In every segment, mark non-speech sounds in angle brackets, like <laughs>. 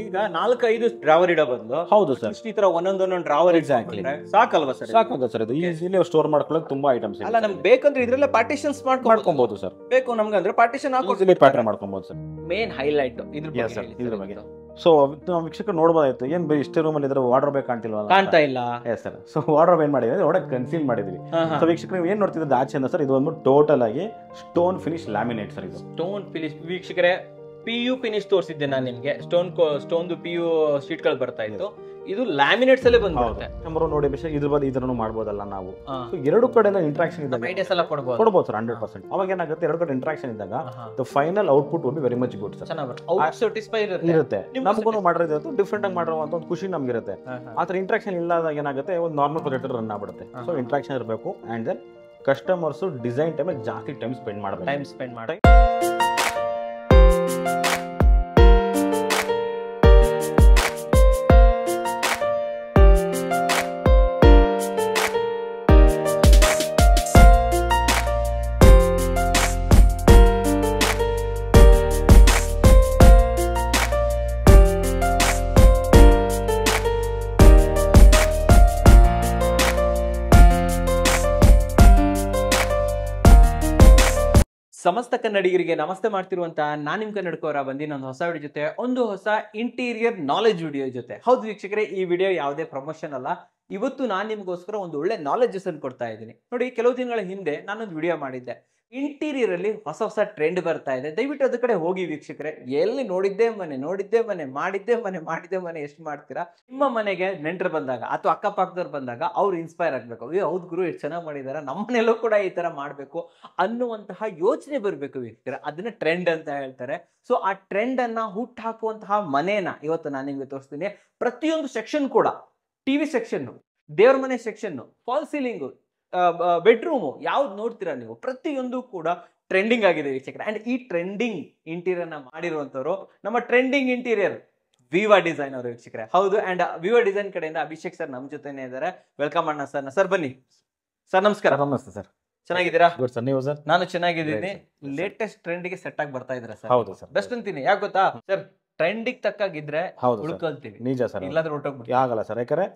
ಈಗ ನಾಲ್ಕೈದು ಡ್ರಾವರ್ ಇಡೋ ಬದಲು ಹೌದು ಸರ್ ಈ ತರ ಒಂದೊಂದೊಂದೊಂದು ಡ್ರಾವರ್ ಎಕ್ಸಾಕ್ಟ್ಲಿ ಸಾಕಲ್ವಾ ಸರ್ ಸಾಕಲ್ಲ ಸರ್ ಇದು ಈಸಿಲಿ ಸ್ಟೋರ್ ಮಾಡ್ಕೊಳ್ಳೋಕೆ ತುಂಬಾ ಐಟಮ್ಸ್ ಅಲ್ಲ ನಮ್ಗೆ ಬೇಕಂದ್ರೆ ಇದ್ರಲ್ಲೇ ಪಾರ್ಟಿಷನ್ಸ್ ಮಾಡ್ಕೊಂಬೋದು ಸರ್ ಬೇಕು ನಮ್ಗೆ ಅಂದ್ರೆ ಪಾರ್ಟಿಷನ್ ಹಾಕೋದು ಪ್ಯಾಟರ್ನ್ ಮಾಡ್ಕೊಬಹುದು ಸರ್ ಮೇನ್ ಹೈಲೈಟ್ ಇದ್ರ ಸರ್ ಇದ್ರ ಬಗ್ಗೆ ಸೊ ನಾವು ವೀಕ್ಷಕರು ನೋಡ್ಬೋದಾಯ್ತು ಏನ್ ಇಷ್ಟೇ ರೂಮ್ ಅಲ್ಲಿ ಇದ್ರೆ ವಾಟರ್ ಬೇಕು ಕಾಣ್ತಿಲ್ವಾ ಕಾಣ್ತಾ ಇಲ್ಲ ಎಸ್ ಸರ್ ಸೊ ವಾಟರ್ ಏನ್ ಮಾಡಿದ್ರೆ ಒಳಗೆ ಕನ್ಸೀಲ್ ಮಾಡಿದ್ವಿ ಸೊ ವೀಕ್ಷಕರು ಏನ್ ನೋಡ್ತಿದ್ದ ಆಚೆ ಅಂದ್ರೆ ಸರ್ ಇದು ಒಂದು ಟೋಟಲ್ ಆಗಿ ಸ್ಟೋನ್ ಫಿನಿಶ್ ಲ್ಯಾಮಿನೇಟ್ ಸರ್ ಇದು ಸ್ಟೋನ್ ಫಿನಿಶ್ ವೀಕ್ಷಕರೇ ಪಿ ಯು ಪಿನಿಶ್ ತೋರಿಸಿದ್ದೆ ನಾನು ನಿಮಗೆ ಸ್ಟೋನ್ ಸ್ಟೋನ್ ಪಿ ಯು ಗಳು ಬರ್ತಾ ಇತ್ತು ಇದು ಲ್ಯಾಮಿನೇಟ್ಸ್ ಅಲ್ಲೇ ಬಂದ್ಬಿಡುತ್ತೆ ನಂಬರ್ ನೋಡಿ ಮಿಷನ್ ಇದ್ರ ಬಂದು ಇದ್ರೂ ಮಾಡ್ಬೋದಲ್ಲ ನಾವು ಎರಡು ಕಡೆನ ಇಂಟ್ರಾಕ್ಷನ್ ಇದ್ದಾಗ ಐಡಿಯಾಸ್ ಕೊಡಬಹುದು ಸರ್ ಹಂಡ್ರೆಡ್ ಪರ್ಸೆಂಟ್ ಅವಾಗ ಏನಾಗುತ್ತೆ ಎರಡು ಕಡೆ ಇಂಟ್ರಾಕ್ಷನ್ ಇದ್ದಾಗ the final output will be very much good sir ಇರುತ್ತೆ ನಮಗೂ ಮಾಡಿರೋದು ಡಿಫ್ರೆಂಟ್ ಆಗಿ ಮಾಡಿರೋ ಒಂದು ಖುಷಿ ನಮಗಿರುತ್ತೆ ಆ ಥರ ಇಂಟ್ರಾಕ್ಷನ್ ಇಲ್ಲದಾಗ ಏನಾಗುತ್ತೆ ಒಂದು ನಾರ್ಮಲ್ ಪ್ರೊಜೆಕ್ಟ್ ರನ್ ಆಗ್ಬಿಡುತ್ತೆ ಸೊ ಇಂಟ್ರಾಕ್ಷನ್ ಇರಬೇಕು and then customers design time ಜಾಸ್ತಿ ಟೈಮ್ ಸ್ಪೆಂಡ್ ಮಾಡಬೇಕು ಟೈಮ್ ಸ್ಪೆಂಡ್ ಮಾಡಿ ಸಮಸ್ತ ಕನ್ನಡಿಗರಿಗೆ ನಮಸ್ತೆ ಮಾಡ್ತಿರುವಂತ ನಾನ್ ನಿಮ್ ಕನ್ನಡಕವರ ಬಂದಿ ನನ್ನ ಹೊಸ ವಿಡಿಯೋ ಜೊತೆ ಒಂದು ಹೊಸ ಇಂಟೀರಿಯರ್ ನಾಲೆಜ್ ವಿಡಿಯೋ ಜೊತೆ ಹೌದು ವೀಕ್ಷಕರೇ ಈ ವಿಡಿಯೋ ಯಾವುದೇ ಪ್ರಮೋಷನ್ ಅಲ್ಲ ಇವತ್ತು ನಾನು ನಿಮಗೋಸ್ಕರ ಒಂದು ಒಳ್ಳೆ ನಾಲೆಜಸ್ ಅನ್ನು ಕೊಡ್ತಾ ಇದ್ದೀನಿ ನೋಡಿ ಕೆಲವು ದಿನಗಳ ಹಿಂದೆ ನಾನೊಂದು ವಿಡಿಯೋ ಮಾಡಿದ್ದೆ ಇಂಟೀರಿಯರ್ ಅಲ್ಲಿ ಹೊಸ ಹೊಸ ಟ್ರೆಂಡ್ ಬರ್ತಾ ಇದೆ ದಯವಿಟ್ಟು ಅದ ಕಡೆ ಹೋಗಿ ವೀಕ್ಷಕರೆ ಎಲ್ಲಿ ನೋಡಿದ್ದೇ ಮನೆ ನೋಡಿದ್ದೇ ಮನೆ ಮಾಡಿದ್ದೇ ಮನೆ ಮಾಡಿದ್ದೇ ಮನೆ ಎಷ್ಟು ಮಾಡ್ತೀರಾ ನಿಮ್ಮ ಮನೆಗೆ ನೆಂಟರು ಬಂದಾಗ ಅಥವಾ ಅಕ್ಕಪಕ್ಕದವ್ರು ಬಂದಾಗ ಅವ್ರು ಇನ್ಸ್ಪೈರ್ ಆಗಬೇಕು ಅಯ್ಯೋ ಹೌದು ಗುರು ಎಷ್ಟು ಚೆನ್ನಾಗಿ ಮಾಡಿದ್ದಾರೆ ನಮ್ಮನೆಯಲ್ಲೂ ಕೂಡ ಈ ತರ ಮಾಡಬೇಕು ಅನ್ನುವಂತಹ ಯೋಚನೆ ಬರಬೇಕು ವೀಕ್ಷಕರ ಅದನ್ನ ಟ್ರೆಂಡ್ ಅಂತ ಹೇಳ್ತಾರೆ ಸೊ ಆ ಟ್ರೆಂಡ್ ಅನ್ನ ಹಾಕುವಂತಹ ಮನೇನ ಇವತ್ತು ನಾನು ನಿಮಗೆ ತೋರಿಸ್ತೀನಿ ಪ್ರತಿಯೊಂದು ಸೆಕ್ಷನ್ ಕೂಡ ಟಿವಿ ಸೆಕ್ಷನ್ ದೇವ್ರ ಮನೆ ಸೆಕ್ಷನ್ ಫಾಲ್ ಸೀಲಿಂಗು ಬೆಡ್ರೂಮು ಯಾವ್ದು ನೋಡ್ತೀರಾ ನೀವು ಪ್ರತಿಯೊಂದು ಕೂಡ ಟ್ರೆಂಡಿಂಗ್ ಆಗಿದೆ ವೀಕ್ಷಕರ ಆ್ಯಂಡ್ ಈ ಟ್ರೆಂಡಿಂಗ್ ಇಂಟೀರಿಯರ್ನ ಮಾಡಿರುವಂಥವ್ರು ನಮ್ಮ ಟ್ರೆಂಡಿಂಗ್ ಇಂಟೀರಿಯರ್ ವಿವಾ ಡಿಸೈನ್ ಅವರು ವೀಕ್ಷಕರೇ ಹೌದು ಅಂಡ್ ವಿವಾ ಡಿಸೈನ್ ಕಡೆಯಿಂದ ಅಭಿಷೇಕ್ ಸರ್ ನಮ್ಮ ಜೊತೆನೆ ಇದ್ದಾರೆ ವೆಲ್ಕಮ್ ಅಣ್ಣ ಸರ್ ಸರ್ ಬನ್ನಿ ಸರ್ ನಮಸ್ಕಾರ ನಮಸ್ತೆ ಸರ್ ಚೆನ್ನಾಗಿದ್ದೀರಾ ಸರ್ ನೀವು ಸರ್ ನಾನು ಚೆನ್ನಾಗಿದ್ದೀನಿ ಲೇಟೆಸ್ಟ್ ಟ್ರೆಂಡಿಗೆ ಸೆಟ್ ಆಗಿ ಬರ್ತಾ ಇದ್ದೀರಾ ಸರ್ ಹೌದು ಸರ್ ಬೆಸ್ಟ್ ಅಂತೀನಿ ಯಾಕೆ ಗೊತ್ತಾ ಸರ್ ಟ್ರೆಂಡಿಗೆ ತಕ್ಕಾಗಿದ್ರೆ ಹೌದು ಉಳ್ಕೊಳ್ತೀವಿ ನಿಜ ಸರ್ ಇಲ್ಲಾಂದ್ರೆ ಹೊರಟೋಗ್ಬಿಡ್ತೀವಿ ಆಗಲ್ಲ ಸರ್ ಯಾಕಂದ್ರೆ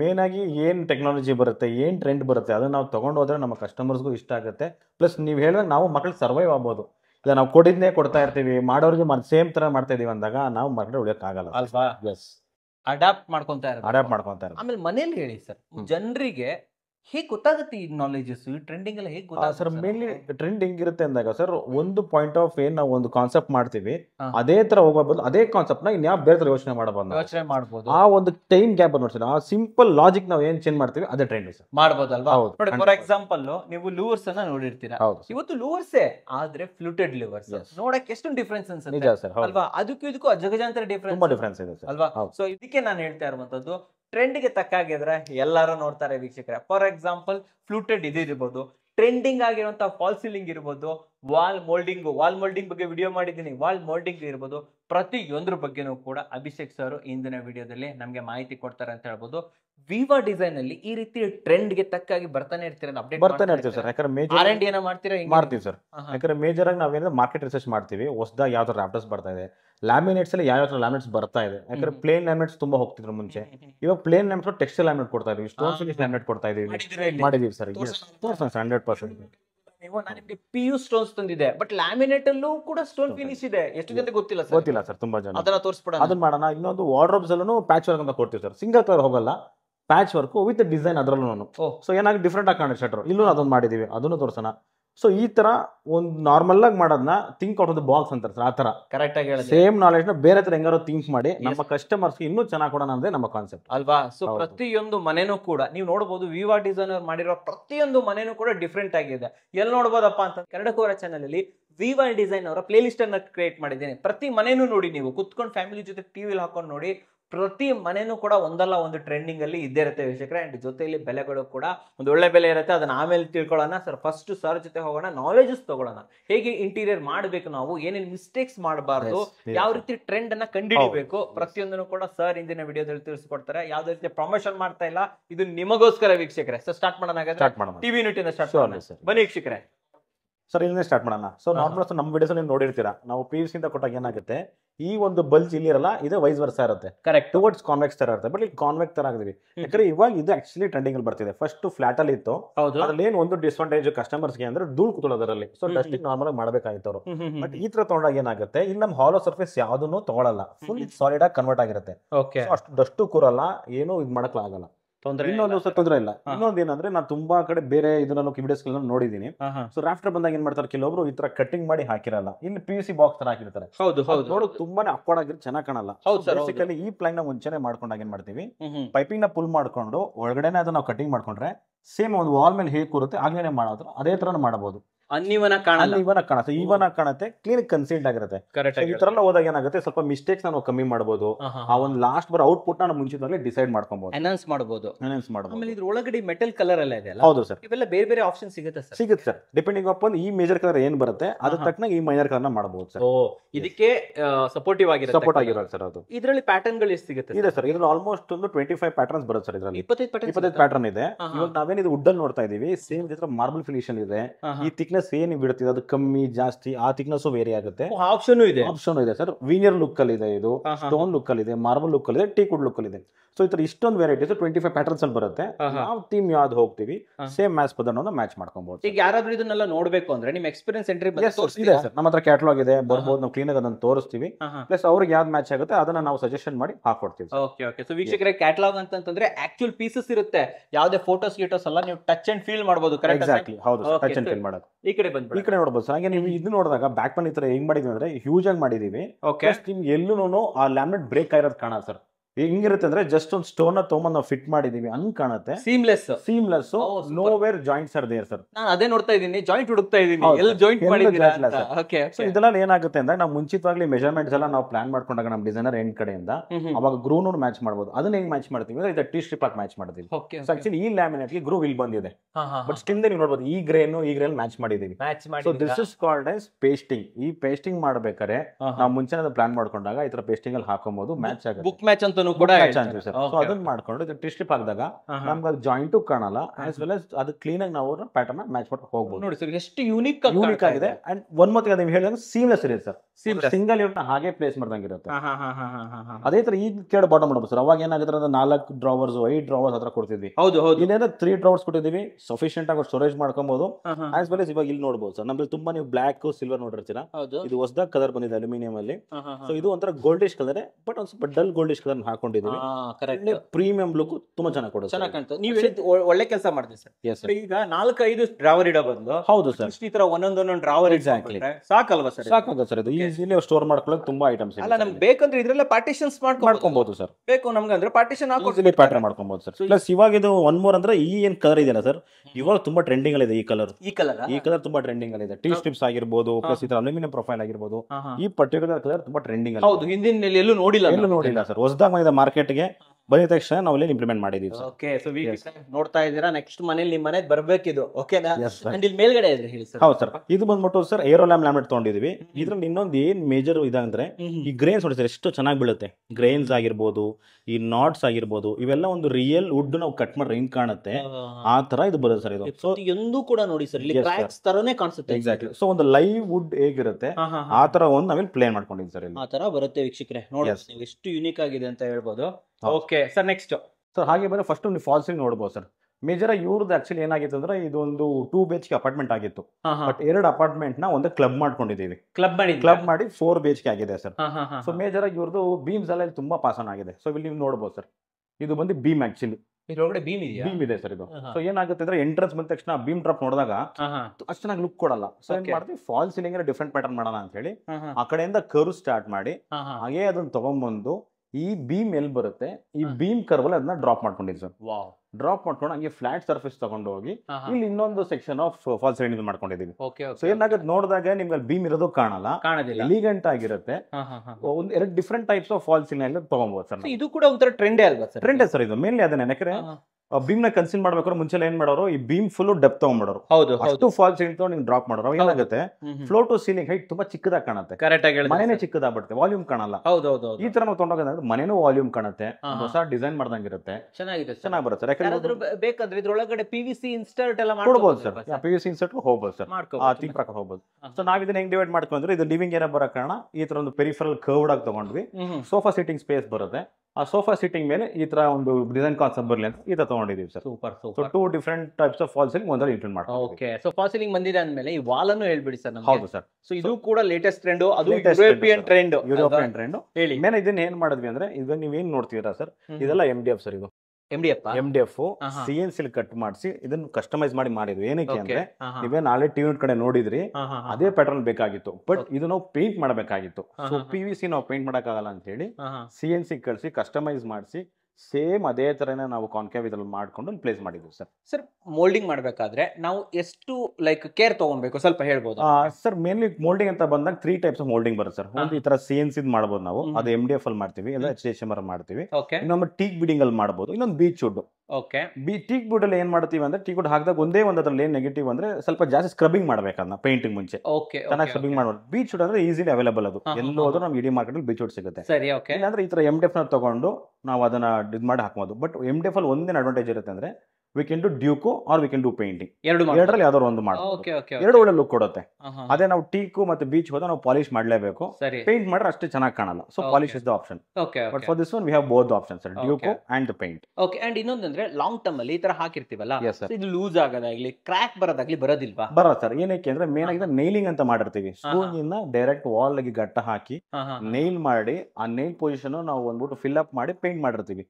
ಮೇನಾಗಿ ಏನು ಟೆಕ್ನಾಲಜಿ ಬರುತ್ತೆ ಏನು ಟ್ರೆಂಡ್ ಬರುತ್ತೆ ಅದನ್ನು ನಾವು ತೊಗೊಂಡು ಹೋದರೆ ನಮ್ಮ ಕಸ್ಟಮರ್ಸ್ಗೂ ಇಷ್ಟ ಆಗುತ್ತೆ ಪ್ಲಸ್ ನೀವು ಹೇಳಿದ್ರೆ ನಾವು ಮಕ್ಳಿಗೆ ಸರ್ವೈವ್ ಆಗ್ಬೋದು ಇಲ್ಲ ನಾವು ಕೊಡಿದ್ನೇ ಕೊಡ್ತಾ ಇರ್ತೀವಿ ಮಾಡೋರಿಗೆ ಸೇಮ್ ಥರ ಮಾಡ್ತಾ ಇದೀವಿ ಅಂದಾಗ ನಾವು ಮಕ್ಕಳು ಉಳಿಯೋಕ್ಕಾಗಲ್ಲ ಅಲ್ವಾ ಅಡಾಪ್ಟ್ ಮಾಡ್ಕೊತಾ ಇರೋ ಅಡಾಪ್ಟ್ ಮಾಡ್ಕೊತಾ ಇರೋ ಆಮೇಲೆ ಮನೇಲಿ ಹೇಳಿ ಸರ್ ಜನರಿಗೆ ಹೇಗೆ ಗೊತ್ತಾಗುತ್ತೆ ಈ ನಾಲೆಜಸ್ ಟ್ರೆಂಡಿಂಗ್ ಎಲ್ಲ ಹೇಗೆ ಗೊತ್ತಾಗುತ್ತೆ ಸರ್ ಮೇನ್ಲಿ ಟ್ರೆಂಡ್ ಹೆಂಗಿರುತ್ತೆ ಅಂದಾಗ ಸರ್ ಒಂದು ಪಾಯಿಂಟ್ ಆಫ್ ಏನ್ ನಾವು ಒಂದು ಕಾನ್ಸೆಪ್ಟ್ ಮಾಡ್ತೀವಿ ಅದೇ ತರ ಹೋಗಬಹುದು ಅದೇ ಕಾನ್ಸೆಪ್ಟ್ ನ ಇನ್ಯಾವ ಬೇರೆ ತರ ಯೋಚನೆ ಮಾಡಬಹುದು ಯೋಚನೆ ಮಾಡಬಹುದು ಆ ಒಂದು ಟೈಮ್ ಗ್ಯಾಪ್ ನೋಡಿ ಆ ಸಿಂಪಲ್ ಲಾಜಿಕ್ ನಾವು ಏನ್ ಚೇಂಜ್ ಮಾಡ್ತೀವಿ ಅದೇ ಟ್ರೆಂಡ್ ಸರ್ ಮಾಡಬಹುದಲ್ವಾ ನೋಡಿ ಫಾರ್ ಎಕ್ಸಾಂಪಲ್ ನೀವು ಲೂವರ್ಸ್ ಅನ್ನ ನೋಡಿರ್ತೀರಾ ಇವತ್ತು ಲೂವರ್ಸೇ ಆದ್ರೆ ಫ್ಲೂಟೆಡ್ ಲೂವರ್ಸ್ ನೋಡಕ್ಕೆ ಎಷ್ಟು ಡಿಫ್ರೆನ್ಸ್ ಅನ್ಸುತ್ತೆ ಅಲ್ವಾ ಅದಕ್ಕೂ ಇದಕ್ಕೂ ಅಜಗಜಾಂತರ ಡಿಫರೆನ್ಸ್ ಡಿಫರೆನ್ಸ್ ಇದೆ ಅಲ್ವಾ ಸೊ ಇದಕ್ಕೆ ನಾನು ಹೇಳ್ತಾ ಇರುವಂತದ್ದು ಟ್ರೆಂಡ್ಗೆ ತಕ್ಕಾಗಿದ್ರೆ ಎಲ್ಲರೂ ನೋಡ್ತಾರೆ ವೀಕ್ಷಕರ ಫಾರ್ ಎಕ್ಸಾಂಪಲ್ ಫ್ಲೂಟೆಡ್ ಇದಿರ್ಬೋದು ಟ್ರೆಂಡಿಂಗ್ ಆಗಿರುವಂತಹ ಫಾಲ್ ಸೀಲಿಂಗ್ ಇರ್ಬೋದು ವಾಲ್ ಮೋಲ್ಡಿಂಗ್ ವಾಲ್ ಮೋಲ್ಡಿಂಗ್ ಬಗ್ಗೆ ವಿಡಿಯೋ ಮಾಡಿದ್ದೀನಿ ವಾಲ್ ಮೋಲ್ಡಿಂಗ್ ಇರ್ಬೋದು ಪ್ರತಿಯೊಂದ್ರ ಬಗ್ಗೆನೂ ಕೂಡ ಅಭಿಷೇಕ್ ಸರ್ ಇಂದಿನ ವಿಡಿಯೋದಲ್ಲಿ ನಮಗೆ ಮಾಹಿತಿ ಕೊಡ್ತಾರೆ ಅಂತ ಹೇಳ್ಬೋದು ವಿವಾ ಡಿಸೈನ್ ಅಲ್ಲಿ ಈ ರೀತಿ ಟ್ರೆಂಡ್ ಗೆ ತಕ್ಕಾಗಿ ಬರ್ತಾನೆ ಇರ್ತೀರಾ ಬರ್ತಾನೆ ಇರ್ತೀವಿ ಸರ್ ಯಾಕಂದ್ರೆ ಮೇಜರ್ ಆರ್ ಏನೋ ಮಾಡ್ತೀರಾ ಮಾಡ್ತೀವಿ ಸರ್ ಯಾಕಂದ್ರೆ ಮೇಜರ್ ಆಗಿ ನಾವೇನಾದ್ರೆ ಮಾರ್ಕೆಟ್ ರಿಸರ್ಚ್ ಮಾಡ್ತೀವಿ ಹೊಸದ ಯಾವ ರಾಪ್ಟರ್ಸ್ ಬರ್ತಾ ಇದೆ ಲ್ಯಾಮಿನೇಟ್ಸ್ ಅಲ್ಲಿ ಯಾವ ತರ ಲ್ಯಾಮಿನೇಟ್ಸ್ ಬರ್ತಾ ಇದೆ ಯಾಕಂದ್ರೆ ಪ್ಲೇನ್ ಲ್ಯಾಮಿನೇಟ್ಸ್ ತುಂಬಾ ಹೋಗ್ತಿದ್ರು ಮುಂಚೆ ಇವಾಗ ಪ್ಲೇನ್ ಲ್ಯಾಮಿನೇಟ್ ಟೆಕ್ಸ್ಟೈಲ್ ಕೊಡ್ತಾ ಇದ್ದೀವಿ ಲ್ಯಾಮಿನೇಟ್ ಕೊಡ್ತಾ ಇದೀವಿ ಮಾಡಿದೀವಿ ಸರ್ ಹಂಡ್ರೆಡ್ ಪರ್ಸೆಂಟ್ ನೀವು ನಾನು ನಿಮಗೆ ಪಿ ಯು ಸ್ಟೋನ್ಸ್ ತಂದಿದೆ ಬಟ್ ಲ್ಯಾಮಿನೇಟ್ ಅಲ್ಲೂ ಕೂಡ ಸ್ಟೋನ್ ಫಿನಿಶ್ ಇದೆ ಎಷ್ಟು ಜನ ಗೊತ್ತಿಲ್ಲ ಸರ್ ಗೊತ್ತಿಲ್ಲ ಸರ್ ತುಂಬಾ ಜನ ಅದನ್ನ ತೋರಿಸ್ಬಿಡ ಅದನ್ನ ಮಾಡೋಣ ಇನ್ನೊಂದು ವಾರ್ಡ್ರೋಬ್ಸ್ ಅಲ್ಲೂ ಪ್ಯಾಚ್ ವರ್ಕ್ ಅಂತ ಕೊಡ್ತೀವಿ ಸರ್ ಸಿಂಗಲ್ ಕಲರ್ ಹೋಗಲ್ಲ ಪ್ಯಾಚ್ ವರ್ಕ್ ವಿತ್ ಡಿಸೈನ್ ಅದರಲ್ಲೂ ಸೊ ಏನಾಗಿ ಡಿಫ್ರೆಂಟ್ ಆಗಿ ಕಾಣಿಸ್ ಇಲ್ಲೂ ಅದೊಂದು ಮಾಡಿದೀವಿ ಅದನ್ನು ತೋರಿಸೋಣ ಸೊ ಈ ತರ ಒಂದು ಆಗಿ ಮಾಡೋದನ್ನ think out of the box ಅಂತಾರೆ ಸರ್ ಆ ಥರ ಕರೆಕ್ಟಾಗಿ ಹೇಳಿ ಸೇಮ್ ನಾಲೆಜ್ನ ಬೇರೆ ಥರ ಹೆಂಗಾರು ಥಿಂಕ್ ಮಾಡಿ ನಮ್ಮ ಕಸ್ಟಮರ್ಸ್ಗೆ ಇನ್ನೂ ಚೆನ್ನಾಗಿ ಕೊಡೋಣ ನಮ್ಮ ಕಾನ್ಸೆಪ್ಟ್ ಅಲ್ವಾ ಸೊ ಪ್ರತಿಯೊಂದು ಮನೆನೂ ಕೂಡ ನೀವು ನೋಡ್ಬೋದು ವಿವಾ ಡಿಸೈನರ್ ಮಾಡಿರೋ ಪ್ರತಿಯೊಂದು ಮನೆನೂ ಕೂಡ ಡಿಫ್ರೆಂಟ್ ಆಗಿದೆ ಎಲ್ಲಿ ನೋಡಬಹುದಪ್ಪ ಅಂತ ಕನ್ನಡಕೋರ ಅಲ್ಲಿ ವಿವಾ ಡಿಸೈನ್ ಅವರ ಪ್ಲೇ ಲಿಸ್ಟ್ ಅನ್ನ ಕ್ರಿಯೇಟ್ ಮಾಡಿದ್ದೇನೆ ಪ್ರತಿ ಮನೆನೂ ನೋಡಿ ನೀವು ಕುತ್ಕೊಂಡು ಫ್ಯಾಮಿಲಿ ಜೊತೆ ಟಿವಿಲಿ ಹಾಕೊಂಡು ನೋಡಿ ಪ್ರತಿ ಮನೆಯೂ ಕೂಡ ಒಂದಲ್ಲ ಒಂದು ಟ್ರೆಂಡಿಂಗ್ ಅಲ್ಲಿ ಇದ್ದೇ ಇರುತ್ತೆ ವೀಕ್ಷಕರೇ ಅಂಡ್ ಜೊತೆಯಲ್ಲಿ ಬೆಲೆಗಳು ಕೂಡ ಒಂದು ಒಳ್ಳೆ ಬೆಲೆ ಇರುತ್ತೆ ಅದನ್ನ ಆಮೇಲೆ ತಿಳ್ಕೊಳ್ಳೋಣ ಸರ್ ಫಸ್ಟ್ ಸರ್ ಜೊತೆ ಹೋಗೋಣ ನಾಲೆಜಸ್ ತಗೊಳ್ಳೋಣ ಹೇಗೆ ಇಂಟೀರಿಯರ್ ಮಾಡಬೇಕು ನಾವು ಏನೇನು ಮಿಸ್ಟೇಕ್ಸ್ ಮಾಡಬಾರ್ದು ಯಾವ ರೀತಿ ಟ್ರೆಂಡ್ ಅನ್ನ ಕಂಡುಹಿಡಿಬೇಕು ಪ್ರತಿಯೊಂದನ್ನು ಕೂಡ ಸರ್ ಇಂದಿನ ವಿಡಿಯೋದಲ್ಲಿ ತಿಳಿಸ್ಕೊಡ್ತಾರೆ ಯಾವ್ದೇ ರೀತಿ ಪ್ರಮೋಷನ್ ಮಾಡ್ತಾ ಇಲ್ಲ ಇದು ನಿಮಗೋಸ್ಕರ ವೀಕ್ಷಕರೇ ಸರ್ ಸ್ಟಾರ್ಟ್ ಮಾಡೋಣ ಟಿವಿ ನ್ಯೂಟಿನ ಸ್ಟಾರ್ಟ್ ಮಾಡೋಣ ಬನ್ನಿ ವೀಕ್ಷಕರೇ ಸರ್ ಇಲ್ಲಿಂದ ಸ್ಟಾರ್ಟ್ ಮಾಡೋಣ ಸೊ ನಾರ್ಮಲ್ ನಮ್ಮ ವಿಡಿಯೋಸ್ ನೀವು ನೋಡಿರ್ತೀರಾ ನಾವು ಪಿ ಯು ಸಿಂದ ಕೊಟ್ಟಾಗ ಏನಾಗುತ್ತೆ ಈ ಒಂದು ಬಲ್ಜ್ ಇಲ್ಲಿರಲ್ಲ ಇರಲ್ಲ ಇದು ವೈಸ್ ವರ್ಸ ಇರುತ್ತೆ ಕರೆಕ್ಟ್ ಟುವರ್ಡ್ಸ್ ಕಾನ್ವೆಕ್ಸ್ ತರ ಇರುತ್ತೆ ಬಟ್ ಇಲ್ಲಿ ಕಾನ್ವೆಕ್ ತರ ಆಗಿದೀವಿ ಯಾಕಂದ್ರೆ ಇವಾಗ ಇದು ಆಕ್ಚುಲಿ ಟ್ರೆಂಡಿಂಗ್ ಅಲ್ಲಿ ಬರ್ತಿದೆ ಫಸ್ಟ್ ಫ್ಲಾಟ್ ಅಲ್ಲಿ ಇತ್ತು ಅದ್ರಲ್ಲಿ ಏನ್ ಒಂದು ಡಿಸ್ಅಡ್ವಾಂಟೇಜ್ ಕಸ್ಟಮರ್ಸ್ ಗೆ ಅಂದ್ರೆ ಧೂಳ್ ಅದರಲ್ಲಿ ಸೊ ಡಸ್ಟಿಂಗ್ ನಾರ್ಮಲ್ ಆಗಿ ಮಾಡಬೇಕಾಗಿತ್ತು ಅವರು ಬಟ್ ಈ ತರ ತಗೊಂಡಾಗ ಏನಾಗುತ್ತೆ ಇಲ್ಲಿ ನಮ್ಮ ಹಾಲೋ ಸರ್ಫೇಸ್ ಯಾವ್ದು ತಗೊಳಲ್ಲ ಫುಲ್ ಸಾಲಿಡ್ ಆಗಿ ಕನ್ವರ್ಟ್ ಆಗಿರುತ್ತೆ ಅಷ್ಟು ಡಸ್ಟು ಕೂರಲ್ಲ ಏನು ಇದು ಮಾಡಕ್ಕಾಗಲ್ಲ ಇನ್ನೊಂದು ಸರ್ ತೊಂದರೆ ಇಲ್ಲ ಇನ್ನೊಂದು ಏನಂದ್ರೆ ನಾನು ತುಂಬಾ ಕಡೆ ಬೇರೆ ಇದನ್ನ ವಿಡಿಯೋಸ್ ನೋಡಿದೀನಿ ಸೊ ರಾಫ್ಟರ್ ಬಂದಾಗ ಏನ್ ಮಾಡ್ತಾರೆ ಕೆಲವೊಬ್ರು ಈ ತರ ಕಟಿಂಗ್ ಮಾಡಿ ಹಾಕಿರಲ್ಲ ಇನ್ ಪಿ ಸಿ ಬಾಕ್ಸ್ ತರ ಹಾಕಿರ್ತಾರೆ ಹೌದು ಹೌದು ನೋಡು ತುಂಬಾನೇ ಅಕ್ವಾಡ್ ಆಗಿರೋ ಚೆನ್ನಾಗಿ ಕಾಣಲ್ಲ ಬೇಸಿಕಲಿ ಈ ಪ್ಲೈನ್ ನ ಮುಂಚೆನೆ ಮಾಡ್ಕೊಂಡಾಗ ಏನ್ ಮಾಡ್ತೀವಿ ಪೈಪಿಂಗ್ ನ ಪುಲ್ ಮಾಡ್ಕೊಂಡು ಒಳಗಡೆನೆ ಅದನ್ನ ನಾವು ಕಟಿಂಗ್ ಮಾಡ್ಕೊಂಡ್ರೆ ಸೇಮ್ ಒಂದು ವಾಲ್ ಮೇಲೆ ಹೇಗೆ ಕೂರುತ್ತೆ ಆಗ್ಲೇನೆ ಮಾಡೋದು ಅದೇ ತರ ಮಾಡಬಹುದು ಅನ್ನಿವನ ಕಾಣಲ್ಲ ಇವನ ಕಾಣುತ್ತೆ ಇವನ ಕಾಣುತ್ತೆ ಕ್ಲೀನ್ ಕನ್ಸೀಲ್ಡ್ ಆಗಿರುತ್ತೆ ಈ ತರ ಎಲ್ಲ ಹೋದಾಗ ಏನಾಗುತ್ತೆ ಸ್ವಲ್ಪ ಮಿಸ್ಟೇಕ್ಸ್ ನಾವು ಕಮ್ಮಿ ಮಾಡಬಹುದು ಆ ಒಂದು ಲಾಸ್ಟ್ ಬರೋ ಔಟ್ಪುಟ್ ನಾನು ಮುಂಚಿತವಾಗಲೇ ಡಿಸೈಡ್ ಮಾಡ್ಕೊಬಹುದು ಅನೌನ್ಸ್ ಮಾಡಬಹುದು ಅನೌನ್ಸ್ ಮಾಡಬಹುದು ಆಮೇಲೆ ಇದ್ರ ಒಳಗಡೆ ಮೆಟಲ್ ಕಲರ್ ಎಲ್ಲ ಇದೆ ಹೌದು ಸರ್ ಇವೆಲ್ಲ ಬೇರೆ ಬೇರೆ ಆಪ್ಷನ್ ಸಿಗುತ್ತೆ ಸರ್ ಸಿಗುತ್ತೆ ಸರ್ ಡಿಪೆಂಡಿಂಗ್ ಅಪಾನ್ ಈ ಮೇಜರ್ ಕಲರ್ ಏನು ಬರುತ್ತೆ ಅದ್ರ ತಕ್ಕನಾಗ ಈ ಮೈನರ್ ಕಲರ್ ಮಾಡಬಹುದು ಸರ್ ಓ ಇದಕ್ಕೆ ಸಪೋರ್ಟಿವ್ ಆಗಿದೆ ಸಪೋರ್ಟ್ ಆಗಿರೋದು ಸರ್ ಅದು ಇದರಲ್ಲಿ ಪ್ಯಾಟರ್ನ್ ಗಳು ಎಷ್ಟು ಸಿಗುತ್ತೆ ಇದೆ ಸರ್ ಇದ್ರಲ್ಲಿ ಆಲ್ಮೋಸ್ಟ್ ಒಂದು ಟ್ವೆಂಟಿ ಫೈವ್ ಪ್ಯಾಟರ್ನ್ಸ್ ಬರುತ್ತೆ ಸರ್ ಇದರಲ್ಲಿ ಇಪ್ಪತ್ತೈದು ಪ್ಯಾಟರ್ನ್ ಇದೆ ಇವಾಗ ನಾವೇನಿದು ವುಡ್ ಅಲ್ಲಿ ನೋಡ್ತಾ ಇದೀವಿ ಸೇಮ್ ಮಾರ್ಬಲ್ ಫಿನಿಷನ್ ಇದೆ ಈ ತಿಕ್ ತಿಕ್ನೆಸ್ ಏನು ಬಿಡುತ್ತಿದೆ ಅದು ಕಮ್ಮಿ ಜಾಸ್ತಿ ಆ ತಿಕ್ನೆಸ್ ವೇರಿ ಆಗುತ್ತೆ ಆಪ್ಷನ್ ಇದೆ ಆಪ್ಷನ್ ಇದೆ ಸರ್ ವೀನಿಯರ್ ಲುಕ್ ಅಲ್ಲಿ ಇದೆ ಇದು ಸ್ಟೋನ್ ಲುಕ್ ಅಲ್ಲಿ ಇದೆ ಮಾರ್ಬಲ್ ಲುಕ್ ಅಲ್ಲಿ ಇದೆ ಟೀ ಕುಡ್ ಲುಕ್ ಅಲ್ಲಿ ಇದೆ ಸೊ ಈ ತರ ಇಷ್ಟೊಂದು ವೆರೈಟೀಸ್ ಟ್ವೆಂಟಿ ಫೈವ್ ಪ್ಯಾಟರ್ನ್ಸ್ ಅಲ್ಲಿ ಬರುತ್ತೆ ನಾವು ಟೀಮ್ ಯಾವ್ದು ಹೋಗ್ತೀವಿ ಸೇಮ್ ಮ್ಯಾಚ್ ಪದನ ಮ್ಯಾಚ್ ಮಾಡ್ಕೊಬಹುದು ಈಗ ಯಾರಾದ್ರೂ ಇದನ್ನೆಲ್ಲ ನೋಡಬೇಕು ಅಂದ್ರೆ ನಿಮ್ ಎಕ್ಸ್ಪೀರಿಯನ್ಸ್ ಎಂಟ್ರಿ ಇದೆ ಸರ್ ನಮ್ಮ ಹತ್ರ ಕ್ಯಾಟಲಾಗ್ ಇದೆ ಬರ್ಬೋದು ನಾವು ಕ್ಲೀನ್ ಆಗಿ ಅದನ್ನು ತೋರಿಸ್ತೀವಿ ಪ್ಲಸ್ ಅವ್ರಿಗೆ ಯಾವ್ದು ಮ್ಯಾಚ್ ಆಗುತ್ತೆ ಅದನ್ನ ನಾವು ಸಜೆಷನ್ ಮಾಡಿ ಹಾಕೊಡ್ತೀವಿ ಓಕೆ ಓಕೆ ಸೊ ವೀಕ್ಷಕರ ಕ್ಯಾಟಲಾಗ್ ಅಂತಂದ್ರೆ ಆಕ್ಚುಲ್ ಪೀಸಸ್ ಇರುತ್ತೆ ಯಾವ್ದೇ ಫೋಟೋಸ್ ಗೀಟೋಸ್ ಎಲ್ಲ ನೀವು ಟಚ್ ಅಂಡ್ ಫೀಲ್ ಮಾಡಬಹುದು ಕರೆಕ್ಟ್ ಎಕ್ಸಾಕ್ಟ್ಲಿ ಹೌದು ಟಚ್ ಅಂಡ್ ಫೀಲ್ ಮಾಡೋದು ಈ ಕಡೆ ನೋಡಬಹುದು ಈ ಕಡೆ ನೋಡ್ಬೋದು ಹಾಗೆ ನೀವು ಇದು ನೋಡಿದಾಗ ಬ್ಯಾಕ್ ಪನ್ ಈ ತರ ಹೆಂಗ್ ಮಾಡಿದ್ವಿ ಅಂದ್ರೆ ಹ್ಯೂಜ್ ಆಗಿ ಮಾಡಿದೀವಿ ಓಕೆ ಎಲ್ಲೂ ಆ ಲ್ಯಾಮ್ನೆಟ್ ಬ್ರೇಕ್ ಆಗಿರೋದು ಕಾಣ ಸರ್ ಹಿಂಗಿರುತ್ತೆ ಅಂದ್ರೆ ಜಸ್ಟ್ ಒಂದು ಸ್ಟೋನ್ ತಗೊಂಡ್ ನಾವು ಫಿಟ್ ಮಾಡಿದೀವಿ ಹಂಗ್ ಕಾಣುತ್ತೆ seamless seamless where joints are there sir ಅದೇ ನೋಡ್ತಾ ಇದೀನಿ ಜಾಯಿಂಟ್ ಹುಡುಕ್ತಾ ಇದೀನಿ ಎಲ್ಲಿ ಜಾಯಿಂಟ್ ಇದೆಲ್ಲ ಏನಾಗುತ್ತೆ ಅಂದ್ರೆ ನಾವು ಮುಂಚಿತವಾಗಿ ಮೆಜರ್ಮೆಂಟ್ಸ್ ಎಲ್ಲ ನಾವು ಪ್ಲಾನ್ ಮಾಡ್ಕೊಂಡಾಗ ನಮ್ ಡಿಸೈನರ್ ಎಂಡ್ ಕಡೆಯಿಂದ ಅವಾಗ ಗ್ರೂನು ಮ್ಯಾಚ್ ಮಾಡಬಹುದು ಅದನ್ನ ಹೆಂಗ್ ಮ್ಯಾಚ್ ಮಾಡ್ತೀವಿ ಅಂದ್ರೆ ಟಿ ಸ್ಟ್ರಿಪ್ ಆಗಿ ಮ್ಯಾಚ್ ಮಾಡ್ತೀವಿ ಆಕ್ಚುಲಿ ಈ ಲ್ಯಾಮಿನೇಟ್ ಗೆ ಗ್ರೂವ್ ಇಲ್ಲಿ ಬಂದಿದೆ ಬಟ್ ಸ್ಕಿನ್ ನೀವು ನೋಡಬಹುದು ಈ ಗ್ರೇನ್ ಈ ಗ್ರೇನ್ ಮ್ಯಾಚ್ ಮಾಡಿದೀವಿ so this is called as pasting ಈ ಪೇಸ್ಟಿಂಗ್ ಮಾಡ್ಬೇಕಾದ್ರೆ ನಾವು ಮುಂಚೆ ಪ್ಲಾನ್ ಮಾಡ್ಕೊಂಡಾಗ ಈ ತರ ಪೇಸ್ಟಿಂಗ್ ಅಲ್ಲಿ ಹಾಕೊಬಹುದು ಮ್ಯಾಚ್ ಆಗುತ್ತೆ ಬುಕ್ ಮ್ಯಾಚ್ ಅಂತ ಚಾನ್ಸಸ್ ಕೂಡ ಚಾನ್ಸಸ್ ಸೊ ಅದನ್ನ ಮಾಡ್ಕೊಂಡು ಟ್ರಿ ಸ್ಟ್ರಿಪ್ ಹಾಕಿದಾಗ ನಮ್ಗೆ ಅದು ಜಾಯಿಂಟು ಕಾಣಲ್ಲ ಆಸ್ ವೆಲ್ ಆಸ್ ಅದು ಆಗಿ ನಾವು ಪ್ಯಾಟರ್ನ್ ಮ್ಯಾಚ್ ಮಾಡಿ ಹೋಗ್ಬೋದು ನೋಡಿ ಸರ್ ಎಷ್ಟು ಯೂನಿಕ್ ಯೂನಿಕ್ ಆಗಿದೆ ಅಂಡ್ ಒಂದ್ ಮತ್ತೆ ನೀವು ಹೇಳಿದಾಗ ಸೀಮ್ಲೆಸ್ ಇದೆ ಸರ್ ಸಿಂಗಲ್ ಯೂನಿಟ್ ಹಾಗೆ ಪ್ಲೇಸ್ ಮಾಡ್ದಂಗೆ ಇರುತ್ತೆ ಅದೇ ತರ ಈ ಕೇಳಿ ಬಾಟಮ್ ಮಾಡ್ಬೋದು ಸರ್ ಅವಾಗ ಏನಾಗುತ್ತೆ ಅಂದ್ರೆ ನಾಲ್ಕು ಡ್ರಾವರ್ಸ್ ಐದು ಡ್ರಾವರ್ಸ್ ಹತ್ರ ಕೊಡ್ತಿದ್ವಿ ಹೌದು ಹೌದು ಇಲ್ಲೇಂದ್ರೆ ತ್ರೀ ಡ್ರಾವರ್ಸ್ ಕೊಟ್ಟಿದ್ದೀವಿ ಸಫಿಷಿಯಂಟ್ ಆಗಿ ಸ್ಟೋರೇಜ್ ಮಾಡ್ಕೊಬಹುದು ಆಸ್ ವೆಲ್ ಆಸ್ ಇವಾಗ ಇಲ್ಲಿ ನೋಡ್ಬೋದು ಸರ್ ನಮ್ಮಲ್ಲಿ ತುಂಬಾ ನೀವು ಬ್ಲಾಕ್ ಸಿಲ್ವರ್ ನೋಡಿರ್ತೀರಾ ಇದು ಹೊಸದಾಗ ಕಲರ್ ಬಂದಿದೆ ಅಲ್ಯೂಮಿನಿಯಂ ಅಲ್ಲಿ ಸೊ ಇದು ಒಂಥರ ಗೋಲ್ಡಿಶ್ ಕಲರ್ ಬಟ್ ಒಂದ್ ಸ್ವಲ್ಪ ಡಲ್ ಗೋಲ್ಡಿಶ್ ಕಲರ್ ಹಾಕೊಂಡಿದ್ದೀವಿ ಕರೆಕ್ಟ್ ಪ್ರೀಮಿಯಂ ಲುಕ್ ತುಂಬಾ ಚೆನ್ನಾಗಿ ಕೊಡುತ್ತೆ ಚೆನ್ನಾಗಿ ಕಾಣ್ತದೆ ನೀವು ಹೇಳಿದ್ ಒಳ್ಳೆ ಕೆಲಸ ಮಾಡ್ತೀವಿ ಸರ್ ಈಗ ನಾಲ್ಕೈದು ಐದು ಡ್ರಾವರ್ ಇಡ ಬಂದು ಹೌದು ಸರ್ ಈ ತರ ಒಂದೊಂದು ಒಂದೊಂದು ಡ್ರಾವರ್ ಎಕ್ಸಾಕ್ಟ್ಲಿ ಸಾಕಲ್ವಾ ಸರ್ ಸಾಕಾಗುತ್ತೆ ಸರ್ ಇದು ಈಸಿಲಿ ಸ್ಟೋರ್ ಮಾಡ್ಕೊಳ್ಳೋಕೆ ತುಂಬಾ ಐಟಮ್ಸ್ ಅಲ್ಲ ನಮ್ಗೆ ಬೇಕಂದ್ರೆ ಇದರಲ್ಲೇ ಪಾರ್ಟಿಷನ್ಸ್ ಮಾಡ್ಕೊಬಹುದು ಸರ್ ಬೇಕು ನಮ್ಗೆ ಅಂದ್ರೆ ಪಾರ್ಟಿಷನ್ ಹಾಕೋದು ಪ್ಯಾಟರ್ನ್ ಮಾಡ್ಕೊಬಹುದು ಸರ್ ಪ್ಲಸ್ ಇವಾಗ ಇದು ಒನ್ ಮೋರ್ ಅಂದ್ರೆ ಈ ಏನ್ ಕಲರ್ ಇದೆಯಲ್ಲ ಸರ್ ಇವಾಗ ತುಂಬಾ ಟ್ರೆಂಡಿಂಗ್ ಇದೆ ಈ ಕಲರ್ ಈ ಕಲರ್ ಈ ಕಲರ್ ತುಂಬಾ ಟ್ರೆಂಡಿಂಗ್ ಇದೆ ಟಿ ಸ್ಟ್ರಿಪ್ಸ್ ಆಗಿರ್ಬೋದು ಪ್ಲಸ್ ಇತರ ಅಲ್ಯೂಮಿನಿಯಂ ಪ್ರೊಫೈಲ್ ಆಗಿರ್ಬೋದು ಈ ಪರ್ಟಿಕ್ಯುಲರ್ ಕಲರ್ ತುಂಬಾ ಟ್ರೆಂಡಿಂಗ್ ಹೌದು ಹಿಂದಿನ ಎಲ್ಲೂ ನೋಡಿಲ್ಲ ಎಲ್ಲೂ ನೋಡಿಲ್ಲ ಸರ್ ಹೊಸದಾಗ ಮಾರ್ಕೆಟ್ಗೆ ಬಂದಿದ ತಕ್ಷಣ ನಾವು ಇಂಪ್ಲಿಮೆಂಟ್ ಮಾಡಿದೀವಿ ಓಕೆ ನೋಡ್ತಾ ಇದೀರಾ ನೆಕ್ಸ್ಟ್ ಮನೇಲಿ ನಿಮ್ಮ ಮನೆಗೆ ಇದು ಓಕೆನಾ ಅಂಡ್ ಇಲ್ಲಿ ಮೇಲ್ಗಡೆ ಇದೆ ಸರ್ ಹೌದು ಸರ್ ಇದು ಬಂದ್ಬಿಟ್ಟು ಸರ್ ಏರೋ ಲ್ಯಾಮ್ ಲ್ಯಾಮ್ಲೆಟ್ ತೊಗೊಂಡಿದ್ದೀವಿ ಇದ್ರಲ್ಲಿ ಇನ್ನೊಂದು ಏನ್ ಮೇಜರ್ ಇದಂದ್ರೆ ಈ ಗ್ರೇನ್ಸ್ ನೋಡಿ ಸರ್ ಎಷ್ಟು ಚೆನ್ನಾಗಿ ಬೀಳುತ್ತೆ ಗ್ರೇನ್ಸ್ ಆಗಿರ್ಬೋದು ಈ ನಾಟ್ಸ್ ಆಗಿರ್ಬೋದು ಇವೆಲ್ಲ ಒಂದು ರಿಯಲ್ ವುಡ್ ನಾವು ಕಟ್ ಮಾಡಿ ಹಿಂಗ್ ಕಾಣುತ್ತೆ ಆ ತರ ಇದು ಬರುತ್ತೆ ಸರ್ ಇದು ಸೊ ಎಂದೂ ಕೂಡ ನೋಡಿ ಸರ್ ಇಲ್ಲಿ ತರನೇ ಕಾಣಿಸುತ್ತೆ ಎಕ್ಸಾಕ್ಟ್ಲಿ ಸೊ ಒಂದು ಲೈವ್ ವುಡ್ ಹೇಗಿರುತ್ತೆ ಆ ತರ ಒಂದು ನಾವಿಲ್ಲಿ ಪ್ಲೇನ್ ಮಾಡ್ಕೊಂಡಿದ್ದೀವಿ ಸರ್ ಇಲ್ಲಿ ಆ ತರ ಬರುತ್ತೆ ವೀಕ್ಷಕರೇ ನೋಡಿ ಎಷ್ಟು ಯುನೀಕ್ ಆಗಿದೆ ಅಂತ ಹೇಳ್ಬೋದು ಓಕೆ ಸರ್ ನೆಕ್ಸ್ಟ್ ಸರ್ ಹಾಗೆ ಬಂದರೆ ಫಸ್ಟ್ ನೀವು ಫಾಲ್ಸ್ ನೋಡ್ಬೋದು ಸರ್ ಮೇಜರ್ ಇವ್ರದ್ದು ಆಕ್ಚುಲಿ ಏನಾಗಿತ್ತು ಅಂದ್ರೆ ಇದೊಂದು two B H K apartment ಆಗಿತ್ತು ಬಟ್ ಎರಡು ಅಪಾರ್ಟ್ಮೆಂಟ್ ನ ಒಂದು ಕ್ಲಬ್ ಮಾಡ್ಕೊಂಡಿದ್ದೀವಿ ಕ್ಲಬ್ ಮಾಡಿ ಕ್ಲಬ್ ಮಾಡಿ ಫೋರ್ ಬಿ ಎಚ್ ಕೆ ಆಗಿದೆ ಸರ್ ಸೊ ಮೇಜರ್ ಇವ್ರದ್ದು ಬೀಮ್ಸ್ ಎಲ್ಲ ತುಂಬಾ ಪಾಸನ್ ಆಗಿದೆ ಸೊ ಇಲ್ಲಿ ನೀವು ನೋಡ್ಬೋದು ಸರ್ ಇದು ಬಂದು ಬೀಮ್ ಆಕ್ಚುಲಿ ಬೀಮ್ ಬೀಮ್ ಇದೆ ಸರ್ ಇದು ಸೊ ಏನಾಗುತ್ತೆ ಅಂದ್ರೆ ಎಂಟ್ರೆನ್ಸ್ ಬಂದ ತಕ್ಷಣ ಬೀಮ್ ಡ್ರಾಪ್ ನೋಡಿದಾಗ ಅಷ್ಟು ಚೆನ್ನಾಗಿ ಲುಕ್ ಕೊಡಲ್ಲ ಸೊ ಏನ್ ಮಾಡ್ತೀವಿ ಫಾಲ್ ಸೀಲಿಂಗ್ ಡಿಫ್ರೆಂಟ್ ಪ್ಯಾಟರ್ನ್ ಮಾಡೋಣ ಅಂತ ಹೇಳಿ ಆ ಕಡೆಯಿಂದ ಕರು ಸ್ಟಾರ್ಟ್ ಮಾಡಿ ಹಾಗೆ ಅದನ್ನ ತಗೊಂಡ್ಬಂದು ಈ ಬೀಮ್ ಎಲ್ಲಿ ಬರುತ್ತೆ ಈ ಬೀಮ್ ಕರ್ವ್ ಅದನ್ನ ಡ್ರಾಪ್ ಮಾಡ್ಕೊಂಡಿದ್ವಿ ಸರ್ ಡ್ರಾಪ್ ಮಾಡ್ಕೊಂಡು ಹಂಗೆ ಫ್ಲಾಟ್ ಸರ್ಫೇಸ್ ತಗೊಂಡು ಹೋಗಿ ಇಲ್ಲಿ ಇನ್ನೊಂದು ಸೆಕ್ಷನ್ ಆಫ್ ಫಾಲ್ಸ್ ರೈನ್ ಮಾಡ್ಕೊಂಡಿದೀವಿ ಸೊ ಏನಾಗುತ್ತೆ ನೋಡಿದಾಗ ನಿಮ್ಗೆ ಬೀಮ್ ಇರೋದು ಕಾಣಲ್ಲ ಎಲಿಗೆಂಟ್ ಆಗಿರುತ್ತೆ ಒಂದ್ ಎರಡು ಡಿಫ್ರೆಂಟ್ ಟೈಪ್ಸ್ ಆಫ್ ಫಾಲ್ಸ್ ತಗೊಂಬೋದು ಸರ್ ಇದು ಕೂಡ ಒಂಥರ ಟ್ರೆಂಡೇ ಅಲ್ವಾ ಸರ್ ಟ್ರೆಂಡೇ ಸರ್ ಇದು ಮೇನ್ಲಿ ಅದನ್ನ ಯಾಕಂದ್ರೆ ಬೀಮ್ನ ಕನ್ಸಿನ್ ಮಾಡ್ಬೇಕಾದ್ರೆ ಮುಂಚೆ ಏನ್ ಮಾಡೋರು ಈ ಬೀಮ್ ಫುಲ್ ಡೆಪ್ ತಗೊಂಡ್ಬಿಡೋರು ಹೌದು ಅಷ್ಟು ಫಾಲ್ಸ್ ಹಿಡಿದು ನೀವು ಡ್ರಾಪ್ ಮಾಡೋರು ಏನಾಗುತ್ತೆ ಫ್ಲೋ ಟು ಸೀಲಿಂಗ್ ಹೈಟ್ ತುಂಬಾ ಚಿಕ್ಕದಾಗ ಕಾಣುತ್ತೆ ಕರೆಕ್ಟ್ ಆಗಿ ಮನೆನೇ ಚಿಕ್ಕದಾಗ್ಬಿಡುತ್ತೆ ವಾಲ್ಯೂಮ್ ಕಾಣಲ್ಲ ಹೌದು ಹೌದು ಈ ತರ ನಾವು ತಗೊಂಡೋಗೋದ್ರೆ ಮನೆನೂ ವಾಲ್ಯೂಮ್ ಕಾಣುತ್ತೆ ಹೊಸ ಡಿಸೈನ್ ಮಾಡ್ದಂಗಿರುತ್ತೆ ಚೆನ್ನಾಗಿದೆ ಚೆನ್ನಾಗಿ ಬರುತ್ತೆ ಯಾಕಂದ್ರೆ ಬೇಕಂದ್ರೆ ಇದ್ರೊಳಗಡೆ ಪಿ ವಿ ಸಿ ಇನ್ಸರ್ಟ್ ಎಲ್ಲ ಮಾಡ್ಬೋದು sir P V C insert ಹೋಗ್ಬೋದು ಸರ್ ಆ ಥೀಮ್ ಪ್ರಕಾರ ಹೋಗ್ಬೋದು ಸೊ ನಾವು ಇದನ್ನ ಹೆಂಗ್ ಡಿವೈಡ್ ಮಾಡ್ಕೊಂಡ್ರೆ ಇದು ಲಿವಿಂಗ್ ಏರಿಯಾ ಬರೋ ಕಾರಣ ಈ ತರ ಒಂದು ಪೆರಿಫರಲ್ ಕರ್ವ್ಡ್ ಆಗಿ ತಗೊಂಡ್ವಿ ಸೋಫಾ ಸಿಟಿಂಗ್ ಸ್ಪೇಸ್ ಬರುತ್ತೆ ಆ ಸೋಫಾ ಸಿಟ್ಟಿಂಗ್ ಮೇಲೆ ಈ ತರ ಒಂದು ಡಿಸೈನ್ ಕಾನ್ಸೆಪ್ಟ್ ಬರಲಿ ಅಂತ ಈ ತರ ತಗೊಂಡಿದ್ದೀವಿ sir super super two different types of fall ceiling ಒಂದರಲ್ಲಿ ಇಂಟ್ರೆಂಟ್ ಮಾಡಿ ಓಕೆ ಸೊ ಫಾಲ್ ಸೀಲಿಂಗ್ ಬಂದಿದೆ ಅಂದಮೇಲೆ ಈ ವಾಲನ್ನು ಹೇಳ್ಬಿಡಿ ಸರ್ ಹೌದು ಸರ್ ಸೊ ಇದು ಕೂಡ ಲೇಟೆಸ್ಟ್ ಟ್ರೆಂಡ್ ಅದು ಯುರೋಪಿಯನ್ ಟ್ರೆಂಡ್ ಯುರೋಪಿಯನ್ ಟ್ರೆಂಡ್ ಹೇಳಿ ಮೇಲೆ ಇದನ್ನ ಏನ್ ಮಾಡಿದ್ವಿ ಅಂದ್ರೆ ಇದನ್ನ ನೀವೇನ್ ನೋಡ್ತೀರಾ ಸರ್ ಇದೆಲ್ಲ ಎಂ ಡಿ ಎಫ್ ಸರ್ ಇದು M D F M D C N ಸಿಲ್ ಕಟ್ ಮಾಡಿಸಿ ಇದನ್ನು ಕಸ್ಟಮೈಸ್ ಮಾಡಿ ಮಾಡಿದ್ವಿ ಏನಕ್ಕೆ ಅಂದ್ರೆ ನೀವೇನ್ ಆಲ್ರೆಡಿ ಟಿವಿ ಕಡೆ ನೋಡಿದ್ರಿ ಅದೇ ಪ್ಯಾಟರ್ನ್ ಬೇಕಾಗಿತ್ತು ಬಟ್ ಇದು ನಾವು ಪೇಂಟ್ ಮಾಡಬೇಕಾಗಿತ್ತು ಸೊ ಪಿ ವಿ ಸಿ ನಾವು ಪೇಂಟ್ ಮಾಡಕ್ಕಾಗಲ್ಲ ಅಂತ ಹೇಳಿ ಸಿ ಎನ್ ಸಿ ಕಳಿಸಿ ಕಸ್ಟಮೈಸ್ ಮಾಡಿಸಿ ಸೇಮ್ ಅದೇ ಥರನೇ ನಾವು ಕಾನ್ಕೇವ್ ಇದ್ರಲ್ಲಿ ಮಾಡಿಕೊಂಡು ಪ್ಲೇಸ್ ಮಾಡಿದ್ವಿ ಸರ್ ಸರ್ ಮೋಲ್ಡಿಂಗ್ ಮಾಡಬೇಕಾದ್ರೆ ನಾವು ಎಷ್ಟು ಲೈಕ್ ಕೇರ್ ತೊಗೊಬೇಕು ಸ್ವಲ್ಪ ಹೇಳ್ಬೋದು ಸರ್ ಮೇನ್ಲಿ ಮೋಲ್ಡಿಂಗ್ ಅಂತ ಬಂದಾಗ ತ್ರೀ ಟೈಪ್ಸ್ ಆಫ್ ಮೋಲ್ಡಿಂಗ್ ಬರುತ್ತೆ ಸರ್ ಒಂದು ಈ ಥರ ಸಿ ಎನ್ ಸಿದ್ ಮಾಡ್ಬೋದು ನಾವು ಅದು ಎಮ್ ಡಿ ಎಫ್ ಅಲ್ಲಿ ಮಾಡ್ತೀವಿ ಇಲ್ಲ ಎಚ್ ಡಿ ಎಚ್ ಮಾಡ್ತೀವಿ ಇನ್ನೊಂದು ಟೀಕ್ ಬಿಡಿಂಗ್ ಅಲ್ಲಿ ಮಾಡ್ಬೋದು ಇನ್ನೊಂದು beech wood okay B teak wood ಅಲ್ಲಿ ಏನ್ ಮಾಡ್ತೀವಿ ಅಂದ್ರೆ ಟೀಕ್ ವುಡ್ ಹಾಕಿದಾಗ ಒಂದೇ ಒಂದು ಅದ್ರಲ್ಲಿ ಏನ್ ನೆಗೆಟಿವ್ ಅಂದ್ರೆ ಸ್ವಲ್ಪ ಜಾಸ್ತಿ ಸ್ಕ್ರಬಿಂಗ್ ಮಾಡ್ಬೇಕು ಪೇಂಟಿಂಗ್ ಮುಂಚೆ ಚೆನ್ನಾಗಿ ಸ್ಕ್ರಬಿಂಗ್ ಮಾಡ್ಬೋದು ಬೀಚ್ ವುಡ್ ಅಂದ್ರೆ ಈಸಿಲಿ ಅವೈಲಬಲ್ ಅದು ಎಲ್ಲೋದ್ರೂ ನಮ್ಗೆ ಇಡೀ ಮಾರ್ಕೆಟ್ ಅಲ್ಲಿ ಬೀಚ್ ವುಡ್ ಸಿಗುತ್ತೆ ಸರಿ ಓಕೆ ಇಲ್ಲಾಂದ್ರೆ ಈ ತರ ಎಮ್ ಡಿ ಎಫ್ ನ ತಗೊಂಡು ನಾವು ಅದನ್ನ ಇದು ಮಾಡಿ ಹಾಕ್ಬೋದು ಬಟ್ ಎಮ್ ಡಿ ಒಂದೇ ಒಂದೇನು ಅಡ್ವಾಂಟೇಜ್ ಇರುತ್ತೆ ಅಂದರೆ we can do Duco or we can do painting ಎರಡು ಎರಡರಲ್ಲಿ ಯಾವ್ದಾದ್ರು ಒಂದು ಮಾಡಿ ಎರಡು ಒಳ್ಳೆ ಲುಕ್ ಕೊಡುತ್ತೆ ಅದೇ ನಾವು ಟೀಕು ಮತ್ತೆ ಬೀಚ್ ಹೋದ ನಾವು ಪಾಲಿಶ್ ಮಾಡಲೇಬೇಕು ಪೇಂಟ್ ಮಾಡಿದ್ರೆ ಅಷ್ಟು ಚೆನ್ನಾಗಿ ಕಾಣಲ್ಲ so polish is the option but for this one we have both option sir Duco and paint okay and ಇನ್ನೊಂದಂದ್ರೆ ಲಾಂಗ್ ಟರ್ಮ್ ಅಲ್ಲಿ ಈ ತರ ಹಾಕಿರ್ತೀವಲ್ಲ ಇದು ಲೂಸ್ ಆಗೋದಾಗ್ಲಿ ಕ್ರ್ಯಾಕ್ ಬರೋದಾಗ್ಲಿ ಬರೋದಿಲ್ವಾ ಬರೋ ಸರ್ ಏನಕ್ಕೆ ಅಂದ್ರೆ ಮೇನ್ ಆಗಿ ನೈಲಿಂಗ್ ಅಂತ ಮಾಡಿರ್ತೀವಿ ಇಂದ ಡೈರೆಕ್ಟ್ ವಾಲ್ ಗೆ ಗಟ್ಟ ಹಾಕಿ ನೈಲ್ ಮಾಡಿ ಆ ನೈಲ್ ಪೊಸಿಷನ್ ನಾವು ಒಂದ್ಬಿಟ್ಟು ಫಿಲ್ ಅಪ್ ಮಾಡಿ ಪೇಂಟ್ ಮಾಡಿರ್ತೀವಿ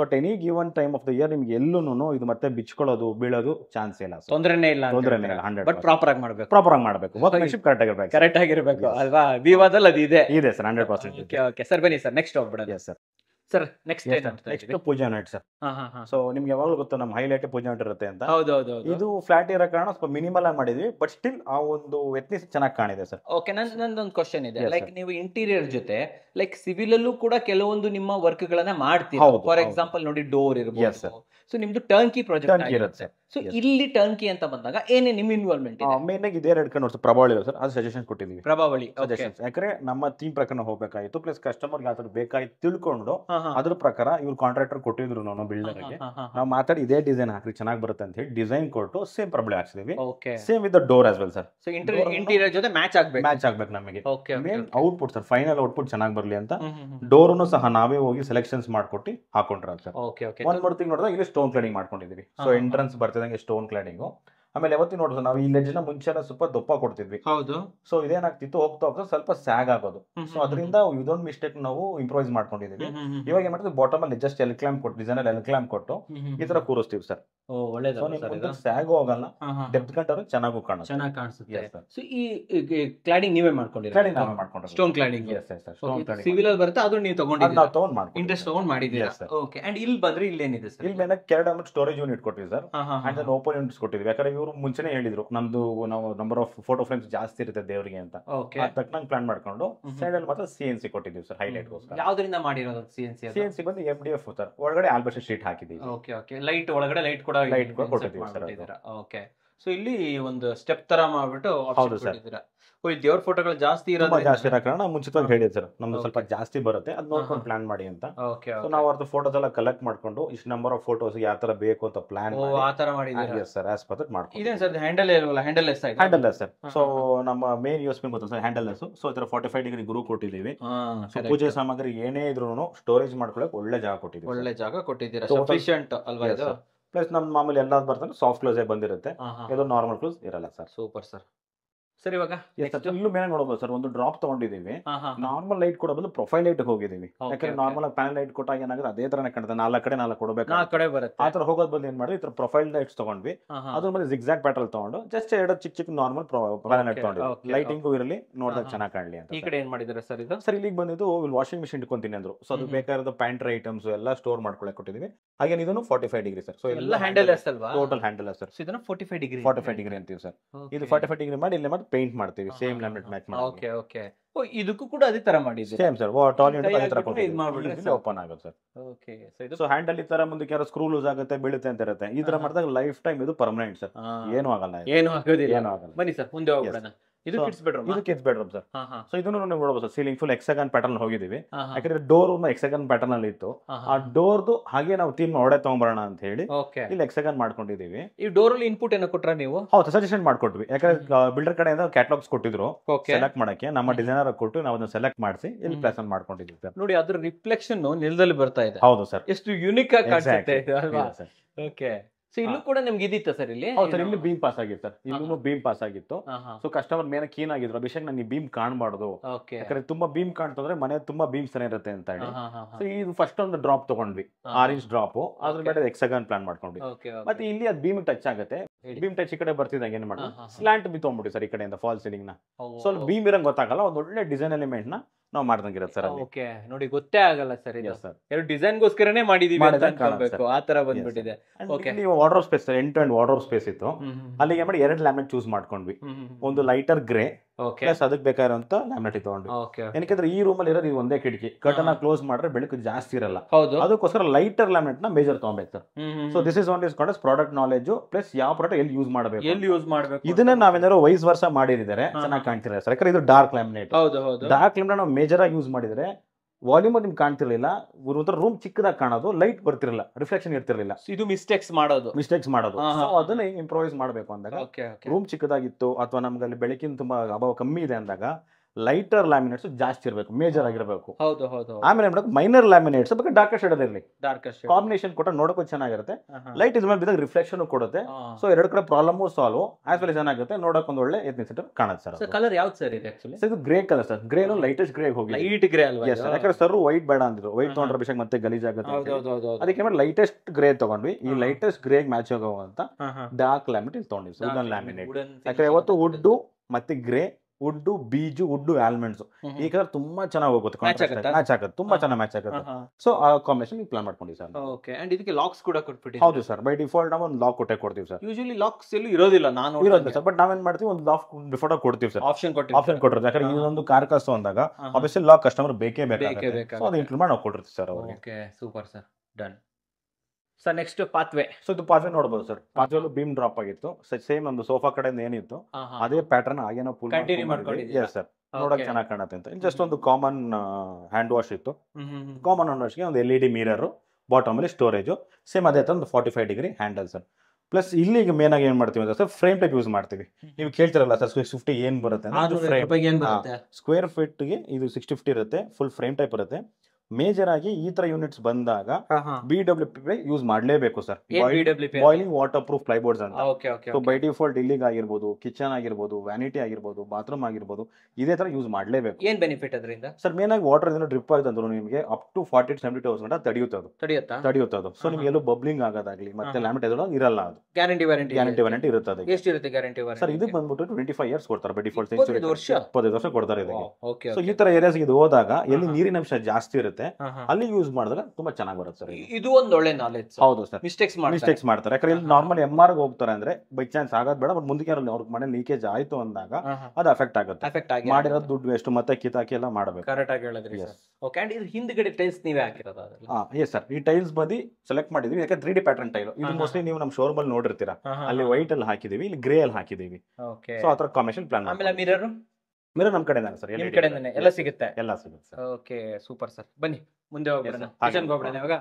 so any given time of the year ನಿಮ್ಗೆ ಎಲ್ಲೂ ಇದು ಮತ್ತೆ ಬಿಚ್ಕೊಳ್ಳೋದು ಬೀಳೋದು ಚಾನ್ಸ್ ಇಲ್ಲ ತೊಂದರೆನೇ ಇಲ್ಲ ಇಲ್ಲ ಹಂಡ್ರೆಡ್ ಬಟ್ ಪ್ರಾಪರ್ ಆಗಿ ಮಾಡಬೇಕು ಪ್ರಾಪರ್ ಆಗಿ ಮಾಡಬೇಕು ವರ್ಕ್ಮನ್ಶಿಪ್ ಕರೆಕ್ಟ್ ಆಗಿರ್ಬೇಕು ಕರೆಕ್ಟ್ ಆಗಿರಬೇಕು ಅಲ್ವಾ ವಿವಾದಲ್ಲಿ ಅದು ಇದೆ ಇದೆ sir hundred percent okay okay sir ಬನ್ನಿ ಸರ್ ನೆಕ್ಸ್ಟ್ ಹೋಗ್ಬಿಡೋದು sir sir next next puja night sir so ನಿಮ್ಗೆ ಯಾವಾಗಲೂ ಗೊತ್ತು ನಮ್ಮ ಹೈಲೈಟ್ ಪೂಜಾ ನೈಟ್ ಇರುತ್ತೆ ಅಂತ ಹೌದೌದು ಇದು ಫ್ಲಾಟ್ ಇರೋ ಕಾರಣ ಸ್ವಲ್ಪ ಮಿನಿಮಲ್ ಆಗಿ ಮಾಡಿದ್ವಿ ಬಟ್ ಸ್ಟಿಲ್ ಆ ಒಂದು ವೆತ್ನಿಸ್ ಚೆನ್ನಾಗಿ ಕಾಣಿದೆ ಸರ್ ಓಕೆ ನನ್ ನಂದೊಂದು ಕ್ವಶನ್ ಇದೆ ಲೈಕ್ ನೀವು ಇಂಟೀರಿಯರ್ ಜೊತೆ ಲೈಕ್ ಸಿವಿಲ್ ಅಲ್ಲೂ ಕೂಡ ಕೆಲವೊಂದು ನಿಮ್ಮ ವರ್ಕ್ ಗಳನ್ನ ಮಾಡ್ತೀವಿ ಫಾರ್ ಎಕ್ಸಾಂಪಲ್ ನೋಡಿ ಡೋರ್ ಇರ್ಬೋದು ಸೊ ನಿಮ್ದು ಟರ್ನ್ ಕಿ ಪ್ರಾಜೆಕ್ಟ್ ಇರುತ್ತೆ ಸೊ ಇಲ್ಲಿ ಟರ್ನ್ ಕಿ ಅಂತ ಬಂದಾಗ ಏನೇ ನಿಮ್ಮ ಇನ್ವಾಲ್ವ್ಮೆಂಟ್ ಮೇನ್ ಆಗಿ ಇದೇ ಎರಡು ಕಡೆ ಪ್ರಭಾವಳಿ ಸರ್ ಅದು ಸಜೆಷನ್ ಕೊಟ್ಟಿದ್ದೀವಿ ಪ್ರಭಾವಳಿ ಸಜೆಷನ್ಸ್ ಯಾಕಂದ್ರೆ ನಮ್ಮ ಥೀಮ್ ಪ್ರಕಾರ ಹೋಗಬೇಕಾಯ್ತು ಪ್ಲಸ್ ಕಸ್ಟಮರ್ ಆ ಥರ ಬೇಕಾಗಿ ತಿಳ್ಕೊಂಡು ಅದ್ರ ಪ್ರಕಾರ ಇವ್ರು ಕಾಂಟ್ರಾಕ್ಟರ್ ಕೊಟ್ಟಿದ್ರು ಬಿಲ್ಡರ್ಗೆ ನಾವು ಮಾತಾಡಿ ಇದೇ ಡಿಸೈನ್ ಹಾಕ್ರಿ ಚೆನ್ನಾಗಿ ಬರುತ್ತೆ ಅಂತ ಹೇಳಿ ಡಿಸೈನ್ ಕೊಟ್ಟು ಸೇಮ್ ಪ್ರಬಳಿ ಹಾಕ್ಸಿದೀವಿ same with door as well sir interior ಜೊತೆ ಮ್ಯಾಚ್ ಆಗ್ಬೇಕು ಮ್ಯಾಚ್ ಆಗ್ಬೇಕು ನಮಗೆ main output sir final output ಚೆನ್ನಾಗಿ ಬರಲಿ ಅಂತ ಡೋರ್ನು ಸಹ ನಾವೇ ಹೋಗಿ ಸೆಲೆಕ್ಷನ್ಸ್ ಮಾಡ್ಕೊಟ್ಟು ಹಾಕೊಂಡ್ರೆ ಸರ್ ಒಂದ್ ಮೂರು ತಿಂಗಳು ನೋಡಿದ್ರೆ ಇಲ್ಲಿ ಸ್ಟೋನ್ ಕ್ಲೈಡಿಂಗ್ ಮಾಡ್ಕೊಂಡಿದ್ದೀವಿ ಸೊ ಎಂಟ್ರೆನ್ಸ್ ಬರ್ತಿದಂಗೆ ಸ್ಟೋನ್ ಕ್ಲೈಡಿಂಗು ಆಮೇಲೆ ಯಾವತ್ತಿ ನೋಡಿದ್ರು ನಾವು ಈ ಲೆಜ್ನ ಮುಂಚೆನ ಸ್ವಲ್ಪ ದಪ್ಪ ಕೊಡ್ತಿದ್ವಿ ಹೌದು ಸೊ ಇದೇನಾಗ್ತಿತ್ತು ಹೋಗ್ತಾ ಹೋಗ್ತಾ ಸ್ವಲ್ಪ ಸ್ಯಾಗ್ ಆಗೋದು ಸೊ ಅದರಿಂದ ಇದೊಂದು ಮಿಸ್ಟೇಕ್ ನಾವು ಇಂಪ್ರೂವೈಸ್ ಮಾಡ್ಕೊಂಡಿದೀವಿ ಇವಾಗ ಏನ್ ಮಾಡ್ತೀವಿ ಬಾಟಮ್ ಅಲ್ಲಿ ಜಸ್ಟ್ ಎಲ್ ಕ್ಲಾಮ್ ಕೊಟ್ಟು ಡಿಸೈನ್ ಅಲ್ಲಿ ಎಲ್ ಕ್ಲಾಮ್ ಕೊಟ್ಟು ಈ ತರ ಕೂರಿಸ್ತೀವಿ ಸರ್ ಒಳ್ಳೆದು ಸ್ಯಾಗು ಹೋಗಲ್ಲ ಡೆಪ್ತ್ ಕಂಟ್ರೋಲ್ ಚೆನ್ನಾಗೂ ಕಾಣುತ್ತೆ ಚೆನ್ನಾಗಿ ಕಾಣಿಸುತ್ತೆ ಸೊ ಈ ಕ್ಲಾಡಿಂಗ್ ನೀವೇ ಮಾಡ್ಕೊಂಡಿರಿ ಕ್ಲಾಡಿಂಗ್ ನಾವೇ ಮಾಡ್ಕೊಂಡು stone cladding yes yes stone cladding civil ಅಲ್ಲಿ ಬರುತ್ತೆ ಅದು ನೀವು ತಗೊಂಡಿದ್ದೀರಾ ನಾವು ತಗೊಂಡ್ ಮಾಡ್ಕೊಂಡು ಇಂಟ್ರೆಸ್ಟ್ ತಗೊಂಡ್ ಮಾಡಿದ್ದೀರಾ ಓಕೆ ಅಂಡ್ ಇಲ್ಲಿ ಬಂದ್ರೆ ಇಲ್ಲಿ ಏನಿದೆ ಸರ್ ಇಲ್ಲಿ ಮೇಲೆ ಕೆರಡ್ ಸ್ಟೋರೇಜ್ ಯೂನಿಟ್ ಕೊಟ್ಟಿದ್ದೀವಿ ಸರ್ ಅಂಡ್ ಓಪನ್ ಯೂನಿಟ್ಸ್ ಕೊಟ್ಟಿದ್ದೀವಿ ಯಾಕಂದ್ರೆ ಇವರು ಮುಂಚೆನೆ ಹೇಳಿದ್ರು ನಮ್ದು ನಾವು ನಂಬರ್ ಆಫ್ ಫೋಟೋ ಫ್ರೇಮ್ಸ್ ಜಾಸ್ತಿ ಇರುತ್ತೆ ದೇವರಿಗೆ ಅಂತ ಓಕೆ ಪ್ಲಾನ್ ಮಾಡ್ಕೊಂಡು ಸೈಡ್ ಅಲ್ಲಿ ಮಾತ್ರ ಸಿ ಎನ್ ಸಿ ಕೊಟ್ಟಿದ್ದೀವಿ ಸರ್ ಹೈಲೈಟ್ ಗೋಸ್ಕರ ಯಾವ್ದ್ರಿಂದ ಮಾಡಿರೋದು ಸಿ ಎನ್ ಸಿ ಬಂದು ಎಫ್ ಡಿ ಎಫ್ ಸರ್ ಒಳಗಡೆ ಆಲ್ಬೆಸ್ಟ್ ಶೀಟ್ ಹಾಕಿದ್ದೀವಿ ಓಕೆ ಓಕೆ ಲೈಟ್ ಒಳಗಡೆ ಲೈಟ್ ಕೂಡ ಲೈಟ್ ಕೂಡ ಕೊಟ್ಟಿದ್ದೀವಿ ಓಕೆ ಸೊ ಇಲ್ಲಿ ಒಂದು ಸ್ಟೆಪ್ ತರ ಮಾಡ್ಬಿಟ್ಟು ಹೌದು ಸರ್ ದೇವ್ರ ಫೋಟೋಗಳು ಜಾಸ್ತಿ ಇರೋದು ಜಾಸ್ತಿ ಇರೋ ಮುಂಚಿತವಾಗಿ ಹೇಳಿದೆ ಸರ್ ನಮ್ದು ಸ್ವಲ್ಪ ಜಾಸ್ತಿ ಬರುತ್ತೆ ಅದ್ ನೋಡ್ಕೊಂಡು ಪ್ಲಾನ್ ಮಾಡಿ ಅಂತ ನಾವು ಅದ್ರ ಫೋಟೋಸ್ ಎಲ್ಲ ಕಲೆಕ್ಟ್ ಮಾಡ್ಕೊಂಡು ಇಷ್ಟು ನಂಬರ್ ಆಫ್ ಫೋಟೋಸ್ ಯಾವ ತರ ಬೇಕು ಅಂತ ಪ್ಲಾನ್ ಆ ತರ ಮಾಡಿದ್ದೀವಿ ಸರ್ ಆಸ್ ಪರ್ ಮಾಡ್ಕೊಂಡು ಸರ್ ಹ್ಯಾಂಡಲ್ ಇರಲ್ಲ handleless handle sir so ನಮ್ಮ ಮೇನ್ ಯೂಸ್ ಗೊತ್ತಿಲ್ಲ ಸರ್ ಹ್ಯಾಂಡಲ್ ಸೊ ಇದರ ಫಾರ್ಟಿ ಫೈವ್ ಡಿಗ್ರಿ ಗುರು ಕೊಟ್ಟಿದ್ದೀವಿ ಪೂಜೆ ಸಾಮಗ್ರಿ ಏನೇ ಇದ್ರು ಸ್ಟೋರೇಜ್ ಮಾಡ್ಕೊಳಕ್ ಒಳ್ಳೆ ಜಾಗ ಕೊಟ್ಟಿದ್ದೀವಿ ಒಳ್ಳೆ ಜಾಗ ಕೊಟ್ಟಿದ್ದೀರಾ ಸಫಿಷಿಯಂಟ್ ಅಲ್ವಾ ಇದು ಪ್ಲಸ್ ನಮ್ಮ ಮಾಮೂಲಿ ಎಲ್ಲಾದ್ ಬರ್ತಾರೆ ಸಾಫ್ಟ್ ಕ್ಲೋಸೇ ಬಂದಿರುತ್ತೆ ಇದು ನಾರ್ಮಲ್ ಕ್ಲೋಸ್ ಇರಲ್ಲ ಸರ್ ಸೂಪರ್ ಸರ್ ಸರ್ ಇವಾಗ ಎಲ್ಲೂ ಮೇಲೆ ನೋಡಬಹುದು ಸರ್ ಒಂದು ಡ್ರಾಪ್ ತಗೊಂಡಿದೀವಿ ನಾರ್ಮಲ್ ಲೈಟ್ ಕೂಡ ಬಂದು ಪ್ರೊಫೈಲ್ ಲೈಟ್ ಹೋಗಿದೀವಿ ಯಾಕಂದ್ರೆ ನಾರ್ಮಲ್ ಆಗಿ ಪ್ಯಾನಲ್ ಲೈಟ್ ಕೊಟ್ಟಾಗ ಏನಾಗುತ್ತೆ ಅದೇ ತರ ಕಾಣ್ತದೆ ನಾಲ್ಕು ಕಡೆ ನಾಲ್ಕು ಕೊಡಬೇಕು ಕಡೆ ಬರುತ್ತೆ ಆ ತರ ಹೋಗೋದ್ ಬದಲು ಏನ್ ಮಾಡಿದ್ವಿ ಈ ತರ ಪ್ರೊಫೈಲ್ ಲೈಟ್ಸ್ ತಗೊಂಡ್ವಿ ಅದ್ರ ಮೇಲೆ ಎಕ್ಸಾಕ್ಟ್ ಪ್ಯಾಟರ್ನ್ ತಗೊಂಡು ಜಸ್ಟ್ ಎರಡು ಚಿಕ್ಕ ಚಿಕ್ಕ ನಾರ್ಮಲ್ ಪ್ಯಾನಲ್ ಲೈಟ್ ತಗೊಂಡ್ವಿ ಲೈಟಿಂಗು ಇರಲಿ ನೋಡಿದಾಗ ಚೆನ್ನಾಗಿ ಕಾಣಲಿ ಅಂತ ಈ ಕಡೆ ಏನ್ ಮಾಡಿದ್ರೆ ಸರ್ ಇದು ಸರ್ ಇಲ್ಲಿಗೆ ಬಂದಿದ್ದು ವಾಷಿಂಗ್ ಮಿಷಿನ್ ಇಟ್ಕೊಂತೀನಿ ಅಂದ್ರು ಸೊ ಅದು ಬೇಕಾದ ಪ್ಯಾಂಟ್ ಐಟಮ್ಸ್ ಎಲ್ಲ ಸ್ಟೋರ್ ಮಾಡ್ಕೊಳ್ಳಕ್ಕೆ ಕೊಟ್ಟಿದ್ವಿ ಹಾಗೆ ಇದನ್ನು ಫಾರ್ಟಿ ಫೈವ್ ಡಿಗ್ರಿ ಸರ್ ಎಲ್ಲ ಹ್ಯಾಂಡಲ್ ಅಲ್ವಾ ಟೋಟಲ್ ಹ್ಯಾಂಡಲ್ ಸರ್ ಇದನ್ನ forty five degree forty five degree ಅಂತೀವಿ ಸರ್ ಇದು ಫಾರ್ಟಿ ಫೈವ್ ಡಿಗ್ರಿ ಮಾಡಿ ಇಲ್ಲಿ ಮಾಡಿ ಪೇಂಟ್ ಮಾಡ್ತೀವಿ ಸೇಮ್ ಲ್ಯಾಮಿನೇಟ್ ಮ್ಯಾಚ್ ಮಾಡ್ತೀವಿ ಓಕೆ ಓಕೆ ಓ ಇದಕ್ಕೂ ಕೂಡ ಅದೇ ತರ ಮಾಡಿದ್ದೀವಿ ಸೇಮ್ ಸರ್ ಟಾಲ್ ಇಂಟು ಅದೇ ತರ ಕೊಡ್ತೀವಿ ಓಪನ್ ಆಗುತ್ತೆ ಸರ್ ಓಕೆ ಸೊ ಹ್ಯಾಂಡಲ್ ಈ ತರ ಮುಂದಕ್ಕೆ ಯಾರೋ ಸ್ಕ್ರೂ ಲೂಸ್ ಆಗುತ್ತೆ ಬೀಳುತ್ತೆ ಅಂತ ಇರುತ್ತೆ ಈ ತರ ಮಾಡಿದಾಗ ಲೈಫ್ ಟೈಮ್ ಇದು ಪರ್ಮನೆಂಟ್ ಸರ್ ಏನು ಆಗಲ್ಲ ಏನು ಆಗೋದಿಲ್ಲ ಏನು ಆಗಲ್ಲ ಬನ್ನಿ ಸರ್ ಮುಂದೆ ಹೋಗೋಣ ಸೀಲಿಂಗ್ ಫುಲ್ ಎಕ್ಸಗನ್ ಪ್ಯಾಟರ್ನ್ ಹೋಗಿದ್ದೀವಿ ಯಾಕಂದ್ರೆ ಡೋರ್ ಎಕ್ಸಗನ್ ಪ್ಯಾಟರ್ನ್ ಅಲ್ಲಿ ಇತ್ತು ಆ ಡೋರ್ದು ಹಾಗೆ ನಾವು ಥೀಮ್ ಒಡೆ ತಗೊಂಡ್ಬರೋಣ ಅಂತ ಹೇಳಿ ಇಲ್ಲಿ ಎಕ್ಸಗನ್ ಮಾಡ್ಕೊಂಡಿದೀವಿ ಈ ಡೋರ್ ಅಲ್ಲಿ ಇನ್ಪುಟ್ ಏನೋ ಕೊಟ್ರ ನೀವು ಹೌದು ಸಜೆಷನ್ ಮಾಡ್ಕೊಟ್ವಿ ಯಾಕಂದ್ರೆ ಬಿಲ್ಡರ್ ಕಡೆಯಿಂದ ಕ್ಯಾಟ್ಲಾಗ್ಸ್ ಕೊಟ್ಟಿದ್ರು ಸೆಲೆಕ್ಟ್ ಮಾಡಕ್ಕೆ ನಮ್ಮ ಡಿಸೈನರ್ ಕೊಟ್ಟು ನಾವು ಅದನ್ನ ಸೆಲೆಕ್ಟ್ ಮಾಡಿಸಿ ಇಲ್ಲಿ ಪ್ಲೇಸ್ ಮಾಡ್ಕೊಂಡಿದ್ವಿ ಸರ್ ನೋಡಿ ಅದ್ರ ರಿಫ್ಲೆಕ್ಷನ್ ನೆಲದಲ್ಲಿ ಬರ್ತಾ ಇದೆ ಹೌದು ಸರ್ ಎಷ್ಟು ಯುನಿಕ್ ಆಗಿ ಕಾಣಿಸುತ್ತೆ ಓಕೆ ಸೊ ಇಲ್ಲೂ ಕೂಡ ನಿಮ್ಗೆ ಇದಿತ್ತ ಸರ್ ಇಲ್ಲಿ ಸರ್ ಇಲ್ಲಿ ಬೀಮ್ ಪಾಸ್ ಆಗಿತ್ತು ಸರ್ ಇಲ್ಲೂ ಬೀಮ್ ಪಾಸ್ ಆಗಿತ್ತು ಸೊ ಕಸ್ಟಮರ್ ಮೇನ ಕೀನ್ ಆಗಿದ್ರು ಅಭಿಷೇಕ್ ನಾನು ಬೀಮ್ ಕಾಣಬಾರ್ದು ಯಾಕಂದ್ರೆ ತುಂಬಾ ಬೀಮ್ ಕಾಣ್ತಂದ್ರೆ ಮನೆ ತುಂಬಾ ಬೀಮ್ಸ್ ಇರುತ್ತೆ ಅಂತ ಹೇಳಿ ಸೊ ಇದು ಫಸ್ಟ್ ಒಂದು ಡ್ರಾಪ್ ತಗೊಂಡ್ವಿ ಆರೆಂಜ್ ಡ್ರಾಪ್ ಅದ್ರ ಮೇಲೆ ಪ್ಲಾನ್ ಮಾಡ್ಕೊಂಡ್ವಿ ಮತ್ತೆ ಇಲ್ಲಿ ಅದು ಬೀಮ್ ಟಚ್ ಆಗುತ್ತೆ ಬೀಮ್ ಟಚ್ ಈ ಕಡೆ ಬರ್ತಿದ್ದಂಗೆ ಏನ್ ಮಾಡ್ತಾರೆ ಸ್ಲಾಂಟ್ ಬಿ ತಗೊಂಡ್ಬಿಡಿ ಸರ್ ಈ ಕಡೆಯಿಂದ ಫಾಲ್ ಸೀಲಿಂಗ್ ನ ಸೊ ಬೀಮ್ ಇರಂಗ್ ಗೊತ್ತಾಗಲ್ಲ ಒಂದ್ ಒಳ್ಳೆ ಡಿಸೈನ್ ಎಲಿಮೆಂಟ್ ನ ನಾವು ಮಾಡ್ದಂಗಿರೋದು ಸರ್ ಓಕೆ ನೋಡಿ ಗೊತ್ತೇ ಆಗಲ್ಲ ಸರ್ ಸರ್ ಎರಡು ಡಿಸೈನ್ಗೋಸ್ಕರನೇ ಮಾಡಿದೀವಿ ಅಂತ ಆ ತರ ಬಂದ್ಬಿಟ್ಟಿದೆ ಓಕೆ ನೀವು ವಾರ್ಡ್ರೋಬ್ ಸ್ಪೇಸ್ ಎಂಟು ಅಂಡ್ ವಾರ್ಡ್ರೋಬ್ ಸ್ಪೇಸ್ ಇತ್ತು ಅಲ್ಲಿಗೆ ಮಾಡಿ ಎರಡು ಲ್ಯಾಮಿನೇಟ್ ಚೂಸ್ ಮಾಡ್ಕೊಂಡ್ವಿ ಒಂದು ಲೈಟರ್ ಗ್ರೇ ಪ್ಲಸ್ ಅದಕ್ಕೆ ಬೇಕಾಗಿರುವಂತ ಲ್ಯಾಮಿನೇಟ್ ತಗೊಂಡು ಏನಕ್ಕೆ ಈ ರೂಮಲ್ಲಿ ಇರೋದು ಒಂದೇ ಕಿಟಕಿ ಕರ್ಟನ್ ಕ್ಲೋಸ್ ಮಾಡಿದ್ರೆ ಬೆಳಕು ಜಾಸ್ತಿ ಇರಲ್ಲ ಅದಕ್ಕೋಸ್ಕರ ಲೈಟರ್ ಲ್ಯಾಮಿನೇಟ್ ನ major sir so this is one is called product knowledge plus ಯಾವ ಪ್ರಾಡಕ್ಟ್ ಎಲ್ಲಿ ಯೂಸ್ ಮಾಡಬೇಕು ಎಲ್ಲಿ ಯೂಸ್ ಮಾಡಬೇಕು ಇದನ್ನ ನಾವೇನಾರು ವಯಸ್ ವರ್ಷ ಮಾಡಿದರೆ ಚೆನ್ನಾಗಿ ಕಾಣ್ತಿರ ಯಾಕಂದ್ರೆ ಇದು ಡಾರ್ಕ್ ಲ್ಯಾಮಿನೇಟ್ ಡಾರ್ಕ್ ಲ್ಯಾಮಿನೇಟ್ ನಾವು ಮೇಜರ್ ಆಗಿ ಯೂಸ್ ಮಾಡಿದ್ರೆ ವಾಲ್ಯೂಮ್ ನಿಮ್ಗೆ ಕಾಣ್ತಿರ್ಲಿಲ್ಲ ಒಂಥರ ರೂಮ್ ಚಿಕ್ಕದಾಗ ಕಾಣೋದು ಲೈಟ್ ಬರ್ತಿರಲಿಲ್ಲ ರಿಫ್ಲೆಕ್ಷನ್ ಇರ್ತಿರ್ಲಿಲ್ಲ ಇದು ಮಿಸ್ಟೇಕ್ಸ್ ಮಾಡೋದು ಮಿಸ್ಟೇಕ್ಸ್ ಮಾಡೋದು ಅದನ್ನ ಇಂಪ್ರೊವೈಸ್ ಮಾಡಬೇಕು ಅಂದಾಗ ರೂಮ್ ಚಿಕ್ಕದಾಗಿತ್ತು ಅಥವಾ ನಮ್ಗೆ ಅಲ್ಲಿ ಬೆಳಕಿನ ತುಂಬಾ ಅಭಾವ ಕಮ್ಮಿ ಇದೆ ಅಂದಾಗ ಲೈಟರ್ ಲ್ಯಾಮಿನೇಟ್ಸ್ ಜಾಸ್ತಿ ಇರಬೇಕು ಮೇಜರ್ ಆಗಿರಬೇಕು ಹೌದು ಹೌದು ಆಮೇಲೆ ಏನ್ ಮೈನರ್ ಲ್ಯಾಮಿನೇಟ್ಸ್ ಬೇಕು ಡಾರ್ಕರ್ ಶೇಡ್ ಇರಲಿ ಡಾರ್ಕ್ ಶೇಡ್ ಕಾಂಬಿನೇಷನ್ ಕೊಟ್ಟ ನೋಡೋಕೆ ಚೆನ್ನಾಗಿರುತ್ತೆ ಲೈಟ್ ಇದ್ರ ಮೇಲೆ ಬಿದ್ದಾಗ ರಿಫ್ಲೆಕ್ಷನ್ ಕೊಡುತ್ತೆ ಸೊ ಎರಡು ಕಡೆ ಪ್ರಾಬ್ಲಮ್ ಸಾಲ್ವ್ ಆಸ್ ವೆಲ್ ಚೆನ್ನಾಗುತ್ತೆ ನೋಡಕ್ ಒಂದು ಒಳ್ಳೆ ಎತ್ನಿ ಸೆಟ್ ಕಾಣುತ್ತೆ ಸರ್ ಕಲರ್ ಯಾವ್ದು ಸರ್ ಇದೆ ಇದು grey colour sir grey lightest grey ಹೋಗಿ ಲೈಟ್ ಗ್ರೇ ಅಲ್ವಾ ಯಾಕಂದ್ರೆ ಸರ್ ವೈಟ್ ಬೇಡ ಅಂದ್ರು ವೈಟ್ ತಗೊಂಡ್ರೆ ಅಭಿಷೇಕ್ ಮತ್ತೆ ಗಲೀಜಾಗುತ್ತೆ ಅದಕ್ಕೆ ಮೇಲೆ ಲೈಟೆಸ್ಟ್ ಗ್ರೇ ತಗೊಂಡ್ವಿ ಈ ಲೈಟೆಸ್ಟ್ ಗ್ರೇ ಮ್ಯಾಚ್ ಅಂತ ಡಾರ್ಕ್ ಲ್ಯಾಮಿನೇಟ್ ತೊಗೊಂಡಿವಿ ಸರ್ ಲ್ಯಾಮಿನೇಟ್ ಯಾಕಂದ್ರೆ ಯಾವತ್ತು ವುಡ್ ಮತ್ತೆ grey wood beige wood almonds ಈ ಕಲರ್ ತುಂಬಾ ಚೆನ್ನಾಗಿ ಹೋಗುತ್ತೆ ಮ್ಯಾಚ್ ಆಗುತ್ತೆ ತುಂಬಾ ಚೆನ್ನಾಗಿ ಮ್ಯಾಚ್ ಆಗುತ್ತೆ ಸೊ ಆ ಕಾಂಬಿನೇಷನ್ ನೀವು ಪ್ಲಾನ್ ಮಾಡ್ಕೊಂಡಿ ಸರ್ ಓಕೆ ಅಂಡ್ ಇದಕ್ಕೆ ಲಾಕ್ಸ್ ಕೂಡ ಕೊಟ್ಬಿಟ್ಟು ಹೌದು ಸರ್ ಬೈ ಡಿಫಾಲ್ಟ್ ನಾವು ಒಂದು ಲಾಕ್ ಕೊಟ್ಟೆ ಕೊಡ್ತೀವಿ ಸರ್ ಯೂಶಲಿ ಲಾಕ್ಸ್ ಎಲ್ಲ ಇರೋದಿಲ್ಲ ನಾನು ಇರೋದಿಲ್ಲ ಸರ್ ಬಟ್ ನಾವೇನ್ ಮಾಡ್ತೀವಿ ಒಂದು ಲಾಕ್ ಡಿಫಾಲ್ಟ್ ಕೊಡ್ತೀವಿ ಸರ್ ಆಪ್ಷನ್ ಕೊಟ್ಟು ಆಪ್ಷನ್ ಕೊಟ್ಟಿರೋದು ಯಾಕಂದ್ರೆ ಇದೊಂದು ಕಾರ್ ಕಳ್ಸೋ ಅಂದಾಗ ಆಬ್ವಿಯಸ್ಲಿ ಲಾಕ್ ಕಸ್ಟಮರ್ ಬೇಕೇ ಬೇಕಾಗುತ್ತೆ ಸೊ ಅದು ಇನ್ಕ್ಲೂಡ್ ಮಾಡಿ ನಾವು ಕೊಟ್ಟಿರ್ತೀವಿ sir okay super sir done sir next pathway so ಇದು ಪಾತ್ವೆ ನೋಡಬಹುದು ಸರ್ ಪಾತ್ವೆಲು ಬೀಮ್ ಡ್ರಾಪ್ ಆಗಿತ್ತು ಸೇಮ್ ಒಂದು ಸೋಫಾ ಕಡೆಯಿಂದ ಏನಿತ್ತು ಅದೇ ಪ್ಯಾಟರ್ನ್ ಆಗೇನೋ ಫುಲ್ ಸರ್ ನೋಡಕ್ ಚೆನ್ನಾಗಿ ಕಾಣುತ್ತೆ ಅಂತ ಜಸ್ಟ್ ಒಂದು ಕಾಮನ್ ಹ್ಯಾಂಡ್ ವಾಶ್ ಇತ್ತು ಕಾಮನ್ ಹ್ಯಾಂಡ್ ವಾಶ್ಗೆ ಒಂದು L E D mirror bottom ಅಲ್ಲಿ ಸ್ಟೋರೇಜು ಸೇಮ್ ಅದೇ ತರ ಒಂದು forty five degree handle sir plus ಇಲ್ಲಿ ಈಗ ಮೇನ್ ಆಗಿ ಏನ್ ಮಾಡ್ತೀವಿ ಅಂತ ಸರ್ ಫ್ರೇಮ್ ಟೈಪ್ ಯೂಸ್ ಮಾಡ್ತೀವಿ ನೀವು ಕೇಳ್ತಿರಲ್ಲ ಸರ್ ಫಿಫ್ಟಿ ಏನ್ ಬರುತ್ತೆ ಸ್ಕ್ವೇರ್ ಫೀಟ್ಗೆ ಇದು ಸಿಕ್ಸ್ಟಿ ಫಿಫ್ಟಿ ಇರುತ್ತೆ ಫುಲ್ ಫ್ರೇಮ್ ಟೈಪ್ ಇರುತ್ತೆ ಮೇಜರ್ ಆಗಿ ಈ ತರ ಯೂನಿಟ್ಸ್ ಬಂದಾಗ ಬಿ ಡಬ್ಲ್ಯೂ ಯೂಸ್ ಮಾಡಲೇಬೇಕು sir boiling water proof plyboards ಅಂತ ಬೈ ಡಿಫಾಲ್ಟ್ ಇಲ್ಲಿಗೆ ಆಗಿರ್ಬೋದು ಕಿಚನ್ ಆಗಿರ್ಬೋದು ವ್ಯಾನಿಟಿ ಆಗಿರ್ಬೋದು ಬಾತ್ರೂಮ್ ಆಗಿರ್ಬೋದು ಇದೇ ತರ ಯೂಸ್ ಮಾಡಲೇಬೇಕು ಏನ್ ಬೆನಿಫಿಟ್ ಅದರಿಂದ ಸರ್ ಮೇನ್ ಆಗಿ ವಾಟರ್ ಇದನ್ನ ಡ್ರಿಪ್ ಆಯ್ತು ಅಂದ್ರೆ ನಿಮಗೆ up to forty seventy two ಗಂಟ ತಡೆಯುತ್ತೆ ಅದು ತಡೆಯುತ್ತೆ ಸೊ ನಿಮ್ಗೆ ಎಲ್ಲೂ ಬಬ್ಲಿಂಗ್ ಆಗೋದಾಗ್ಲಿ ಮತ್ತೆ ಲ್ಯಾಮಿಟ್ ಇರಲ್ಲ ಅದು ಗ್ಯಾರಂಟಿ ವ್ಯಾರಂಟಿ ಗ್ಯಾರಂಟಿ ವ್ಯಾರಂಟಿ ಇರುತ್ತೆ ಎಷ್ಟು ಇರುತ್ತೆ ಗ್ಯಾರಂಟಿ ಸರ್ ಇದಕ್ಕೆ ಬಂದ್ಬಿಟ್ಟು ಟ್ವೆಂಟಿ ಫೈವ್ ಇಯರ್ಸ್ ಕೊಡ್ತಾರೆ ಬೈ ಡಿಫಾಲ್ಟ್ ವರ್ಷ ಇಪ್ಪತ್ತೈದು ವರ್ಷ ಕೊಡ್ತಾರೆ ಇದಕ್ಕೆ ಸೊ ಈ ತರ ಏರಿಯಾಸ್ ಇದು ಹೋದಾಗ ಎಲ್ಲಿ ನೀರಿನ ಅಂಶ ಜಾಸ್ತಿ ಇರುತ್ತೆ ಇರುತ್ತೆ ಅಲ್ಲಿ ಯೂಸ್ ಮಾಡಿದ್ರೆ ತುಂಬಾ ಚೆನ್ನಾಗಿ ಬರುತ್ತೆ ಸರ್ ಇದು ಒಂದು ಒಳ್ಳೆ ನಾಲೆಜ್ ಹೌದು ಸರ್ ಮಿಸ್ಟೇಕ್ಸ್ ಮಿಸ್ಟೇಕ್ಸ್ ಮಾಡ್ತಾರೆ ಯಾಕಂದ್ರೆ ಇಲ್ಲಿ ನಾರ್ಮಲ್ ಎಂ ಆರ್ ಹೋಗ್ತಾರೆ ಅಂದ್ರೆ ಬೈ ಚಾನ್ಸ್ ಆಗೋದ್ ಬೇಡ ಬಟ್ ಮುಂದಕ್ಕೆ ಅವ್ರ ಮನೆ ಲೀಕೇಜ್ ಆಯ್ತು ಅಂದಾಗ ಅದು ಅಫೆಕ್ಟ್ ಆಗುತ್ತೆ ಅಫೆಕ್ಟ್ ಆಗಿ ಮಾಡಿರೋ ದುಡ್ಡು ಎಷ್ಟು ಮತ್ತೆ ಕಿತಾಕಿ ಎಲ್ಲ ಮಾಡಬೇಕು ಕರೆಕ್ಟ್ ಆಗಿ ಹೇಳಿದ್ರಿ ಓಕೆ ಅಂಡ್ ಇದು ಹಿಂದ್ಗಡೆ ಟೈಲ್ಸ್ ನೀವೇ ಹಾಕಿರೋದು ಹಾಂ ಎಸ್ ಸರ್ ಈ ಟೈಲ್ಸ್ ಬದಿ ಸೆಲೆಕ್ಟ್ ಮಾಡಿದೀವಿ ಯಾಕಂದ್ರೆ ತ್ರೀ ಡಿ ಪ್ಯಾಟರ್ನ್ ಟೈಲ್ ಇದು ಮೋಸ್ಟ್ಲಿ ನೀವು ನಮ್ಮ ಶೋರೂಮ್ ಅಲ್ಲಿ ನೋಡಿರ್ತೀರಾ ಅಲ್ಲಿ ವೈಟ್ ಅಲ್ಲಿ ಹಾಕಿದೀವಿ ಇಲ್ಲಿ ಗ್ರೇ ಅಲ್ಲಿ ಹಾಕಿದೀವಿ ಸೊ ಆ ಕಾಂಬಿನೇಷನ್ ಪ್ಲಾನ್ ಆಮೇಲೆ ಮಿರರ್ ಮಿರ ನಮ್ಮ ಕಡೆಯಿಂದ ಸರ್ ನಿಮ್ ಕಡೆಯಿಂದಾನೆ ಎಲ್ಲ ಸಿಗುತ್ತೆ ಎಲ್ಲ ಸಿಗುತ್ತೆ ಸರ್ ಓಕೆ ಸೂಪರ್ ಸರ್ ಬನ್ನಿ ಮುಂದೆ ಹೋಗ್ಬಿಡೋಣ Yes, sir. ಕಿಚನ್ಗೆ ಹೋಗ್ಬಿಡೋಣ ಇವಾಗ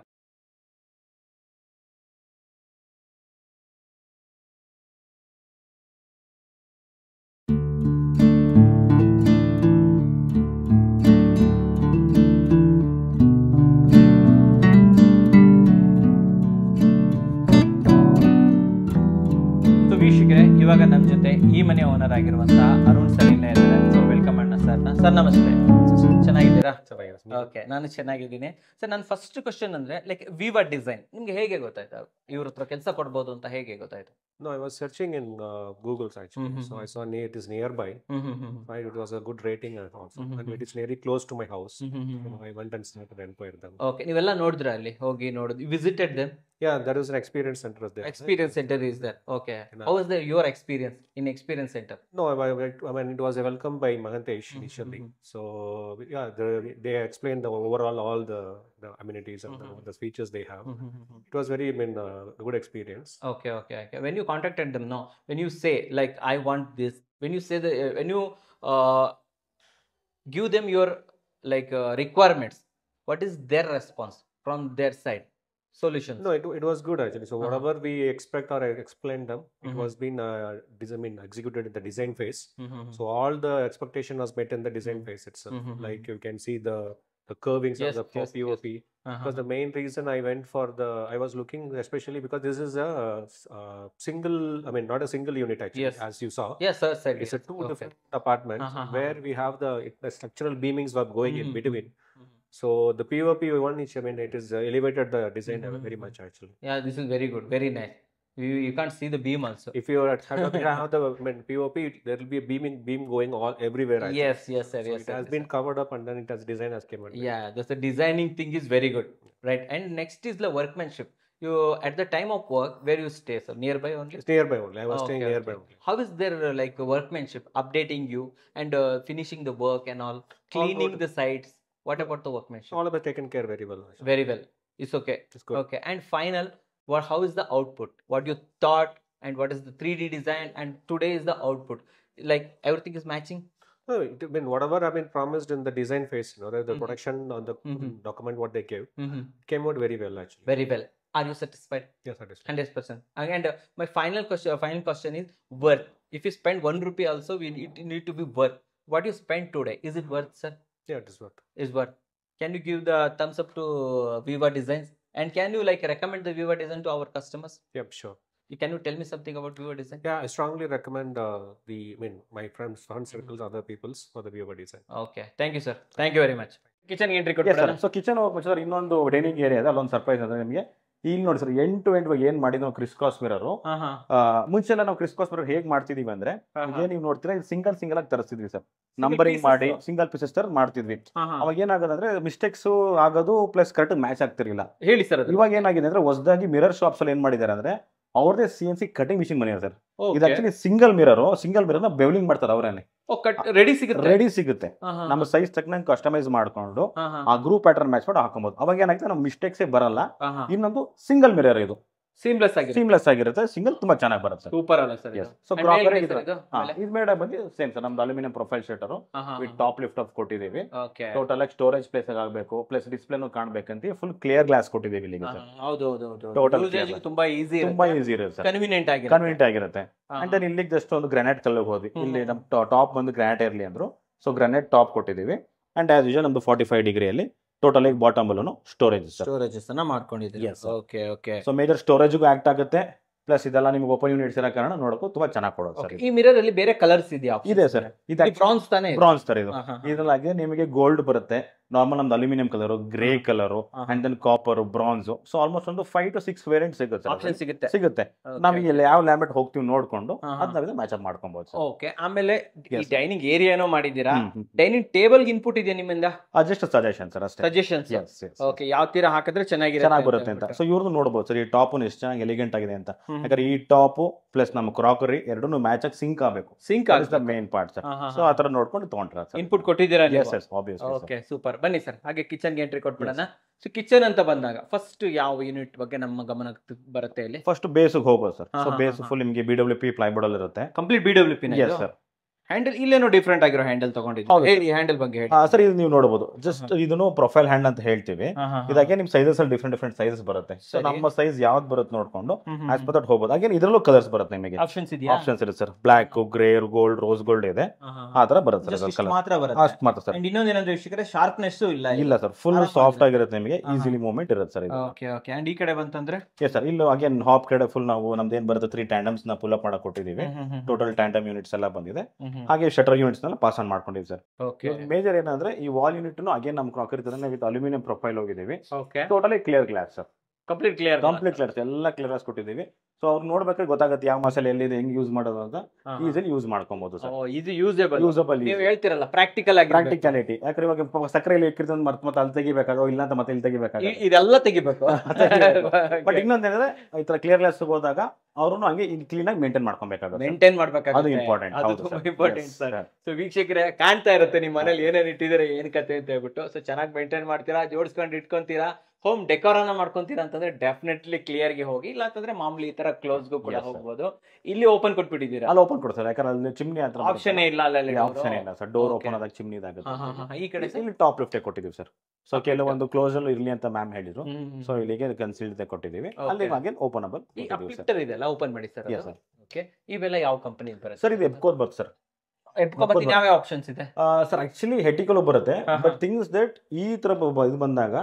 ಸೊ ಇವಾಗ ನಮ್ಮ ಜೊತೆ ಈ ಮನೆ ಓನರ್ ಆಗಿರುವಂತಹ ಅರುಣ್ ಸರ್ ಸರ್ ನಮಸ್ತೆ ಚೆನ್ನಾಗಿದ್ದೀರಾ ಓಕೆ ನಾನು ಚೆನ್ನಾಗಿದ್ದೀನಿ ಸರ್ ನನ್ನ ಫಸ್ಟ್ ಕ್ವಶನ್ ಅಂದ್ರೆ ಲೈಕ್ ವಿವಾ ಡಿಸೈನ್ ನಿಮ್ಗೆ ಹೇಗೆ ಗೊತ್ತಾಯ್ತು ಇವ್ರ ಹತ್ರ ಕೆಲಸ ಕೊಡ್ಬೋದು ಅಂತ ಹೇಗೆ ಗೊತ್ತಾಯ್ತು No, I was searching in uh, Google's actually. Mm-hmm. So I mm-hmm. saw near, it is nearby. Mm-hmm, mm-hmm. Right, it was a good rating also, mm-hmm. and it mm-hmm. is nearly close to my house. Mm-hmm. So I went and started enquire them. Okay, all ನೋಡಿದ್ರ ಅಲ್ಲಿ Okay, ನೋಡಿದ್ವಿ Visited them? Yeah, that was an experience center there. Experience center is there. Okay. How was the, your experience in experience center? No, I, I mean it was welcomed by Mahantesh initially. Mm-hmm. So yeah, the, they explained the overall all the, the amenities and mm-hmm. the, the features they have. Mm-hmm. It was very I mean uh, good experience. Okay, okay, okay. When you contact them now when you say like i want this when you say the uh, when you uh, give them your like uh, requirements what is their response from their side solutions no it, it was good actually so uh-huh. whatever uh -huh. we expect or uh, explain them it mm -hmm. was been uh, I mean, executed in the design phase mm -hmm. so all the expectation was met in the design mm -hmm. phase itself mm-hmm, like mm-hmm. you can see the the curvings yes, of the POP. Yes. Uh -huh. Because the main reason I went for the, I was looking especially because this is a, a uh, single, I mean, not a single unit actually, yes. as you saw. Yes, sir. it's a two okay. different apartments uh -huh. Uh-huh. where we have the, the structural beamings were going mm -hmm. in mm-hmm, between. Mm -hmm. So the POP one, I mean, it is uh, elevated the design mm -hmm. very mm-hmm. much actually. Yeah, this is very good, very nice. You, you can't see the beam also. If you are at <laughs> have the POP, there will be a beaming beam going all everywhere. I yes, think. yes, sir. So yes, it sir, has been sir. covered up and then it has design has came. Out. Yeah, that's the designing thing is very good, right? And next is the workmanship. You at the time of work, where you stay, sir? Nearby only. It's nearby only. I was okay, staying okay. nearby. Only. How is there uh, like workmanship, updating you and uh, finishing the work and all, cleaning all the sites? What about the workmanship? All about taken care very well. Very well. It's okay. It's good. Okay, and final what how is the output what you thought and what is the 3d design and today is the output like everything is matching no, I mean whatever I mean promised in the design phase, you know, the, mm-hmm. production on the mm-hmm. document what they gave mm-hmm. came out very well actually. Very well. Are you satisfied? Yes, satisfied. Hundred percent. And uh, my final question, uh, final question is worth. If you spend one rupee, also we need, it need to be worth. What you spend today is it worth, sir? Yeah, it is worth. Is worth. Can you give the thumbs up to uh, Viva Designs? And can you like recommend the viewer design to our customers? Yep, sure. Can you tell me something about viewer design? Yeah, I strongly recommend uh, the, I mean, my friends, friend mm-hmm. circles, mm -hmm. other people's for the viewer design. Okay, thank you, sir. Thank you very much. Kitchen entry ಕೊಡ್ತಾರೆ So kitchen, ಹೋಗಿ ಮುಚ್ಚಿದ್ರೆ ಇನ್ನೊಂದು in area ಇದೆ area, surprise long surprise. ಇಲ್ಲಿ ನೋಡಿ sir ಎಂಟು ಎಂಟು ಏನ್ ಮಾಡಿದ್ ನಾವು ಕ್ರಿಸ್ ಕ್ರಾಸ್ ಮಿರರ್ ಮುಂಚೆ ನಾವು ಕ್ರಿಸ್ ಕಾಸ್ ಮಿರರ್ ಹೇಗ್ ಮಾಡ್ತಿದೀವಿ ಅಂದ್ರೆ ಏನ್ ನೀವು ನೋಡ್ತೀರಾ ಸಿಂಗಲ್ ಸಿಂಗಲ್ ಆಗಿ ತರಿಸ್ತಿದ್ವಿ ಸರ್ ನಂಬರಿಂಗ್ ಮಾಡಿ ಸಿಂಗಲ್ ಪೀಸಸ್ ತರ ಮಾಡ್ತಿದ್ವಿ ಅವಾಗ ಏನಾಗೋದಂದ್ರೆ ಮಿಸ್ಟೇಕ್ಸ್ ಆಗೋದು ಪ್ಲಸ್ ಕರೆಕ್ಟ್ ಮ್ಯಾಚ್ ಆಗ್ತಿರ್ಲಿಲ್ಲ ಹೇಳಿ ಸರ್ ಇವಾಗ ಏನಾಗಿದೆ ಅಂದ್ರೆ ಹೊಸದಾಗಿ ಮಿರರ್ ಶಾಪ್ಸ್ ಅಲ್ಲಿ ಏನ್ ಮಾಡಿದಾರೆ ಅಂದ್ರೆ ಅವ್ರದೇ C N C cutting machine ಮನೆ ಸರ್ ಇದು actually single mirror single mirror bevelling ಮಾಡ್ತಾರೆ ಅವರೇನೆ ರೆಡಿ ಸಿಗುತ್ತೆ ರೆಡಿ ಸಿಗುತ್ತೆ ನಮ್ಮ ಸೈಜ್ ತಕ್ಕ ಕಸ್ಟಮೈಸ್ ಮಾಡ್ಕೊಂಡು ಆ ಗ್ರೂಪ್ ಪ್ಯಾಟರ್ನ್ ಮ್ಯಾಚ್ ಮಾಡಿ ಹಾಕೊಬಹುದು ಅವಾಗ ಏನಾಗುತ್ತೆ ನಮ್ಮ ಮಿಸ್ಟೇಕ್ಸೇ ಬರಲ್ಲ ಇನ್ನೊಂದು ಸಿಂಗಲ್ ಮಿರರ್ ಇದು ಸೀಮ್ಲೆಸ್ ಸೀಮ್ಲೆಸ್ ಆಗಿರುತ್ತೆ ಸಿಂಗಲ್ ತುಂಬಾ ಚೆನ್ನಾಗಿ ಬರುತ್ತೆ ಸೂಪರ್ ಸೊ ಬಂದು ಸೇಮ್ ಸರ್ ನಮ್ದು aluminium profile shutter with top lift off ಕೊಟ್ಟಿದ್ದೀವಿ ಟೋಟಲ್ ಆಗಿ ಸ್ಟೋರೇಜ್ ಪ್ಲೇಸ್ ಆಗಬೇಕು ಪ್ಲಸ್ ಡಿಸ್ಪ್ಲೇನು ಕಾಣಬೇಕಂತ ಫುಲ್ ಕ್ಲಿಯರ್ ಗ್ಲಾಸ್ ಕೊಟ್ಟಿದ್ದೀವಿ ಇಲ್ಲಿ ಹೌದು ಹೌದು ಟೋಟಲ್ ತುಂಬಾ ಈಸಿ ತುಂಬಾ ಈಸಿ ಇರುತ್ತೆ ಕನ್ವಿನಿಯಂಟ್ ಆಗಿ ಆಗಿರುತ್ತೆ ಅಂಡ್ ದೆನ್ ಇಲ್ಲಿಗೆ ಜಸ್ಟ್ ಒಂದು ಗ್ರಾನೈಟ್ ಕಲ್ಲಿಗೆ ಹೋದ್ವಿ ಇಲ್ಲಿ ನಮ್ ಟಾಪ್ ಬಂದು ಗ್ರಾನೈಟ್ ಇರಲಿ ಅಂದ್ರು ಸೊ ಗ್ರಾನೈಟ್ ಟಾಪ್ ಕೊಟ್ಟಿದ್ದೀವಿ ಅಂಡ್ ಆಸ್ ಯೂಶಲ್ ನಮ್ದು ಫಾರ್ಟಿ ಫೈವ್ ಡಿಗ್ರಿಯಲ್ಲಿ ಟೋಟಲ್ ಆಗಿ ಬಾಟಮ್ ಅಲ್ಲೂ ಸ್ಟೋರೇಜ್ ಅನ್ನ ಮಾಡ್ಕೊಂಡಿದ್ದೀವಿ ಸೊ ಮೇಜರ್ ಸ್ಟೋರೇಜ್ಗೂ ಆಕ್ಟ್ ಆಗುತ್ತೆ ಪ್ಲಸ್ ಇದೆಲ್ಲ ನಿಮ್ಗೆ ಓಪನ್ ಯೂನಿಟ್ಸ್ ಇರೋ ಕಾರಣ ನೋಡಕ್ಕೂ ತುಂಬಾ ಚೆನ್ನಾಗಿ ಕೊಡೋದು ಸರ್ ಈ ಮಿರರ್ ಅಲ್ಲಿ ಬೇರೆ ಕಲರ್ಸ್ ಇದೆಯಾ ಇದೆ ಸರ್ ಇದು ಬ್ರಾನ್ಸ್ ತಾನೇ ಬ್ರಾನ್ಸ್ ತರ ಇದು ಇದರಲ್ಲಾಗಿ ನಿಮಗೆ ಗೋಲ್ಡ್ ಬರುತ್ತೆ ನಾರ್ಮಲ್ ನಮ್ದು aluminium colour grey colour and then copper bronze so almost ಒಂದು ಫೈವ್ ಟು ಸಿಕ್ಸ್ ವೇರಿಯಂಟ್ ಸಿಗುತ್ತೆ ಸಿಗುತ್ತೆ ಸಿಗುತ್ತೆ ನಾವು ಇಲ್ಲಿ ಯಾವ ಲ್ಯಾಮೆಟ್ ಹೋಗ್ತೀವಿ ನೋಡ್ಕೊಂಡು ಅದ್ ಮ್ಯಾಚ್ ಅಪ್ ಮಾಡ್ಕೊಬಹುದು ಓಕೆ ಆಮೇಲೆ ಡೈನಿಂಗ್ ಏನೋ ಮಾಡಿದೀರಾ ಡೈನಿಂಗ್ ಟೇಬಲ್ ಇನ್ಪುಟ್ ಇದೆ ನಿಮ್ಮಿಂದ ಅಜೆಸ್ಟ್ ಸಜೆಷನ್ ಸರ್ ಅಷ್ಟೇ ಸಜೆಷನ್ಸ್ ಓಕೆ ಯಾವ ತೀರ ಹಾಕಿದ್ರೆ ಚೆನ್ನಾಗಿ ಚೆನ್ನಾಗಿ ಬರುತ್ತೆ ಅಂತ ಸೊ ಇವ್ರದ್ದು ನೋಡ್ಬೋದು ಸರ್ ಈ ಟಾಪ್ ಎಷ್ಟು ಚೆನ್ನಾಗಿ ಎಲಿಗೆಂಟ್ ಆಗಿದೆ ಅಂತ ಯಾಕಂದ್ರೆ ಈ ಟಾಪ್ ಪ್ಲಸ್ ನಮ್ಮ ಕ್ರಾಕರಿ ಎರಡೂ ಮ್ಯಾಚ್ ಆಗಿ ಸಿಂಕ್ ಆಗಬೇಕು ಸಿಂಕ್ ಆಗಿ ಮೇನ್ ಪಾರ್ಟ್ ಸರ್ ಸೊ ಆತರ ನೋಡ್ಕೊಂಡು ತಗೊಂಡ್ರ ಇನ್ಪುಟ್ ಕೊಟ್ಟಿದ್ದೀರಾ ಓಕೆ ಸೂಪರ್ ಬನ್ನಿ ಸರ್ ಹಾಗೆ ಕಿಚನ್ಗೆ ಎಂಟ್ರಿ ಕೊಟ್ಬಿಡೋಣ ಸೊ ಕಿಚನ್ ಅಂತ ಬಂದಾಗ ಫಸ್ಟ್ ಯಾವ ಯೂನಿಟ್ ಬಗ್ಗೆ ನಮ್ಮ ಗಮನಕ್ಕೆ ಬರುತ್ತೆ ಇಲ್ಲಿ ಫಸ್ಟ್ ಬೇಸಿಗೆ ಹೋಗೋದು ಸರ್ ಸೊ ಬೇಸ್ ಫುಲ್ ನಿಮಗೆ ಬಿ ಡಬ್ಲ್ಯೂ ಪಿ ಪ್ಲೈ ಅಲ್ಲಿ ಇರುತ್ತೆ complete B W P sir handle ಇಲ್ಲೇನು ಡಿಫ್ರೆಂಟ್ ಆಗಿರೋ ಹ್ಯಾಂಡಲ್ ತಗೊಂಡಿದ್ದೀವಿ ಹ್ಯಾಂಡಲ್ ಬಗ್ಗೆ ಹೇಳಿ ಸರ್ ಇದು ನೀವು ನೋಡಬಹುದು ಜಸ್ಟ್ ಇದನ್ನು ಪ್ರೊಫೈಲ್ ಹ್ಯಾಂಡ್ ಅಂತ ಹೇಳ್ತೀವಿ ಇದಾಗೆ ನಿಮ್ ಸೈಜಸ್ ಅಲ್ಲಿ ಡಿಫ್ರೆಂಟ್ ಡಿಫ್ರೆಂಟ್ ಸೈಜಸ್ ಬರುತ್ತೆ ಸೊ ನಮ್ಮ ಸೈಜ್ ಯಾವ್ದು ಬರುತ್ತೆ ನೋಡ್ಕೊಂಡು ಆಸ್ ಪರ್ ಹೋಗಬಹುದು ಹಾಗೆ ಇದರಲ್ಲೂ ಕಲರ್ಸ್ ಬರುತ್ತೆ ನಿಮಗೆ ಆಪ್ಷನ್ಸ್ ಇದೆಯಾ ಆಪ್ಷನ್ಸ್ ಇದೆ sir black grey gold rose gold ಇದೆ ಆ ತರ ಬರುತ್ತೆ ಸರ್ ಮಾತ್ರ ಬರುತ್ತೆ ಅಷ್ಟು ಮಾತ್ರ ಸರ್ ಇನ್ನೊಂದು ಏನಂದ್ರೆ ವೀಕ್ಷಕರೇ ಶಾರ್ಪ್ನೆಸ್ ಇಲ್ಲ ಇಲ್ಲ ಸರ್ ಫುಲ್ ಸಾಫ್ಟ್ ಆಗಿರುತ್ತೆ ನಿಮಗೆ ಈಸಿಲಿ ಮೂವ್ಮೆಂಟ್ ಇರುತ್ತೆ ಸರ್ ಇದು ಓಕೆ ಓಕೆ ಅಂಡ್ ಈ ಕಡೆ ಬಂತಂದ್ರೆ ಎಸ್ ಸರ್ ಇಲ್ಲೂ ಅಗೇನ್ ಹಾಪ್ ಕಡೆ ಫುಲ್ ನಾವು ನಮ್ದು ಏನ್ ಬರುತ್ತೆ ತ್ರೀ ಟ್ಯಾಂಡಮ್ಸ್ ನ ಪುಲ್ ಅಪ್ ಮಾಡಕ್ ಕೊಟ್ಟಿದೀವಿ ಟೋಟಲ್ ಟ್ಯಾಂಡಮ್ ಯೂನಿಟ್ಸ್ ಎಲ್ಲ ಬಂದಿದೆ ಹಾಗೆ ಶಟರ್ ಯೂನಿಟ್ಸ್ ನ ಪಾಸ್ ಆನ್ ಮಾಡ್ಕೊಂಡಿವಿ ಸರ್ ಮೇಜರ್ ಏನಂದ್ರೆ ಈ ವಾಲ್ ಯೂನಿಟ್ ಅಗೇನ್ ನಮ್ ಕ್ರಾಕರಿ ನಾವು ಅಲ್ಯೂಮಿನಿಯಂ ಪ್ರೊಫೈಲ್ ಹೋಗಿದ್ದೀವಿ totally clear glass sir complete clear complete clear ಎಲ್ಲ ಕ್ಲಿಯರ್ ಕೊಟ್ಟಿದ್ದೀವಿ ಸೊ ಅವ್ರು ನೋಡ್ಬೇಕು ಗೊತ್ತಾಗುತ್ತೆ ಯಾವ ಮಸಾಲೆ ಎಲ್ಲಿದೆ ಹೆಂಗ್ ಯೂಸ್ ಮಾಡೋದು ಅಂತ ಈಸಿಲಿ ಯೂಸ್ ಮಾಡ್ಕೊಬಹುದು ಸರ್ ಇದು ಯೂಸಬಲ್ ಯೂಸಬಲ್ ನೀವು ಹೇಳ್ತಿರಲ್ಲ ಪ್ರಾಕ್ಟಿಕಲ್ ಆಗಿ ಪ್ರಾಕ್ಟಿಕಾಲಿಟಿ ಯಾಕಂದ್ರೆ ಇವಾಗ ಸಕ್ಕರೆ ಇಲ್ಲಿ ಇಕ್ಕಿರ್ತ ಮತ್ತೆ ಮತ್ತೆ ಅಲ್ಲಿ ತೆಗಿಬೇಕಾಗೋ ಇಲ್ಲ ಅಂತ ಮತ್ತೆ ಇಲ್ಲಿ ತೆಗಿಬೇಕಾಗ ಇದೆಲ್ಲ ತೆಗಿಬೇಕು <laughs> ಬಟ್ <laughs> ಇನ್ನೊಂದು ಏನಂದ್ರೆ ಈ ತರ ಕ್ಲಿಯರ್ಲೆಸ್ ಹೋದಾಗ ಅವ್ರನ್ನು ಹಂಗೆ ಕ್ಲೀನ್ ಆಗಿ ಮೇಂಟೈನ್ ಮಾಡ್ಕೊಬೇಕಾಗುತ್ತೆ ಮೇಂಟೈನ್ ಮಾಡ್ಬೇಕಾಗುತ್ತೆ ಅದು ಇಂಪಾರ್ಟೆಂಟ್ ಅದು ತುಂಬಾ ಇಂಪಾರ್ಟೆಂಟ್ ಸರ್ ಸೊ ವೀಕ್ಷಕರೇ ಕಾಣ್ತಾ ಇರುತ್ತೆ ನಿಮ್ಮ ಮನೇಲಿ ಏನೇನು ಇಟ್ಟಿದ್ರೆ ಏನ್ ಕತೆ ಅಂತ ಹೇಳ್ಬಿಟ್ಟು ಸೊ ಚೆನ್ನಾಗಿ ಮೇಂಟೈನ್ ಮಾಡ್ತೀರಾ ಜೋಡಿಸ್ಕೊಂಡು ಇಟ್ಕೊಂತೀರಾ ಹೋಮ್ ಅನ್ನ ಮಾಡ್ಕೊಂತೀರ ಅಂತಂದ್ರೆ ಡೆಫಿನೆಟ್ಲಿ ಕ್ಲಿಯರ್ ಗೆ ಹೋಗಿ ಇಲ್ಲ ಅಂತಂದ್ರೆ ಮಾಮೂಲಿ ಈ ತರ ಕ್ಲೋಸ್ ಗು ಕೂಡ ಹೋಗ್ಬೋದು ಇಲ್ಲಿ ಓಪನ್ ಕೊಟ್ಬಿಟ್ಟಿದ್ದೀರಾ ಅಲ್ಲಿ ಓಪನ್ ಕೊಡ್ತಾರೆ ಯಾಕಂದ್ರೆ ಅಲ್ಲಿ ಚಿಮ್ನಿ ಅಂತ ಆಪ್ಷನ್ ಇಲ್ಲ ಅಲ್ಲಿ ಆಪ್ಷನ್ ಇಲ್ಲ ಸರ್ ಡೋರ್ ಓಪನ್ ಆದಾಗ ಚಿಮ್ನಿ ಇದಾಗುತ್ತೆ ಈ ಕಡೆ ಇಲ್ಲಿ ಟಾಪ್ ಲಿಫ್ಟ್ ಕೊಟ್ಟಿದ್ದೀವಿ ಸರ್ ಸೊ ಕೆಲವೊಂದು ಕ್ಲೋಸ್ ಅಲ್ಲಿ ಇರ್ಲಿ ಅಂತ ಮ್ಯಾಮ್ ಹೇಳಿದ್ರು ಸೊ ಇಲ್ಲಿಗೆ ಕನ್ಸಿಲ್ಡ್ ಕೊಟ್ಟಿದ್ದೀವಿ ಅಲ್ಲಿ ಹಾಗೆ ಓಪನ್ ಅಬಲ್ ಇದೆಲ್ಲ ಓಪನ್ ಮಾಡಿ ಸರ್ ಓಕೆ ಇವೆಲ್ಲ ಯಾವ ಕಂಪನಿ ಬರುತ್ತೆ ಸರ್ ಇದು ಎಪ್ಕೋರ್ ಬರುತ್ತೆ ಸರ್ ಎತ್ಕೊಬತ್ತೀನಿ ಯಾವ ಆಪ್ಷನ್ಸ್ ಇದೆ ಸರ್ ಆಕ್ಚುಲಿ ಹೆಟಿಕಲು ಬರುತ್ತೆ ಬಟ್ ಥಿಂಗ್ಸ್ ದಟ್ ಈ ತರ ಇದು ಬಂದಾಗ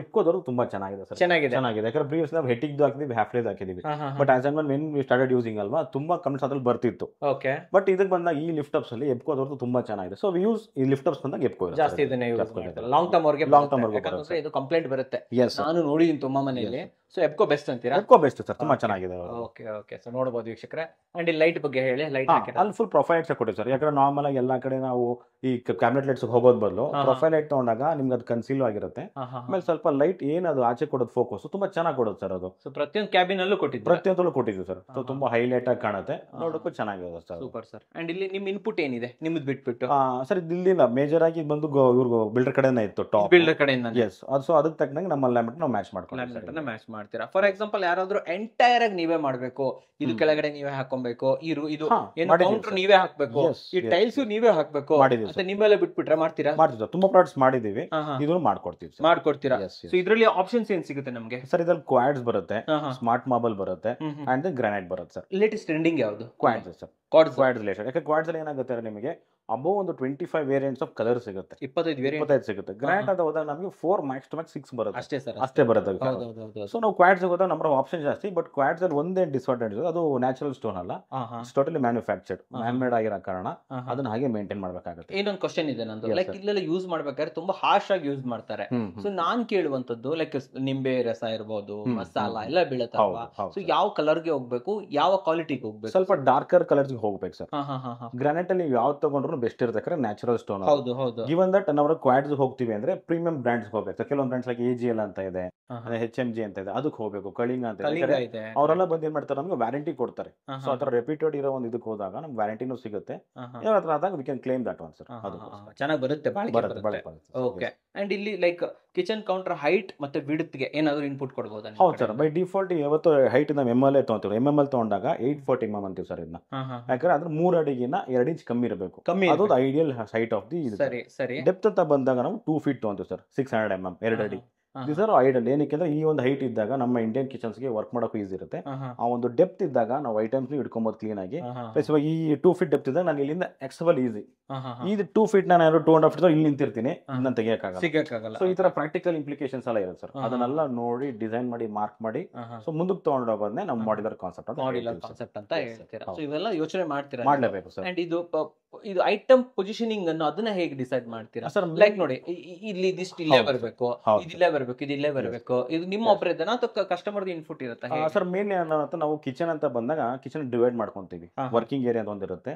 ಎಪ್ಕೋದವರು ತುಂಬಾ ಚೆನ್ನಾಗಿದೆ ಸರ್ ಚೆನ್ನಾಗಿದೆ ಚೆನ್ನಾಗಿದೆ ಯಾಕಂದ್ರೆ ಪ್ರೀವಿಯಸ್ ನಾವು ಹೆಟಿಕ್ದು ಹಾಕಿದೀವಿ ಹಾಫ್ ಡೇಸ್ ಹಾಕಿದೀವಿ but as and when we started using ಅಲ್ವಾ ತುಂಬಾ ಕಮೆಂಟ್ಸ್ ಅದ್ರಲ್ಲಿ ಬರ್ತಿತ್ತು ಓಕೆ ಬಟ್ ಇದಕ್ಕೆ ಬಂದಾಗ ಈ ಲಿಫ್ಟ್ ಅಪ್ಸ್ ಅಲ್ಲಿ ಎಪ್ಕೋದವ್ರದ್ದು ತುಂಬಾ ಚೆನ್ನಾಗಿದೆ ಸೊ ಯೂಸ್ ಈ ಲಿಫ್ಟ್ ಅಪ್ಸ್ ಬಂದಾಗ ಎಪ್ಕೋ ಜಾಸ್ತಿ ಯೂಸ್ ಲಾಂಗ್ ಟರ್ಮ್ ಅವ್ರಿಗೆ ಲಾಂಗ್ ಟರ್ಮ್ ಇದು ಕಂಪ್ಲೇಂಟ್ ಬರುತ್ತೆ ನಾನು ನೋಡಿದೀನಿ ತುಂಬಾ ಮನೆಯಲ್ಲಿ ಸೊ ಎಪ್ಕೋ ಬೆಸ್ಟ್ ಅಂತೀರಾ ಎಪ್ಕೋ ಬೆಸ್ಟ್ ಸರ್ ತುಂಬಾ ಚೆನ್ನಾಗಿದೆ ಓಕೆ ಓಕೆ ಸೊ ನೋಡಬಹುದು ವೀಕ್ಷಕರೇ ಅಂಡ್ ಈ ಲೈಟ್ ಬಗ್ಗೆ ಹೇಳಿ ಲೈಟ್ ಅಲ್ಲಿ ಫುಲ್ ಪ್ರೊಫೈಲ್ ಕೊಟ್ಟಿವಿ ಸರ್ ಯಾಕಂದ್ರೆ ನಾರ್ಮಲ್ ಆಗಿ ಎಲ್ಲಾ ಕಡೆ ನಾವು ಈ ಕ್ಯಾಬಿನೆಟ್ ಲೈಟ್ಸ್ ಹೋಗೋದ್ ಬದಲು ಪ್ರೊಫೈಲ್ ಲೈಟ್ ತಗೊಂಡಾಗ ನಿಮ್ಗೆ ಅದು ಕನ್ಸೀಲ್ ಆಗಿರುತ್ತೆ ಆಮೇಲೆ ಸ್ವಲ್ಪ ಲೈಟ್ ಅದು ಆಚೆ ಕೊಡೋದು ಫೋಕಸ್ ತುಂಬಾ ಚೆನ್ನಾಗಿ ಕೊಡೋದು ಸರ್ ಅದು ಸೊ ಪ್ರತಿಯೊಂದು ಕ್ಯಾಬಿನ್ ಅಲ್ಲೂ ಕೊಟ್ಟಿದ್ವಿ ಪ್ರತಿಯೊಂದಲ್ಲೂ ಕೊಟ್ಟಿದ್ದು ಸರ್ ಸೊ ತುಂಬಾ ಹೈಲೈಟ್ ಆಗಿ ಕಾಣುತ್ತೆ ನೋಡೋಕ್ಕೂ ಚೆನ್ನಾಗಿದೆ ಸರ್ ಸೂಪರ್ ಸರ್ ಅಂಡ್ ಇಲ್ಲಿ ನಿಮ್ ಇನ್ಪುಟ್ ಏನಿದೆ ನಿಮ್ದು ಬಿಟ್ಬಿಟ್ಟು ಸರ್ ಇಲ್ಲಿ ಮೇಜರ್ ಆಗಿ ಬಂದು ಇವ್ರಿಗೂ ಬಿಲ್ಡರ್ ಕಡೆನೇ ಇತ್ತು ಟಾಪ್ ಬಿಲ್ಡರ್ ಕಡೆ ಎಸ್ ಅದು ಸೊ ಅದಕ್ಕೆ ತಕ್ಕನಾಗಿ ನಮ್ಮ ಲ್ಯಾಂಬೆಟ್ ನಾವು ಮ್ಯಾಚ್ ಮಾಡ್ಕೊಂಡು ಮ್ಯಾಚ್ ಮಾಡಿ ಮಾಡ್ತೀರಾ ಫಾರ್ ಎಕ್ಸಾಂಪಲ್ ಯಾರಾದ್ರೂ ಎಂಟೈರ್ ಆಗಿ ನೀವೇ ಮಾಡ್ಬೇಕು ಇದು ಕೆಳಗಡೆ ನೀವೇ ಹಾಕೊಬೇಕು ಇರು ಇದು ಕೌಂಟರ್ ನೀವೇ ಹಾಕ್ಬೇಕು ಈ ಟೈಲ್ಸ್ ನೀವೇ ಹಾಕ್ಬೇಕು ನಿಮ್ಮೆಲ್ಲ ಬಿಟ್ಬಿಟ್ರೆ ಮಾಡ್ತೀರಾ ಮಾಡ್ತೀರಾ ತುಂಬಾ ಪ್ರಾಡಕ್ಟ್ಸ್ ಮಾಡಿದೀವಿ ಇದನ್ನು ಮಾಡ್ಕೊಡ್ತೀವಿ ಮಾಡ್ಕೊಡ್ತೀರಾ ಸೊ ಇದರಲ್ಲಿ ಆಪ್ಷನ್ಸ್ ಏನ್ ಸಿಗುತ್ತೆ ನಮಗೆ ಸರ್ ಇದ್ರಲ್ಲಿ ಕ್ವಾಡ್ಸ್ ಬರುತ್ತೆ ಸ್ಮಾರ್ಟ್ ಮಾಬಲ್ ಬರುತ್ತೆ ಅಂಡ್ ಗ್ರಾನೈಟ್ ಬರುತ್ತೆ ಸರ್ ಲೇಟೆಸ್ಟ್ ಟ್ರೆಂಡಿಂಗ್ ಯಾವುದು quartz sir quartz quartz related ಯಾಕೆ ಕ್ವಾಡ್ಸ್ ಅಲ್ಲಿ ಏನಾಗುತ್ತೆ ನಿಮಗೆ ಅಬೋವ್ ಒಂದು twenty five variants of colour ಸಿಗುತ್ತೆ ಇಪ್ಪತ್ತೈದು ಇಪ್ಪತ್ತೈದು ಸಿಗುತ್ತೆ ಗ್ರ್ಯಾಂಡ್ ಅಂತ ಹೋದಾಗ ನಮಗೆ four max to max six ಬರುತ್ತೆ ಅಷ್ಟೇ ಸರ್ ಅಷ್ಟೇ ಬರುತ್ತೆ ಸೊ ನಾವು ಕ್ವಾಡ್ಸ್ ಹೋದಾಗ ನಮ್ಮ ಆಪ್ಷನ್ ಜಾಸ್ತಿ ಬಟ್ ಕ್ವಾಡ್ಸ್ ಅಲ್ಲಿ ಒಂದೇ ಡಿಸ್ಅಡ್ವಾಂಟೇಜ್ ಅದು ನ್ಯಾಚುರಲ್ ಸ್ಟೋನ್ ಅಲ್ಲ ಟೋಟಲಿ ಮ್ಯಾನುಫ್ಯಾಕ್ಚರ್ಡ್ ಮ್ಯಾನ್ ಮೇಡ್ ಆಗಿರೋ ಕಾರಣ ಅದನ್ನ ಹಾಗೆ ಮೇಂಟೈನ್ ಮಾಡಬೇಕಾಗುತ್ತೆ ಇನ್ನೊಂದು ಕ್ವಶನ್ ಇದೆ ನಂದು ಲೈಕ್ ಇಲ್ಲೆಲ್ಲ ಯೂಸ್ ಮಾಡ್ಬೇಕಾದ್ರೆ ತುಂಬಾ ಹಾರ್ಶ್ ಆಗಿ ಯೂಸ್ ಮಾಡ್ತಾರೆ ಸೊ ನಾನ್ ಕೇಳುವಂತದ್ದು ಲೈಕ್ ನಿಂಬೆ ರಸ ಇರ್ಬೋದು ಮಸಾಲ ಎಲ್ಲ ಬೀಳತ್ತ ಸೊ ಯಾವ ಗೆ ಹೋಗ್ಬೇಕು ಯಾವ ಕ್ವಾಲಿಟಿಗೆ ಹೋಗ್ಬೇಕು ಸ್ವಲ್ಪ ಡಾರ್ಕರ್ ಕಲರ್ಸ್ಗೆ ಹೋಗ್ಬೇಕು ಸರ್ ಗ್ರಾನೈಟ್ ಅಲ್ಲಿ ಯಾವ ತಗೊಂಡ್ರು ಬೆಸ್ಟ್ ಇರ್ತಕ್ಕಂಥ ನ್ಯಾಚುರಲ್ ಸ್ಟೋನ್ ಹೌದು ಹೌದು ಗಿವನ್ ದಟ್ ನಾವು ಕ್ವಾಡ್ಸ್ ಹೋಗ್ತೀವಿ ಅಂದ್ರೆ ಪ್ರೀಮಿಯಂ ಬ್ರ್ಯಾಂಡ್ಸ್ ಹೋಗ್ಬೇಕು ಕೆಲವೊಂದು brands like A G L ಅಂತ ಇದೆ ಹೆಚ್ ಎಂ ಜಿ ಅಂತ ಇದೆ ಅದಕ್ಕೆ ಹೋಗ್ಬೇಕು ಕಳಿಂಗ ಅಂತ ಅವರೆಲ್ಲ ಬಂದು ಏನ್ ಮಾಡ್ತಾರೆ ನಮ್ಗೆ ವ್ಯಾರಂಟಿ ಕೊಡ್ತಾರೆ ಸೊ ಆತರ ರೆಪ್ಯೂಟೆಡ್ ಇರೋ ಒಂದು ಇದಕ್ಕೆ ಹೋದಾಗ ನಮ್ಗೆ ವ್ಯಾರಂಟಿನೂ ಸಿಗುತ್ತೆ ಯಾವ ಹತ್ರ ಆದಾಗ we can claim that one sir ಚೆನ್ನಾಗಿ ಬರುತ್ತೆ ಬರುತ್ತೆ ಓಕೆ ಅಂಡ್ ಇಲ್ಲಿ ಲೈಕ್ ಕಿಚನ್ ಕೌಂಟರ್ ಹೈಟ್ ಮತ್ತೆ ವಿಡ್ತ್ಗೆ ಏನಾದರೂ ಇನ್ಪುಟ್ ಕೊಡ್ಬೋದು ಹೌದು ಸರ್ ಬೈ ಡಿಫಾಲ್ಟ್ ಇವತ್ತು ಹೈಟ್ ನಾವು ಎಮ್ ಎಲ್ ಎ ತೊಗೊಂತೀವಿ ಎಮ್ ಎಮ್ ಎಲ್ ತೊಗೊಂಡಾಗ ಏಟ್ ಫೋರ್ಟಿ ಎಮ್ ಅಂತೀವಿ ಸರ್ ಇದನ್ನ ಯಾಕಂದ್ರೆ ಅಂದ್ರೆ ಮೂರು ಅಡಿಗಿನ ಎರಡ್ ಇಂಚ್ ಕಮ್ಮಿ ಇರಬೇಕು ಕಮ್ಮಿ ಅದು ಐಡಿಯಲ್ ಹೈಟ್ ಆಫ್ ದಿ ಸರಿ ಸರಿ ಡೆಪ್ತ್ ಅಂತ ಬಂದಾಗ ನಾವು ಟೂ ಫೀಟ್ ತೊಗೊಂತೀವಿ sir six hundred M M ಎರಡು ಅಡಿ ದಿಸ್ ಆರ್ ಐಡಲ್ ಏನಕ್ಕೆ ಅಂದ್ರೆ ಈ ಒಂದು ಹೈಟ್ ಇದ್ದಾಗ ನಮ್ಮ ಇಂಡಿಯನ್ ಕಿಚನ್ಸ್ ಗೆ ವರ್ಕ್ ಮಾಡೋಕೆ ಈಸಿ ಇರುತ್ತೆ ಆ ಒಂದು ಡೆಪ್ತ್ ಇದ್ದಾಗ ನಾವು ಐಟಮ್ಸ್ ಹಿಡ್ಕೊಬಹುದು ಕ್ಲೀನ್ ಆಗಿ ಪ್ಲಸ್ ಈ ಟೂ ಫೀಟ್ ಡೆಪ್ತ್ ಇದ್ದಾಗ ನಾನು ಇಲ್ಲಿಂದ ಎಕ್ಸಬಲ್ ಈಸಿ ಇದು ಟೂ ಫೀಟ್ ನಾನು ಯಾರು ಟೂ ಅಂಡ್ ಫೀಟ್ ಇಲ್ಲಿ ನಿಂತಿರ್ತೀನಿ ನಾನು ತೆಗಿಯಕ್ಕಾಗಲ್ಲ ಸಿಗಕ್ಕಾಗಲ್ಲ ಸೊ ಈ ತರ ಪ್ರಾಕ್ಟಿಕಲ್ ಇಂಪ್ಲಿಕೇಶನ್ಸ್ ಎಲ್ಲ ಇರುತ್ತೆ ಸರ್ ಅದನ್ನೆಲ್ಲ ನೋಡಿ ಡಿಸೈನ್ ಮಾಡಿ ಮಾರ್ಕ್ ಮಾಡಿ ಸೊ ಮುಂದಕ್ಕೆ ತಗೊಂಡು ಹೋಗೋದನ್ನೇ ನಮ್ಮ ಮಾಡಿದರ್ ಕಾನ್ಸೆಪ್ಟ್ ಅಂತ ಕಾನ್ಸೆಪ್ಟ್ ಅಂತ ಹೇಳ್ತೀರಾ ಸೊ ಇವೆಲ್ಲ ಯೋಚನೆ ಮಾಡ್ತೀರಾ ಮಾಡಲೇಬೇಕು ಸರ್ ಅಂಡ್ ಇದು ಇದು ಐಟಮ್ ಪೊಸಿಷನಿಂಗ್ ಅನ್ನು ಅದನ್ನ ಹೇಗೆ ಡಿಸೈಡ್ ಮಾಡ್ತೀರಾ ಸರ್ ಲೈಕ್ ನೋಡಿ ಇಲ್ಲಿ ಇದಿಷ್ಟು ಇಲ್ಲೇ ಬರಬೇಕು ಇದಿಲ್ಲೇ ಬರಬೇಕು ಇದಿಲ್ಲೇ ಬರಬೇಕು ಇದು ನಿಮ್ಮ ಒಬ್ಬರಿದ್ದಾನ ಅಥವಾ ಕಸ್ಟಮರ್ ಇನ್ಪುಟ್ ಇರುತ್ತೆ ಸರ್ ಮೇನ್ ಏನಂತ ನಾವು ಕಿಚನ್ ಅಂತ ಬಂದಾಗ ಕಿಚನ್ ಡಿವೈಡ್ ಮಾಡ್ಕೊಂತೀವಿ ವರ್ಕಿಂಗ್ ಏರಿಯಾ ಅಂತ ಒಂದಿರುತ್ತೆ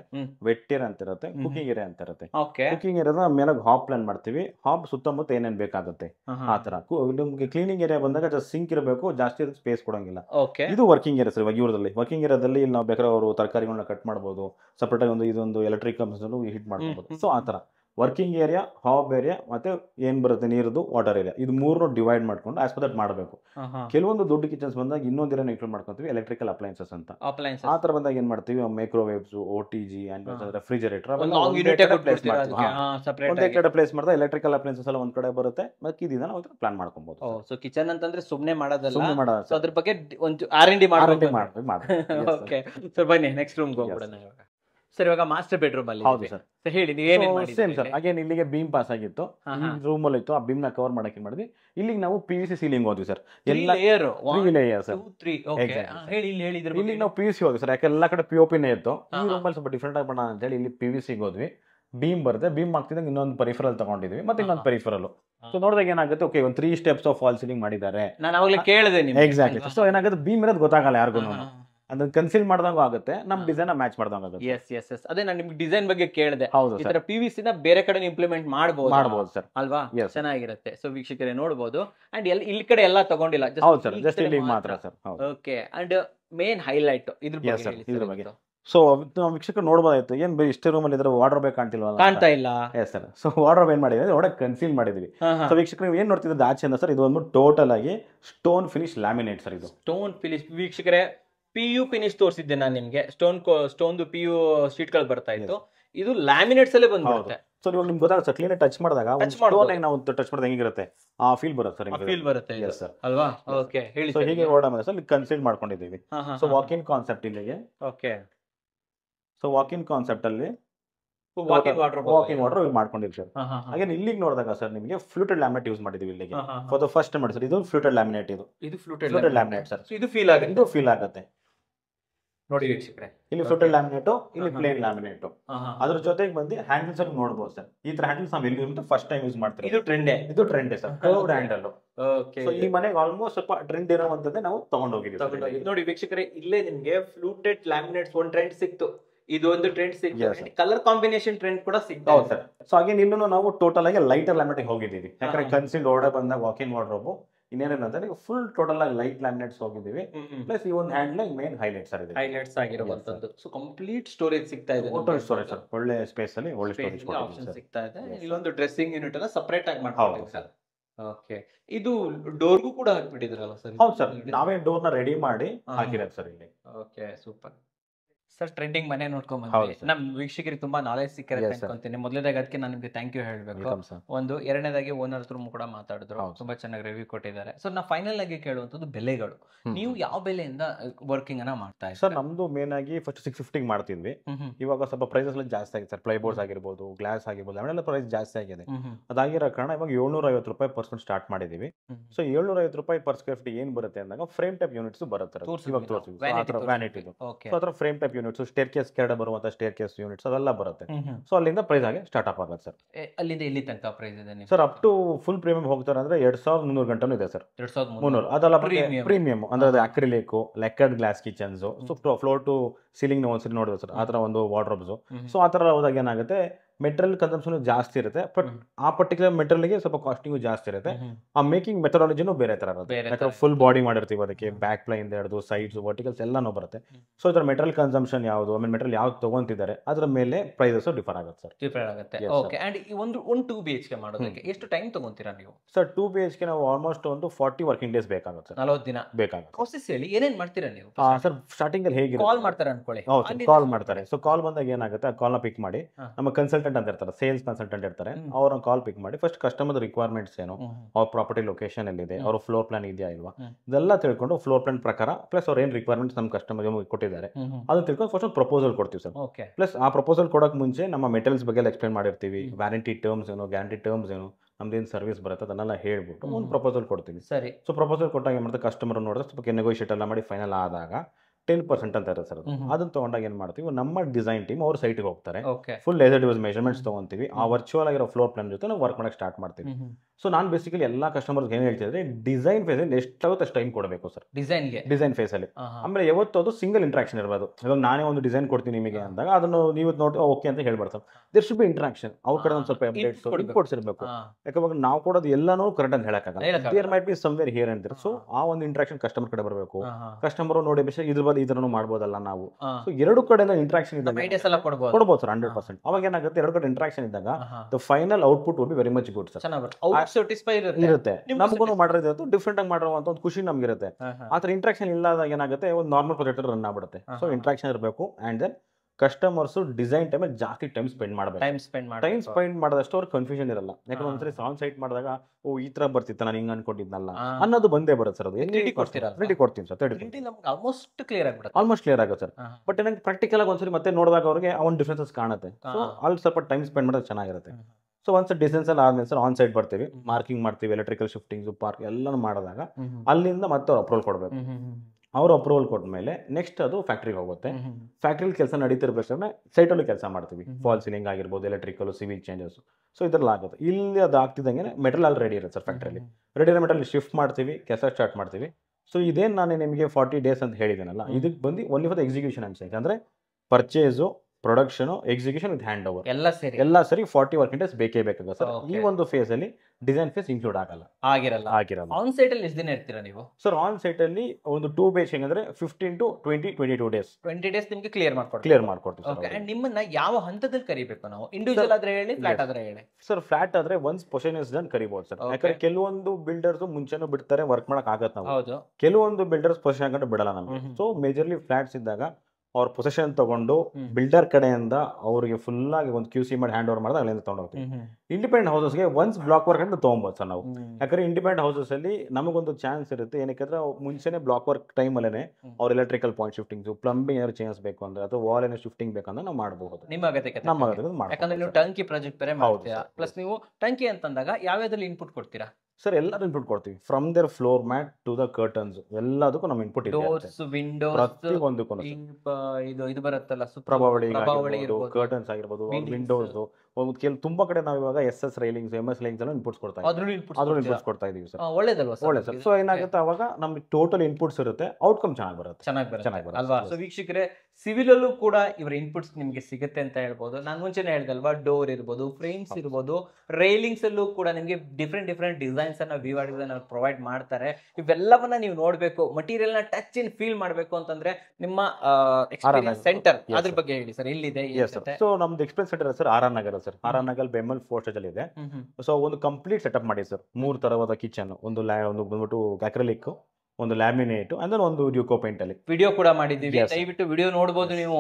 ವೆಟ್ ಏರಿಯಾ ಅಂತ ಇರುತ್ತೆ ಕುಕಿಂಗ್ ಏರಿಯಾ ಅಂತ ಇರುತ್ತೆ ಕುಕಿಂಗ್ ಏರಿಯಾ ಹಾಪ್ ಪ್ಲಾನ್ ಮಾಡ್ತೀವಿ ಹಾಪ್ ಸುತ್ತಮುತ್ತ ಏನೇನು ಬೇಕಾಗುತ್ತೆ ಆ ತರ ನಿಮ್ಗೆ ಕ್ಲೀನಿಂಗ್ ಏರಿಯಾ ಬಂದಾಗ ಜಸ್ಟ್ ಸಿಂಕ್ ಇರಬೇಕು ಜಾಸ್ತಿ ಸ್ಪೇಸ್ ಕೊಡಂಗಿಲ್ಲ ಇದು ವರ್ಕಿಂಗ್ ಏರಿಯಾ ಸರ್ ಇವಾಗ ವರ್ಕಿಂಗ್ ಏರಿಯಾದಲ್ಲಿ ನಾವು ಬೇಕಾದ್ರೆ ಅವರು ತರಕಾರಿಗಳನ್ನ ಕಟ್ ಮಾಡ್ಬೋದು ಸಪ್ರೇಟ್ ಆಗಿ ಒಂದು ಇದೊಂದು ಎಲೆಕ್ಟ್ರಿಕ್ ಕಂಪ್ನಿಸಲು ಹಿಟ್ ಮಾಡ್ಕೋಬಹುದು ಸೊ ಆ ತರ ವರ್ಕಿಂಗ್ ಏರಿಯಾ ಹಾಬ್ ಏರಿಯಾ ಮತ್ತೆ ಏನ್ ಬರುತ್ತೆ ನೀರದು ವಾಟರ್ ಏರಿಯಾ ಇದು ಮೂರನ್ನು ಡಿವೈಡ್ ಮಾಡ್ಕೊಂಡು ಆಸ್ ಪರ್ ಮಾಡಬೇಕು ಕೆಲವೊಂದು ದೊಡ್ಡ ಕಿಚನ್ಸ್ ಬಂದಾಗ ಏನೋ ಇನ್ಕ್ಲೂಡ್ ಮಾಡ್ಕೊಂತೀವಿ ಎಲೆಕ್ಟ್ರಿಕಲ್ ಅಪ್ಲೈನ್ಸಸ್ ಅಂತ ಆ ತರ ಬಂದಾಗ ಏನ್ ಮಾಡ್ತೀವಿ microwaves O T G refrigerator ಒಂದೇ ಪ್ಲೇಸ್ ಮಾಡ್ತಾ ಎಲೆಕ್ಟ್ರಿಕಲ್ ಅಪ್ಲೈನ್ಸಸ್ ಎಲ್ಲ ಒಂದ್ ಕಡೆ ಬರುತ್ತೆ ಮತ್ತೆ ಇದನ್ನ ನಾವು ಪ್ಲಾನ್ ಮಾಡ್ಕೊಬಹುದು ಸೊ ಕಿಚನ್ ಅಂತಂದ್ರೆ ಸುಮ್ನೆ ಮಾಡೋದಲ್ಲ ಸುಮ್ನೆ ಮಾಡೋದು ಅದ್ರ ಬಗ್ಗೆ ಒಂದು ಆರ್ ಎನ್ ಡಿ ಮಾಡಿ ಮಾಡಿ ಓಕೆ ಸರ್ ಬನ್ನಿ ನೆಕ್ಸ್ಟ್ ರೂಮ್ ಹೋಗ್ಬಿಡೋಣ ಸರ್ ಇವಾಗ ಮಾಸ್ಟರ್ ಬೆಡ್ರೂಮ್ ಅಲ್ಲಿ ಹೌದು ಸರ್ ಹೇಳಿ ನೀವು ಸೇಮ್ ಸರ್ ಅಗೇನ್ ಇಲ್ಲಿಗೆ ಬೀಮ್ ಪಾಸ್ ಆಗಿತ್ತು ರೂಮ್ ಅಲ್ಲಿ ಇತ್ತು ಆ ಬೀಮ್ ನ ಕವರ್ ಮಾಡಕ್ಕೆ ಮಾಡಿದ್ವಿ ಇಲ್ಲಿಗೆ ನಾವು ಪಿ ವಿ ಸಿ ಸೀಲಿಂಗ್ ಹೋದ್ವಿ ಸರ್ ಎಲ್ಲ ಲೇಯರ್ ಲೇಯರ್ ಹೇಳಿ ಇಲ್ಲಿ ಹೇಳಿದ್ರು ಇಲ್ಲಿ ನಾವು ಪಿ ವಿ ಸಿ ಹೋದ್ವಿ ಸರ್ ಯಾಕೆ ಎಲ್ಲಾ ಕಡೆ ಪಿ ಓ ಪಿನೇ ಇತ್ತು ಈ ರೂಮ್ ಅಲ್ಲಿ ಸ್ವಲ್ಪ ಡಿಫ್ರೆಂಟ್ ಆಗಿ ಮಾಡೋಣ ಅಂತ ಹೇಳಿ ಇಲ್ಲಿ ಪಿ ವಿ ಸಿ ಹೋದ್ವಿ ಬೀಮ್ ಬರುತ್ತೆ ಬೀಮ್ ಹಾಕ್ತಿದ್ದಂಗೆ ಇನ್ನೊಂದು ಪರಿಫರಲ್ ತಗೊಂಡಿದ್ವಿ ಮತ್ತೆ ಇನ್ನೊಂದು ಪರಿಫರಲ್ ಸೊ ನೋಡಿದಾಗ ಏನಾಗುತ್ತೆ ಓಕೆ ಒಂದು three steps of false ceiling ಮಾಡಿದ್ದಾರೆ ನಾನು ಕೇಳಿದೆ ಎಕ್ಸಾಕ್ಟ್ಲಿ ಸೊ ಏನಾಗುತ್ತೆ ಬೀಮ್ ಇರೋದು ಗೊತ್ತಾಗಲ್ಲ ಯಾರಿಗೂ ಅದನ್ನ ಕನ್ಸಿಲ್ ಮಾಡ್ದಂಗೂ ಆಗುತ್ತೆ ನಮ್ಮ ಡಿಸೈನ್ ಮ್ಯಾಚ್ ಮಾಡ್ದಂಗ ಆಗುತ್ತೆ ಎಸ್ ಎಸ್ ಎಸ್ ಅದೇ ನಾನು ನಿಮ್ಗೆ ಡಿಸೈನ್ ಬಗ್ಗೆ ಕೇಳಿದೆ ಹೌದು ಈ ಪಿ ವಿ ಸಿನ ಬೇರೆ ಕಡೆ ಇಂಪ್ಲಿಮೆಂಟ್ ಮಾಡಬಹುದು ಮಾಡಬಹುದು ಸರ್ ಅಲ್ವಾ ಚೆನ್ನಾಗಿರುತ್ತೆ ಸೊ ವೀಕ್ಷಕರೇ ನೋಡಬಹುದು ಅಂಡ್ ಎಲ್ಲ ಇಲ್ಲಿ ಕಡೆ ಎಲ್ಲ ತಗೊಂಡಿಲ್ಲ ಹೌದು ಸರ್ ಜಸ್ಟ್ ಇಲ್ಲಿ ಮಾತ್ರ sir okay and main highlight ಇದ್ರ ಬಗ್ಗೆ ಇದ್ರ ಬಗ್ಗೆ ಸೊ ನಾವು ವೀಕ್ಷಕರು ನೋಡ್ಬೋದಾಯ್ತು ಏನ್ ಬೇರೆ ಇಷ್ಟೇ ರೂಮ್ ಅಲ್ಲಿ ಇದ್ರೆ ವಾರ್ಡ್ರೋಬ್ ಕಾಣ್ತಿಲ್ವಲ್ಲ ಕಾಣ್ತಾ ಇಲ್ಲ ಎಸ್ ಸರ್ ಸೊ ವಾರ್ಡ್ರೋಬ್ ಏನ್ ಮಾಡಿದ್ರೆ ಒಳಗೆ ಕನ್ಸೀಲ್ ಮಾಡಿದ್ವಿ ಸೊ ವೀಕ್ಷಕರು ಏನ್ ಆಚೆ ಅಂದ್ರೆ ಸರ್ ಇದು ಒಂದು ಟೋಟಲ್ ಆಗಿ ಸ್ಟೋನ್ ಫಿನಿಶ್ ಲ್ಯಾಮಿನೇಟ್ ಸರ್ ಇದು ಸ್ಟೋನ್ ಫಿನಿಶ್ ವೀಕ್ಷಕರೇ ಪಿ ಯು ಫಿನಿಶ್ ತೋರಿಸಿದ್ದೆ ನಾನು ನಿಮಗೆ ಸ್ಟೋನ್ ಸ್ಟೋನ್ದು ಪಿ ಯು ಶೀಟ್ಗಳು ಬರ್ತಾ ಇತ್ತು ಇದು ಲ್ಯಾಮಿನೇಟ್ಸ್ ಅಲ್ಲೇ ಬಂದ್ಬಿಡುತ್ತೆ ಸೊ ಇವಾಗ ನಿಮ್ಗೆ ಗೊತ್ತಾಗುತ್ತೆ ಕ್ಲೀನ್ ಟಚ್ ಮಾಡಿದಾಗ ಸ್ಟೋನ್ ಹೆಂಗ್ ನಾವು ಟಚ್ ಮಾಡಿದಾಗ ಹೆಂಗಿರುತ್ತೆ ಆ ಫೀಲ್ ಬರುತ್ತೆ ಸರ್ ಫೀಲ್ ಬರುತ್ತೆ ಎಸ್ ಸರ್ ಅಲ್ವಾ ಓಕೆ ಹೇಳಿ ಸೊ ಹೀಗೆ ಓಡ ಮೇಲೆ ಸರ್ ಕನ್ಸಿಡ್ ಮಾಡ್ಕೊಂಡಿದ್ದೀವಿ ಸೊ ವಾಕ್ ಇನ್ ಕಾನ್ಸೆಪ್ಟ್ ಇಲ್ಲಿಗೆ okay so walk in concept ಅಲ್ಲಿ ವಾಕಿಂಗ್ ವಾಟರ್ ಯೂಸ್ ಮಾಡ್ಕೊಂಡಿರಿ ಸರ್ ಹಾಗೆ ಇಲ್ಲಿಗೆ ನೋಡಿದಾಗ ಸರ್ ನಿಮಗೆ ಫ್ಲೂಟೆಡ್ ಲ್ಯಾಮಿನೇಟ್ ಯೂಸ್ ಮಾಡಿದೀವಿ ಇಲ್ಲಿಗೆ ಫಾರ್ ದ ಫಸ್ಟ್ ಮಾಡಿ ಸರ್ ಇದು ಫ್ಲೂಟೆಡ್ ಲ್ಯಾಮಿನೇಟ್ ಇದು ಇದು ಫ್ಲೂಟೆಡ್ ಲ್ಯಾಮಿನೇಟ್ ಸರ್ ಇದು ಫೀಲ್ ಆಗುತ್ತೆ ಇದು ಫೀಲ್ ಆಗುತ್ತೆ ನೋಡಿ ವೀಕ್ಷಕರೇ ಇಲ್ಲಿ ಫ್ಲೂಟೆಡ್ ಲ್ಯಾಮಿನೇಟು ಇಲ್ಲಿ ಪ್ಲೇನ್ ಲ್ಯಾಮಿನೇಟು ಅದ್ರ ಜೊತೆಗೆ ಬಂದು ಹ್ಯಾಂಡಲ್ಸ್ ಅಲ್ಲಿ ನೋಡಬಹುದು ಸರ್ ಈ ತರ ಹ್ಯಾಂಡಲ್ಸ್ ನಾವು ಎಲ್ಲಿ ಫಸ್ಟ್ ಟೈಮ್ ಯೂಸ್ ಮಾಡ್ತೀವಿ ಇದು ಟ್ರೆಂಡೇ ಇದು ಟ್ರೆಂಡೇ ಸರ್ ಕರ್ವ್ಡ್ ಹ್ಯಾಂಡಲ್ ಈ ಮನೆಗೆ ಆಲ್ಮೋಸ್ಟ್ ಸ್ವಲ್ಪ ಟ್ರೆಂಡ್ ಇರೋವಂಥದ್ದೇ ನಾವು ತಗೊಂಡೋಗಿದ್ದೀವಿ ನೋಡಿ ವೀಕ್ಷಕರೇ ಇಲ್ಲೇ ನಿಮಗೆ ಫ್ಲೂಟೆಡ್ ಲ್ಯಾಮಿನೇಟ್ಸ್ ಒಂದು ಟ್ರೆಂಡ್ ಸಿಕ್ತು ಇದು ಒಂದು ಟ್ರೆಂಡ್ ಸಿಗ್ತದೆ ಕಲರ್ ಕಾಂಬಿನೇಷನ್ ಟ್ರೆಂಡ್ ಕೂಡ ಸಿಗ್ತಾವೆ ಸರ್ ಸೊ ಹಾಗೆ ಇಲ್ಲೂ ನಾವು ಟೋಟಲ್ ಆಗಿ ಲೈಟರ್ ಲ್ಯಾಮಿನೇಟ್ ಹೋಗಿದ್ದೀವಿ ಯಾಕಂದ್ರೆ ಕನ್ಸಿಲ್ಡ್ ಓಡರ್ ಬಂದಾಗ ವಾಕಿಂಗ್ ವಾರ್ಡ್ರೋಬು ಇನ್ನೇನೇನು ಫುಲ್ ಟೋಟಲ್ ಆಗಿ ಲೈಟ್ ಲ್ಯಾಮಿನೇಟ್ಸ್ ಹೋಗಿದ್ದೀವಿ ಪ್ಲಸ್ ಈ ಒಂದು ಹ್ಯಾಂಡ್ ಲೈನ್ ಮೇನ್ ಹೈಲೈಟ್ಸ್ ಆಗಿದೆ ಹೈಲೈಟ್ಸ್ ಆಗಿರುವಂತದ್ದು ಸೊ ಕಂಪ್ಲೀಟ್ ಸ್ಟೋರೇಜ್ ಸಿಗ್ತಾ ಇದೆ ಟೋಟಲ್ ಸ್ಟೋರೇಜ್ ಸರ್ ಒಳ್ಳೆ ಸ್ಪೇಸ್ ಅಲ್ಲಿ ಒಳ್ಳೆ ಸ್ಟೋರೇಜ್ ಆಪ್ಷನ್ ಸಿಗ್ತಾ ಇದೆ ಇಲ್ಲೊಂದು ಡ್ರೆಸ್ಸಿಂಗ್ ಯೂನಿಟ್ ಅನ್ನ ಸಪರೇಟ್ ಆಗಿ ಮಾಡ್ತಾರೆ ಸರ್ ಓಕೆ ಇದು ಡೋರ್ಗೂ ಕೂಡ ಹಾಕ್ಬಿಟ್ಟಿದ್ರಲ್ಲ ಸರ್ ಹೌದು ಸರ್ ನಾವೇ ಡೋರ್ನ ರೆಡಿ ಮಾಡಿ ಹಾಕಿರೋದು ಸರ್ ಇಲ್ಲಿ ಓಕೆ ಸೂಪರ್ ಸರ್ ಟ್ರೆಂಡಿಂಗ್ ಮನೆ ನೋಡ್ಕೊಂಡ್ ನಮ್ ವೀಕ್ಷಕರಿಗೆ ತುಂಬಾ ನಾಲೆಜ್ ಸಿಕ್ಕಿರತ್ತೆ ಅನ್ಕೊಂತೀನಿ ಮೊದಲನೇದಾಗಿ ಅದಕ್ಕೆ ನಾನು ನಿಮ್ಗೆ ಥ್ಯಾಂಕ್ ಯು ಹೇಳ್ಬೇಕು ಒಂದು ಎರಡನೇದಾಗಿ ಓನರ್ ಹತ್ರ ಕೂಡ ಮಾತಾಡಿದ್ರು ತುಂಬಾ ಚೆನ್ನಾಗಿ ರಿವ್ಯೂ ಕೊಟ್ಟಿದ್ದಾರೆ ಸೊ ನಾ ಫೈನಲ್ ಆಗಿ ಕೇಳುವಂತದ್ದು ಬೆಲೆಗಳು ನೀವು ಯಾವ ಬೆಲೆಯಿಂದ ವರ್ಕಿಂಗ್ ಅನ್ನ ಮಾಡ್ತಾ ಸರ್ ನಮ್ದು ಮೇನ್ ಆಗಿ ಫಸ್ಟ್ ಸಿಕ್ಸ್ ಫಿಫ್ಟಿ ಮಾಡ್ತಿದ್ವಿ ಇವಾಗ ಸ್ವಲ್ಪ ಪ್ರೈಸಸ್ ಜಾಸ್ತಿ ಆಗಿದೆ ಸರ್ ಬೋರ್ಡ್ಸ್ ಆಗಿರ್ಬೋದು ಗ್ಲಾಸ್ ಆಗಿರ್ಬೋದು ಅವೆಲ್ಲ ಪ್ರೈಸ್ ಜಾಸ್ತಿ ಆಗಿದೆ ಅದಾಗಿರೋ ಕಾರಣ ಇವಾಗ ಏಳ್ನೂರ ಐವತ್ತು ರೂಪಾಯಿ ಪರ್ಸೆಂಟ್ ಸ್ಟಾರ್ಟ್ ಮಾಡಿದೀವಿ ಸೊ ಏಳ್ನೂರ ಐವತ್ತು ರೂಪಾಯಿ ಪರ್ ಸ್ಕ್ವೇರ್ ಫೀಟ್ ಏನ್ ಬರುತ್ತೆ ಅಂದಾಗ ಫ್ರೇಮ್ ಟೈಪ್ ಯೂನಿಟ್ಸ್ ಬರುತ್ತೆ ಇವಾಗ frame type units staircase ಕೆರಡೆ ಬರುವಂತಹ ಸ್ಟೇರ್ ಕೇಸ್ ಯೂನಿಟ್ಸ್ ಅದೆಲ್ಲ ಬರುತ್ತೆ ಸೊ ಅಲ್ಲಿಂದ ಪ್ರೈಸ್ ಆಗಿ ಸ್ಟಾರ್ಟ್ ಅಪ್ ಆಗುತ್ತೆ ಸರ್ ಅಲ್ಲಿಂದ ಇಲ್ಲಿ ತನಕ ಪ್ರೈಸ್ ಇದೆ sir up to full premium ಹೋಗ್ತಾರೆ ಅಂದ್ರೆ ಎರಡ್ ಸಾವಿರದ ಮುನ್ನೂರು ಗಂಟೆ ಇದೆ ಸರ್ ಎರಡ್ ಸಾವಿರದ ಮುನ್ನೂರು ಅದೆಲ್ಲ ಪ್ರೀಮಿಯಂ ಅಂದ್ರೆ ಅದು acrylic glass kitchens so floor to ceiling ಒಂದ್ಸರಿ ನೋಡಿದ್ರೆ ಸರ್ ಆತರ ಒಂದು ವಾರ್ಡ್ರೋಬ್ಸು ಸೊ ಆ ತರ ಹೋದಾಗ ಏನಾಗುತ್ತೆ ಮೆಟೀರಿಯಲ್ ಕನ್ಸಂಪ್ಷನ್ ಜಾಸ್ತಿ ಇರುತ್ತೆ ಬಟ್ ಆ ಪರ್ಟಿಕ್ಯುಲರ್ ಗೆ ಸ್ವಲ್ಪ ಕಾಸ್ಟಿಂಗ್ ಜಾಸ್ತಿ ಇರುತ್ತೆ ಆ ಮೇಕಿಂಗ್ ಮೆಥಡಾಲಜಿನು ಬೇರೆ ತರ ಇರುತ್ತೆ ಯಾಕಂದ್ರೆ ಫುಲ್ ಬಾಡಿ ಮಾಡಿರ್ತೀವಿ ಅದಕ್ಕೆ ಬ್ಯಾಕ್ ಪ್ಲೈನ್ ಹಿಡಿದು ಸೈಡ್ಸ್ ವರ್ಟಿಕಲ್ಸ್ ಎಲ್ಲಾನು ಬರುತ್ತೆ ಸೊ ಇದರ ಮೆಟೀರಿಯಲ್ ಕನ್ಸಂಪ್ಷನ್ ಯಾವುದು ಆಮೇಲೆ ಮೆಟೀರಿಯಲ್ ಯಾವ್ದು ತೊಗೊಂತಿದ್ದಾರೆ ಅದರ ಮೇಲೆ ಪ್ರೈಸಸ್ ಡಿಫರ್ ಆಗುತ್ತೆ ಸರ್ ಡಿಫರ್ ಆಗುತ್ತೆ ಓಕೆ ಅಂಡ್ ಒಂದು ಒಂದು ಟೂ ಬಿ ಎಚ್ ಕೆ ಮಾಡೋದಕ್ಕೆ ಎಷ್ಟು ಟೈಮ್ ತಗೊಂತೀರಾ ನೀವು sir two B H K ನಾವು ಆಲ್ಮೋಸ್ಟ್ ಒಂದು ಫಾರ್ಟಿ ವರ್ಕಿಂಗ್ ಡೇಸ್ ಬೇಕಾಗುತ್ತೆ ಸರ್ ನಲವತ್ತು ದಿನ ಬೇಕಾಗುತ್ತೆ ಏನೇನು ಮಾಡ್ತೀರಾ ನೀವು ಸರ್ ಸ್ಟಾರ್ಟಿಂಗ್ ಅಲ್ಲಿ ಹೇಗೆ ಕಾಲ್ ಮಾಡ್ತಾರೆ ಅನ್ಕೊಳ್ಳಿ ಕಾಲ್ ಮಾಡ್ತಾರೆ ಸೊ ಕಾಲ್ ಬಂದಾಗ ಏನಾಗುತ್ತೆ ಆ ಕಾಲ್ನ ಪಿಕ್ ಮಾಡಿ ನಮ್ಮ ಕನ್ಸಲ್ಟ್ ಕನ್ಸಲ್ಟೆಂಟ್ ಅಂತ ಇರ್ತಾರೆ ಸೇಲ್ಸ್ ಕನ್ಸಲ್ಟೆಂಟ್ ಇರ್ತಾರೆ ಅವ್ರನ್ನ ಕಾಲ್ ಪಿಕ್ ಮಾಡಿ ಫಸ್ಟ್ ಕಸ್ಟಮರ್ ರಿಕ್ವೈರ್ಮೆಂಟ್ಸ್ ಏನು ಅವ್ರ ಪ್ರಾಪರ್ಟಿ ಲೊಕೇಶನ್ ಎಲ್ಲಿದೆ ಅವ್ರ ಫ್ಲೋರ್ ಪ್ಲಾನ್ ಇದೆಯಾ ಇಲ್ವಾ ಇದೆಲ್ಲ ತಿಳ್ಕೊಂಡು ಫ್ಲೋರ್ ಪ್ಲಾನ್ ಪ್ರಕಾರ ಪ್ಲಸ್ ಅವ್ರ ಏನ್ ರಿಕ್ವೈರ್ಮೆಂಟ್ಸ್ ನಮ್ಮ ಕಸ್ಟಮರ್ ಕೊಟ್ಟಿದ್ದಾರೆ ಅದು ತಿಳ್ಕೊಂಡು ಫಸ್ಟ್ ಒಂದು ಪ್ರಪೋಸಲ್ ಕೊಡ್ತೀವಿ ಸರ್ ಪ್ಲಸ್ ಆ ಪ್ರಪೋಸಲ್ ಕೊಡೋಕೆ ಮುಂಚೆ ನಮ್ಮ ಮೆಟೀರಿಯಲ್ಸ್ ಬಗ್ಗೆ ಎಲ್ಲ ಮಾಡಿರ್ತೀವಿ ವ್ಯಾರಂಟಿ ಟರ್ಮ್ಸ್ ಏನು ಗ್ಯಾರಂಟಿ ಟರ್ಮ್ಸ್ ಏನು ನಮ್ದೇನು ಸರ್ವಿಸ್ ಬರುತ್ತೆ ಅದನ್ನೆಲ್ಲ ಹೇಳ್ಬಿಟ್ಟು ಒಂದು ಪ್ರಪೋಸಲ್ ಕೊಡ್ತೀವಿ ಸರಿ ಸೊ ಪ್ರಪೋಸಲ್ ಕೊಟ್ಟಾಗ ಏನು ಮಾಡ್ತಾರೆ ಕಸ್ಟಮರ್ ನೋಡಿದ್ರೆ ಸ್ವಲ್ಪ ನೆಗೋಷಿಯೇಟ್ ಎಲ್ಲ ಮಾಡಿ ಫೈನಲ್ ಆದಾಗ ಟೆನ್ ಪರ್ಸೆಂಟ್ ಅಂತ ಇರುತ್ತೆ ಸರ್ ಅದನ್ನ ತಗೊಂಡಾಗ ಏನ್ ಮಾಡ್ತೀವಿ ನಮ್ಮ ಡಿಸೈನ್ ಟೀಮ್ ಅವ್ರ ಸೈಟ್ಗೆ ಹೋಗ್ತಾರೆ ಫುಲ್ ಲೇಸರ್ ಡಿವೈಸ್ ಮೆಷರ್ಮೆಂಟ್ಸ್ ತಗೊಂತೀವಿ ಆ ವರ್ಚುವಲ್ ಆಗಿರೋ ಫ್ಲೋರ್ ಪ್ಲಾನ್ ಜೊತೆ ನಾವು ವರ್ಕ್ ಮಾಡಕ್ಕೆ ಸ್ಟಾರ್ಟ್ ಮಾಡ್ತೀವಿ ಸೊ ನಾನು ಬೇಸಿಕಲಿ ಎಲ್ಲ ಕಸ್ಟಮರ್ಸ್ ಏನು ಹೇಳ್ತಿದ್ರೆ ಡಿಸೈನ್ ಫೇಸ್ ಎಷ್ಟಾಗುತ್ತೆ ಅಷ್ಟು ಟೈಮ್ ಕೊಡಬೇಕು ಸರ್ ಡಿಸೈನ್ಗೆ ಡಿಸೈನ್ ಫೇಸ್ ಅಲ್ಲಿ ಆಮೇಲೆ ಯಾವತ್ತು ಅದು ಸಿಂಗಲ್ ಇಂಟ್ರಾಕ್ಷನ್ ಇರಬಹುದು ಇವಾಗ ನಾನೇ ಒಂದು ಡಿಸೈನ್ ಕೊಡ್ತೀನಿ ನಿಮಗೆ ಅಂದಾಗ ಅದನ್ನು ನೀವು ನೋಡಿ ಓಕೆ ಅಂತ ಹೇಳ್ಬಾರ್ದು ದೇರ್ ಶುಡ್ ಬಿ ಇಂಟ್ರಾಕ್ಷನ್ ಅವ್ರ ಕಡೆ ಒಂದು ಸ್ವಲ್ಪ ಅಪ್ಡೇಟ್ಸ್ ಕೊಡ್ಸಿರ್ಬೇಕು ಯಾಕಂದ್ರೆ ನಾವು ಕೊಡೋದು ಎಲ್ಲಾನು ಕರೆಕ್ಟ್ ಅಂತ ಹೇಳಕ್ಕಾಗಲ್ಲ there might be somewhere here ಅಂತಾರೆ ಸೊ ಆ ಒಂದು ಇಂಟ್ರಾಕ್ಷನ್ ಕಸ್ಟಮರ್ ಕಡೆ ಬರಬೇಕು ಕಸ್ಟಮರ್ ನೋಡಿ ಇದ್ರ ಬಗ್ಗೆ ಅಲ್ಲಿ ಇದ್ರೂ ಮಾಡ್ಬೋದಲ್ಲ ನಾವು ಸೊ ಎರಡು ಕಡೆ ಇಂಟ್ರಾಕ್ಷನ್ ಕೊಡಬಹುದು ಸರ್ ಹಂಡ್ರೆಡ್ ಪರ್ಸೆಂಟ್ ಅವಾಗ ಏನಾಗುತ್ತೆ ಎರಡು ಕಡೆ ಇಂಟ್ರಾಕ್ಷನ್ ಇದ್ದಾಗ the final output will be very much good sir ಇರುತ್ತೆ ನಮಗೂ ಮಾಡಿರೋದು ಡಿಫ್ರೆಂಟ್ ಆಗಿ ಮಾಡಿರುವಂತ ಒಂದು ಖುಷಿ ನಮ್ಗಿರುತ್ತೆ ಆ ಥರ ಇಂಟ್ರಾಕ್ಷನ್ ಇಲ್ಲದಾಗ ಏನಾಗುತ್ತೆ ಒಂದು ನಾರ್ಮಲ್ ಪ್ರೊಜೆಕ್ಟರ್ ರನ್ ಆಗ್ಬಿಡುತ್ತೆ ಸೊ ಇಂಟ್ರಾಕ್ಷನ್ ಇರಬೇಕು ಅಂಡ್ ದೆನ್ ಕಸ್ಟಮರ್ಸ್ ಡಿಸೈನ್ ಟೈಮಲ್ಲಿ ಜಾಸ್ತಿ ಟೈಮ್ ಸ್ಪೆಂಡ್ ಮಾಡಬೇಕು ಟೈಮ್ ಸ್ಪೆಂಡ್ ಮಾಡಿ ಟೈಮ್ ಸ್ಪೆಂಡ್ ಮಾಡಿದಷ್ಟು ಅವ್ರಿಗೆ ಕನ್ಫ್ಯೂಷನ್ ಇರಲ್ಲ ಯಾಕಂದ್ರೆ ಒಂದ್ಸರಿ ಸೌಂಡ್ ಸೈಟ್ ಮಾಡಿದಾಗ ಓ ಈ ತರ ಬರ್ತಿತ್ತು ನಾನು ಹಿಂಗ್ ಅನ್ಕೊಂಡಿದ್ನಲ್ಲ ಅನ್ನೋದು ಬಂದೇ ಬರುತ್ತೆ ಸರ್ ಅದು ಕೊಡ್ತೀನಿ ಸರ್ ರೆಡಿ ಆಲ್ಮೋಸ್ಟ್ ಕ್ಲಿಯರ್ ಆಗ್ಬಿಡುತ್ತೆ ಆಲ್ಮೋಸ್ಟ್ ಕ್ಲಿಯರ್ ಆಗುತ್ತೆ ಸರ್ ಬಟ್ ಏನಂದ್ರೆ ಪ್ರಾಕ್ಟಿಕಲ್ ಆಗಿ ಒಂದ್ಸರಿ ಮತ್ತೆ ನೋಡಿದಾಗ ಅವ್ರಿಗೆ ಅವ್ನ್ ಡಿಫ್ರೆನ್ಸಸ್ ಕಾಣುತ್ತೆ ಸೊ ಅಲ್ಲಿ ಸ್ವಲ್ಪ ಟೈಮ್ ಸ್ಪೆಂಡ್ ಮಾಡೋದು ಚೆನ್ನಾಗಿರುತ್ತೆ ಸೊ ಒಂದ್ಸರಿ ಡಿಸೈನ್ಸ್ ಎಲ್ಲ ಆದ್ಮೇಲೆ ಸರ್ ಆನ್ ಸೈಡ್ ಬರ್ತೀವಿ ಮಾರ್ಕಿಂಗ್ ಮಾಡ್ತೀವಿ ಎಲೆಕ್ಟ್ರಿಕಲ್ ಶಿಫ್ಟಿಂಗ್ ಪಾರ್ಕ್ ಎಲ್ಲಾನು ಮಾಡಿದಾಗ ಅಲ್ಲಿಂದ ಮತ್ತೆ ಅವ್ರು ಅಪ್ರೂವಲ್ ಕೊಡಬೇಕು ಅವರು ಅಪ್ರೂವಲ್ ಕೊಟ್ಟ ಮೇಲೆ ನೆಕ್ಸ್ಟ್ ಅದು ಫ್ಯಾಕ್ಟ್ರಿಗೆ ಹೋಗುತ್ತೆ ಫ್ಯಾಕ್ಟ್ರಿಲಿ ಕೆಲಸ ನಡೀತಿರ್ಬೇಕಾದ್ರೆ ಸೈಟಲ್ಲಿ ಕೆಲಸ ಮಾಡ್ತೀವಿ ಫಾಲ್ ಸೀಲಿಂಗ್ ಆಗಿರ್ಬೋದು ಎಲೆಕ್ಟ್ರಿಕಲ್ ಸಿವಿಲ್ ಚೇಂಜಸ್ ಸೊ ಇದರಲ್ಲಿ ಆಗುತ್ತೆ ಇಲ್ಲಿ ಅದು ಆಗ್ತಿದ್ದಂಗೆ ಮೆಟಲ್ ಅಲ್ಲಿ ರೆಡಿ ಇರುತ್ತೆ ಸರ್ ಫ್ಯಾಕ್ಟ್ರಿಲಿ ರೆಡಿ ಇರೋ ಮೆಟಲ್ ಶಿಫ್ಟ್ ಮಾಡ್ತೀವಿ ಕೆಲಸ ಸ್ಟಾರ್ಟ್ ಮಾಡ್ತೀವಿ ಸೊ ಇದೇನು ನಾನು ನಿಮಗೆ ಫಾರ್ಟಿ ಡೇಸ್ ಅಂತ ಹೇಳಿದ್ದೇನಲ್ಲ ಇದಕ್ಕೆ ಬಂದು ಒನ್ಲಿ ಫಾರ್ ದ ಎಕ್ಸಿಕ್ಯೂಷನ್ ಅಂಶ ಯಾಕಂದರೆ purchase production execution with hand over ಎಲ್ಲ ಸರಿ ಎಲ್ಲ ಸರಿ ಫಾರ್ಟಿ ವರ್ಕಿಂಗ್ ಡೇಸ್ ಬೇಕೇ ಬೇಕಾಗುತ್ತೆ ಸರ್ ಈ ಒಂದು ಫೇಸ್ ಅಲ್ಲಿ ಡಿಸೈನ್ ಫೇಸ್ ಇನ್ಕ್ಲೂಡ್ ಆಗಲ್ಲ ಆಗಿರಲ್ಲ ಆಗಿರಲ್ಲ ಆನ್ ಸೈಟ್ ಅಲ್ಲಿ ಎಷ್ಟು ದಿನ ಇರ್ತೀರಾ ನೀವು ಸರ್ ಆನ್ ಸೈಟ್ ಅಲ್ಲಿ ಒಂದು ಟೂ ಬೇಸ್ ಹೆಂಗಂದ್ರೆ fifteen to twenty twenty two days twenty days ನಿಮಗೆ ಕ್ಲಿಯರ್ ಮಾಡ್ಕೊಡ್ತೀವಿ ಕ್ಲಿಯರ್ ಮಾಡ್ಕೊಡ್ತೀವಿ ಓಕೆ ಅಂಡ್ ನಿಮ್ಮನ್ನ ಯಾವ ಹಂತದಲ್ಲಿ ಕರಿಬೇಕು ನಾವು ಇಂಡಿವಿಜುವಲ್ ಆದ್ರೆ ಹೇಳಿ ಫ್ಲಾಟ್ ಆದ್ರೆ ಹೇಳಿ ಸರ್ ಫ್ಲಾಟ್ ಆದ್ರೆ ಒನ್ಸ್ ಪೊಸಿಷನ್ ಇಸ್ ಡನ್ ಕರಿಬಹುದು ಸರ್ ಯಾಕಂದ್ರೆ ಕೆಲವೊಂದು ಬಿಲ್ಡರ್ಸ್ ಮುಂಚೆನೂ ಬಿಡ್ತಾರೆ ವರ್ಕ್ ಮಾಡಕ್ ಆಗತ್ತೆ ನಾವು ಕೆಲವೊಂದು ಬಿಲ್ಡರ್ಸ್ ಪೊಸಿಷನ್ ಹಾಕೊಂಡು ಬಿಡಲ್ಲ ನಮಗೆ ಸೊ ಮೇಜರ್ಲಿ ಫ್ಲಾಟ್ಸ್ ಇದ್ದಾಗ ಅವ್ರ ಪೊಸೆಷನ್ ತಗೊಂಡು ಬಿಲ್ಡರ್ ಕಡೆಯಿಂದ ಅವರಿಗೆ ಫುಲ್ ಆಗಿ ಒಂದು ಕ್ಯೂ ಸಿ ಮಾಡಿ ಹ್ಯಾಂಡ್ ಓವರ್ ಮಾಡಿದಾಗ ಅಲ್ಲಿಂದ ತೊಗೊಂಡೋಗ್ತೀವಿ ಇಂಡಿಪೆಂಡೆಂಟ್ ಹೌಸಸ್ಗೆ ಒನ್ಸ್ ಬ್ಲಾಕ್ ವರ್ಕ್ ಅಂತ ತೊಗೊಬೋದು ಸರ್ ನಾವು ಯಾಕಂದ್ರೆ ಇಂಡಿಪೆಂಡೆಂಟ್ ಹೌಸಸ್ ಅಲ್ಲಿ ನಮಗೊಂದು ಚಾನ್ಸ್ ಇರುತ್ತೆ ಏನಕ್ಕೆ ಅಂದ್ರೆ ಮುಂಚೆನೆ ಬ್ಲಾಕ್ ವರ್ಕ್ ಟೈಮಲ್ಲೇ ಅವ್ರ ಎಲೆಕ್ಟ್ರಿಕಲ್ ಪಾಯಿಂಟ್ ಶಿಫ್ಟಿಂಗ್ ಪ್ಲಂಬಿಂಗ್ ಏನಾದ್ರು ಚೇಂಜ್ ಬೇಕು ಅಂದ್ರೆ ಅಥವಾ ವಾಲ್ ಏನೋ ಶಿಫ್ಟಿಂಗ್ ಬೇಕಂದ್ರೆ ನಾವು ಮಾಡಬಹುದು ನಿಮ್ಮ ನಮ್ಮ ಯಾಕಂದ್ರೆ ನೀವು ಟಂಕಿ ಪ್ರಾಜೆಕ್ಟ್ ಬೇರೆ ಮಾಡ್ತೀರಾ ಪ್ಲಸ್ ನೀವು ಟಂಕಿ ಅಂತಂದಾಗ ಯಾವ್ಯಾವ್ದ್ರಲ್ಲಿ ಇನ್ಪುಟ್ ಕೊಡ್ತೀರಾ ಸರ್ ಎಲ್ಲರೂ ಇನ್ಪುಟ್ ಕೊಡ್ತೀವಿ from there floor mat to the curtains ಎಲ್ಲದಕ್ಕೂ ನಮ್ ಇನ್ಪುಟ್ ಡೋರ್ಸ್ ಪ್ರಭಾವಳಿ ಕರ್ಟನ್ಸ್ ಆಗಿರ್ಬೋದು ವಿಂಡೋಸ್ ಒಂದು ಕೆಲ ತುಂಬ ಕಡೆ ನಾವು ಇವಾಗ S S railings M S railings ಎಲ್ಲ ಇನ್ಪುಟ್ಸ್ ಕೊಡ್ತಾ ಇದ್ದೀವಿ ಅದ್ರಲ್ಲಿ ಇನ್ಪುಟ್ಸ್ ಕೊಡ್ತಾ ಇದೀವಿ ಸರ್ ಒಳ್ಳೆ ಸರ್ ಸೊ ಏನಾಗುತ್ತೆ ಅವಾಗ ನಮ್ಗೆ ಟೋಟಲ್ ಇನ್ಪುಟ್ಸ್ ಇರುತ್ತೆ ಔಟ್ಕಮ್ ಚೆನ್ನಾಗಿ ಬರುತ್ತೆ ಚೆನ್ನಾಗಿ ಬರುತ್ತೆ ಚೆನ್ನಾಗಿ ಅಲ್ವಾ ಸೊ ವೀಕ್ಷಕರೇ ಸಿವಿಲಲ್ಲೂ ಕೂಡ ಇವರ ಇನ್ಪುಟ್ಸ್ ನಿಮಗೆ ಸಿಗುತ್ತೆ ಅಂತ ಹೇಳ್ಬೋದು ನಾನು ಮುಂಚೆನೇ ಹೇಳ್ದಲ್ವಾ ಡೋರ್ ಇರ್ಬೋದು ಫ್ರೇಮ್ಸ್ ಇರ್ಬೋದು ರೈಲಿಂಗ್ಸ್ ಅಲ್ಲೂ ಕೂಡ ನಿಮಗೆ ಡಿಫ್ರೆಂಟ್ ಡಿಫ್ರೆಂಟ್ ಡಿಸೈನ್ಸ್ ಅನ್ನ ವಿವಾಡಿಸನ್ನ ಅವ್ರು ಪ್ರೊವೈಡ್ ಮಾಡ್ತಾರೆ ಇವೆಲ್ಲವನ್ನ ನೀವು ನೋಡ್ಬೇಕು ಮಟೀರಿಯಲ್ ನ ಟಚ್ ಇನ್ ಫೀಲ್ ಮಾಡಬೇಕು ಅಂತಂದ್ರೆ ನಿಮ್ಮ ಸೆಂಟರ್ ಅದ್ರ ಬಗ್ಗೆ ಹೇಳಿ ಸರ್ ಎಲ್ಲಿದೆ ಸೊ ನಮ್ದು experience centre sir R Nagar sir R R ನಗಲ್ ಅಲ್ಲಿ ಇದೆ ಸೊ ಒಂದು ಕಂಪ್ಲೀಟ್ ಸೆಟಪ್ ಮಾಡಿ ಸರ್ ಮೂರು ತರವಾದ ಕಿಚನ್ ಒಂದು ಒಂದು ಬಂದ್ಬಿಟ್ಟು ಅಕ್ರಲಿಕ್ ಒಂದು ಲ್ಯಾಮಿನೇಟ್ ಅಂದ್ರೆ ಒಂದು ಡ್ಯೂಕೋ ಪೈಂಟ್ ಅಲ್ಲಿ ವಿಡಿಯೋ ಕೂಡ ಮಾಡಿದ್ದೀವಿ ದಯವಿಟ್ಟು ವಿಡಿಯೋ ನೋಡಬಹುದು ನೀವು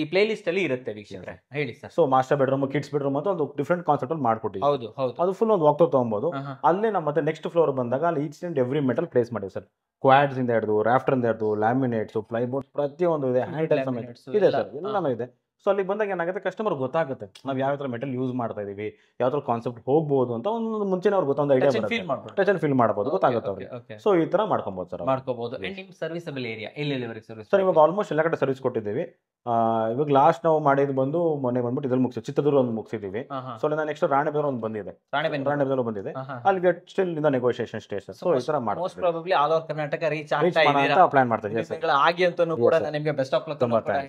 ಈ ಪ್ಲೇ ಲಿಸ್ಟ್ ಅಲ್ಲಿ ಇರುತ್ತೆ ವೀಕ್ಷಕರೇ ಹೇಳಿ sir so master bedroom kids bedroom ಅಂತ ಒಂದು ಡಿಫ್ರೆಂಟ್ ಕಾನ್ಸೆಪ್ಟ್ ಅಲ್ಲಿ ಮಾಡ್ಕೊಟ್ಟಿವಿ ಹೌದು ಹೌದು ಅದು ಫುಲ್ ಒಂದು ವಾಕ್ ತಗೊಬಹುದು ಅಲ್ಲೇ ನಮ್ಮ ಮತ್ತೆ ನೆಕ್ಸ್ಟ್ ಫ್ಲೋರ್ ಬಂದಾಗ ಅಲ್ಲಿ each and every metal place ಮಾಡಿ ಸರ್ ಕ್ವಾಡ್ಸ್ ಇಂದ ಹಿಡಿದು ರಾಫ್ಟರ್ ಇಂದ ಹಿಡಿದು ಲ್ಯಾಮಿನೇಟ್ಸ್ ಪ್ಲೈಬೋರ್ಡ್ ಪ್ರತಿಯೊಂದು ಇದೆ ಹ್ಯಾಂಡ್ ಇದೆ ಸರ್ ಎಲ್ಲಾನು ಇದೆ ಸೊ ಅಲ್ಲಿಗೆ ಬಂದಾಗ ಏನಾಗುತ್ತೆ ಕಸ್ಟಮರ್ ಗೊತ್ತಾಗುತ್ತೆ ನಾವು ಯಾವ ಥರ ಮೆಟಲ್ ಯೂಸ್ ಮಾಡ್ತಾ ಇದೀವಿ ಯಾವ ಥರ ಕಾನ್ಸೆಪ್ಟ್ ಹೋಗ್ಬೋದು ಅಂತ ಒಂದು ಮುಂಚೆನೇ ಅವ್ರು ಗೊತ್ತೊಂದು ಐಡಿಯಾ ಟಚ್ ಅಂಡ್ ಫೀಲ್ ಮಾಡ್ಬೋದು ಗೊತ್ತಾಗುತ್ತೆ ಅವ್ರಿಗೆ ಸೊ ಈ ತರ ಮಾಡ್ಕೊಬೋದು ಸರ್ ಸರ್ ಇವಾಗ ಆಲ್ಮೋಸ್ಟ್ ಎಲ್ಲ ಕಡೆ ಸರ್ವಿಸ್ ಕೊಟ್ಟಿದ್ದೀವಿ ಇವಾಗ ಲಾಸ್ಟ್ ನಾವು ಮಾಡಿದ್ ಬಂದು ಮೊನ್ನೆ ಬಂದ್ಬಿಟ್ಟು ಇದ್ರಲ್ಲಿ ಮುಗಿಸಿ ಚಿತ್ರದುರ್ಗ ಒಂದು ಮುಗಿಸಿದೀವಿ ಸೊ ನಾನು ನೆಕ್ಸ್ಟ್ ರಾಣೆಬೆದರ್ ಒಂದು ಬಂದಿದೆ ರಾಣೆಬೆದರ್ ಬಂದಿದೆ ಅಲ್ಲಿ ಸ್ಟಿಲ್ ಇಂದ ನೆಗೋಷಿಯೇಷನ್ ಸ್ಟೇಜ್ ಸೊ ಈ ತರ ಮಾಡ್ತೀವಿ ಆಲ್ ಓವರ್ ಕರ್ನಾಟಕ ರೀಚ್ ಆಗ್ತಾ ಇದೆ ಪ್ಲಾನ್ ಆಗಿ ಅಂತ ಕೂಡ ನಿಮಗೆ ಬೆಸ್ಟ್ ಆಫ್ ಲಕ್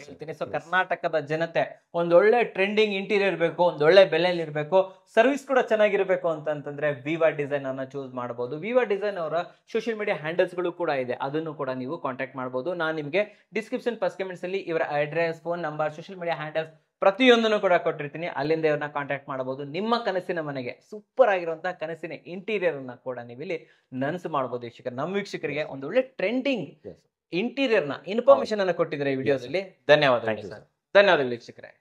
ಹೇಳ್ತೀನಿ ಕರ್ನಾಟಕದ ಜನ ಮತ್ತೆ ಒಂದೊಳ್ಳೆ ಟ್ರೆಂಡಿಂಗ್ ಇಂಟೀರಿಯರ್ ಬೇಕು ಒಂದೊಳ್ಳೆ ಇರಬೇಕು ಸರ್ವಿಸ್ ಕೂಡ ಚೆನ್ನಾಗಿರಬೇಕು ಅಂತಂತಂದ್ರೆ ವಿವಾ ಅನ್ನು ಚೂಸ್ ಮಾಡ್ಬೋದು ವಿವಾ ಡಿಸೈನ್ ಅವರ ಸೋಷಿಯಲ್ ಮೀಡಿಯಾ ಹ್ಯಾಂಡಲ್ಸ್ಗಳು ಕೂಡ ಇದೆ ಅದನ್ನು ಕೂಡ ನೀವು ಕಾಂಟ್ಯಾಕ್ಟ್ ಮಾಡ್ಬೋದು ನಾನು ನಿಮಗೆ ಡಿಸ್ಕ್ರಿಪ್ಷನ್ ಫಸ್ಟ್ ಅಲ್ಲಿ ಇವರ address phone number social media handles ಪ್ರತಿಯೊಂದನ್ನು ಕೂಡ ಕೊಟ್ಟಿರ್ತೀನಿ ಅಲ್ಲಿಂದ ಇವ್ರನ್ನ ಕಾಂಟ್ಯಾಕ್ಟ್ ಮಾಡಬಹುದು ನಿಮ್ಮ ಕನಸಿನ ಮನೆಗೆ ಸೂಪರ್ ಆಗಿರುವಂತಹ ಕನಸಿನ ಇಂಟೀರಿಯರ್ ಅನ್ನ ಕೂಡ ನೀವು ಇಲ್ಲಿ ನನಸು ಮಾಡಬಹುದು ವೀಕ್ಷಕರು ನಮ್ಮ ವೀಕ್ಷಕರಿಗೆ ಒಂದು ಒಳ್ಳೆ ಟ್ರೆಂಡಿಂಗ್ ಇಂಟೀರಿಯರ್ನ ಇನ್ಫಾರ್ಮೇಶನ್ ಅನ್ನು ಕೊಟ್ಟಿದ್ರೆ ಈ ವಿಡಿಯೋದಲ್ಲಿ ಧನ್ಯವಾದಗಳು ಸರ್ ಧನ್ಯವಾದಗಳು ವೀಕ್ಷಕರೇ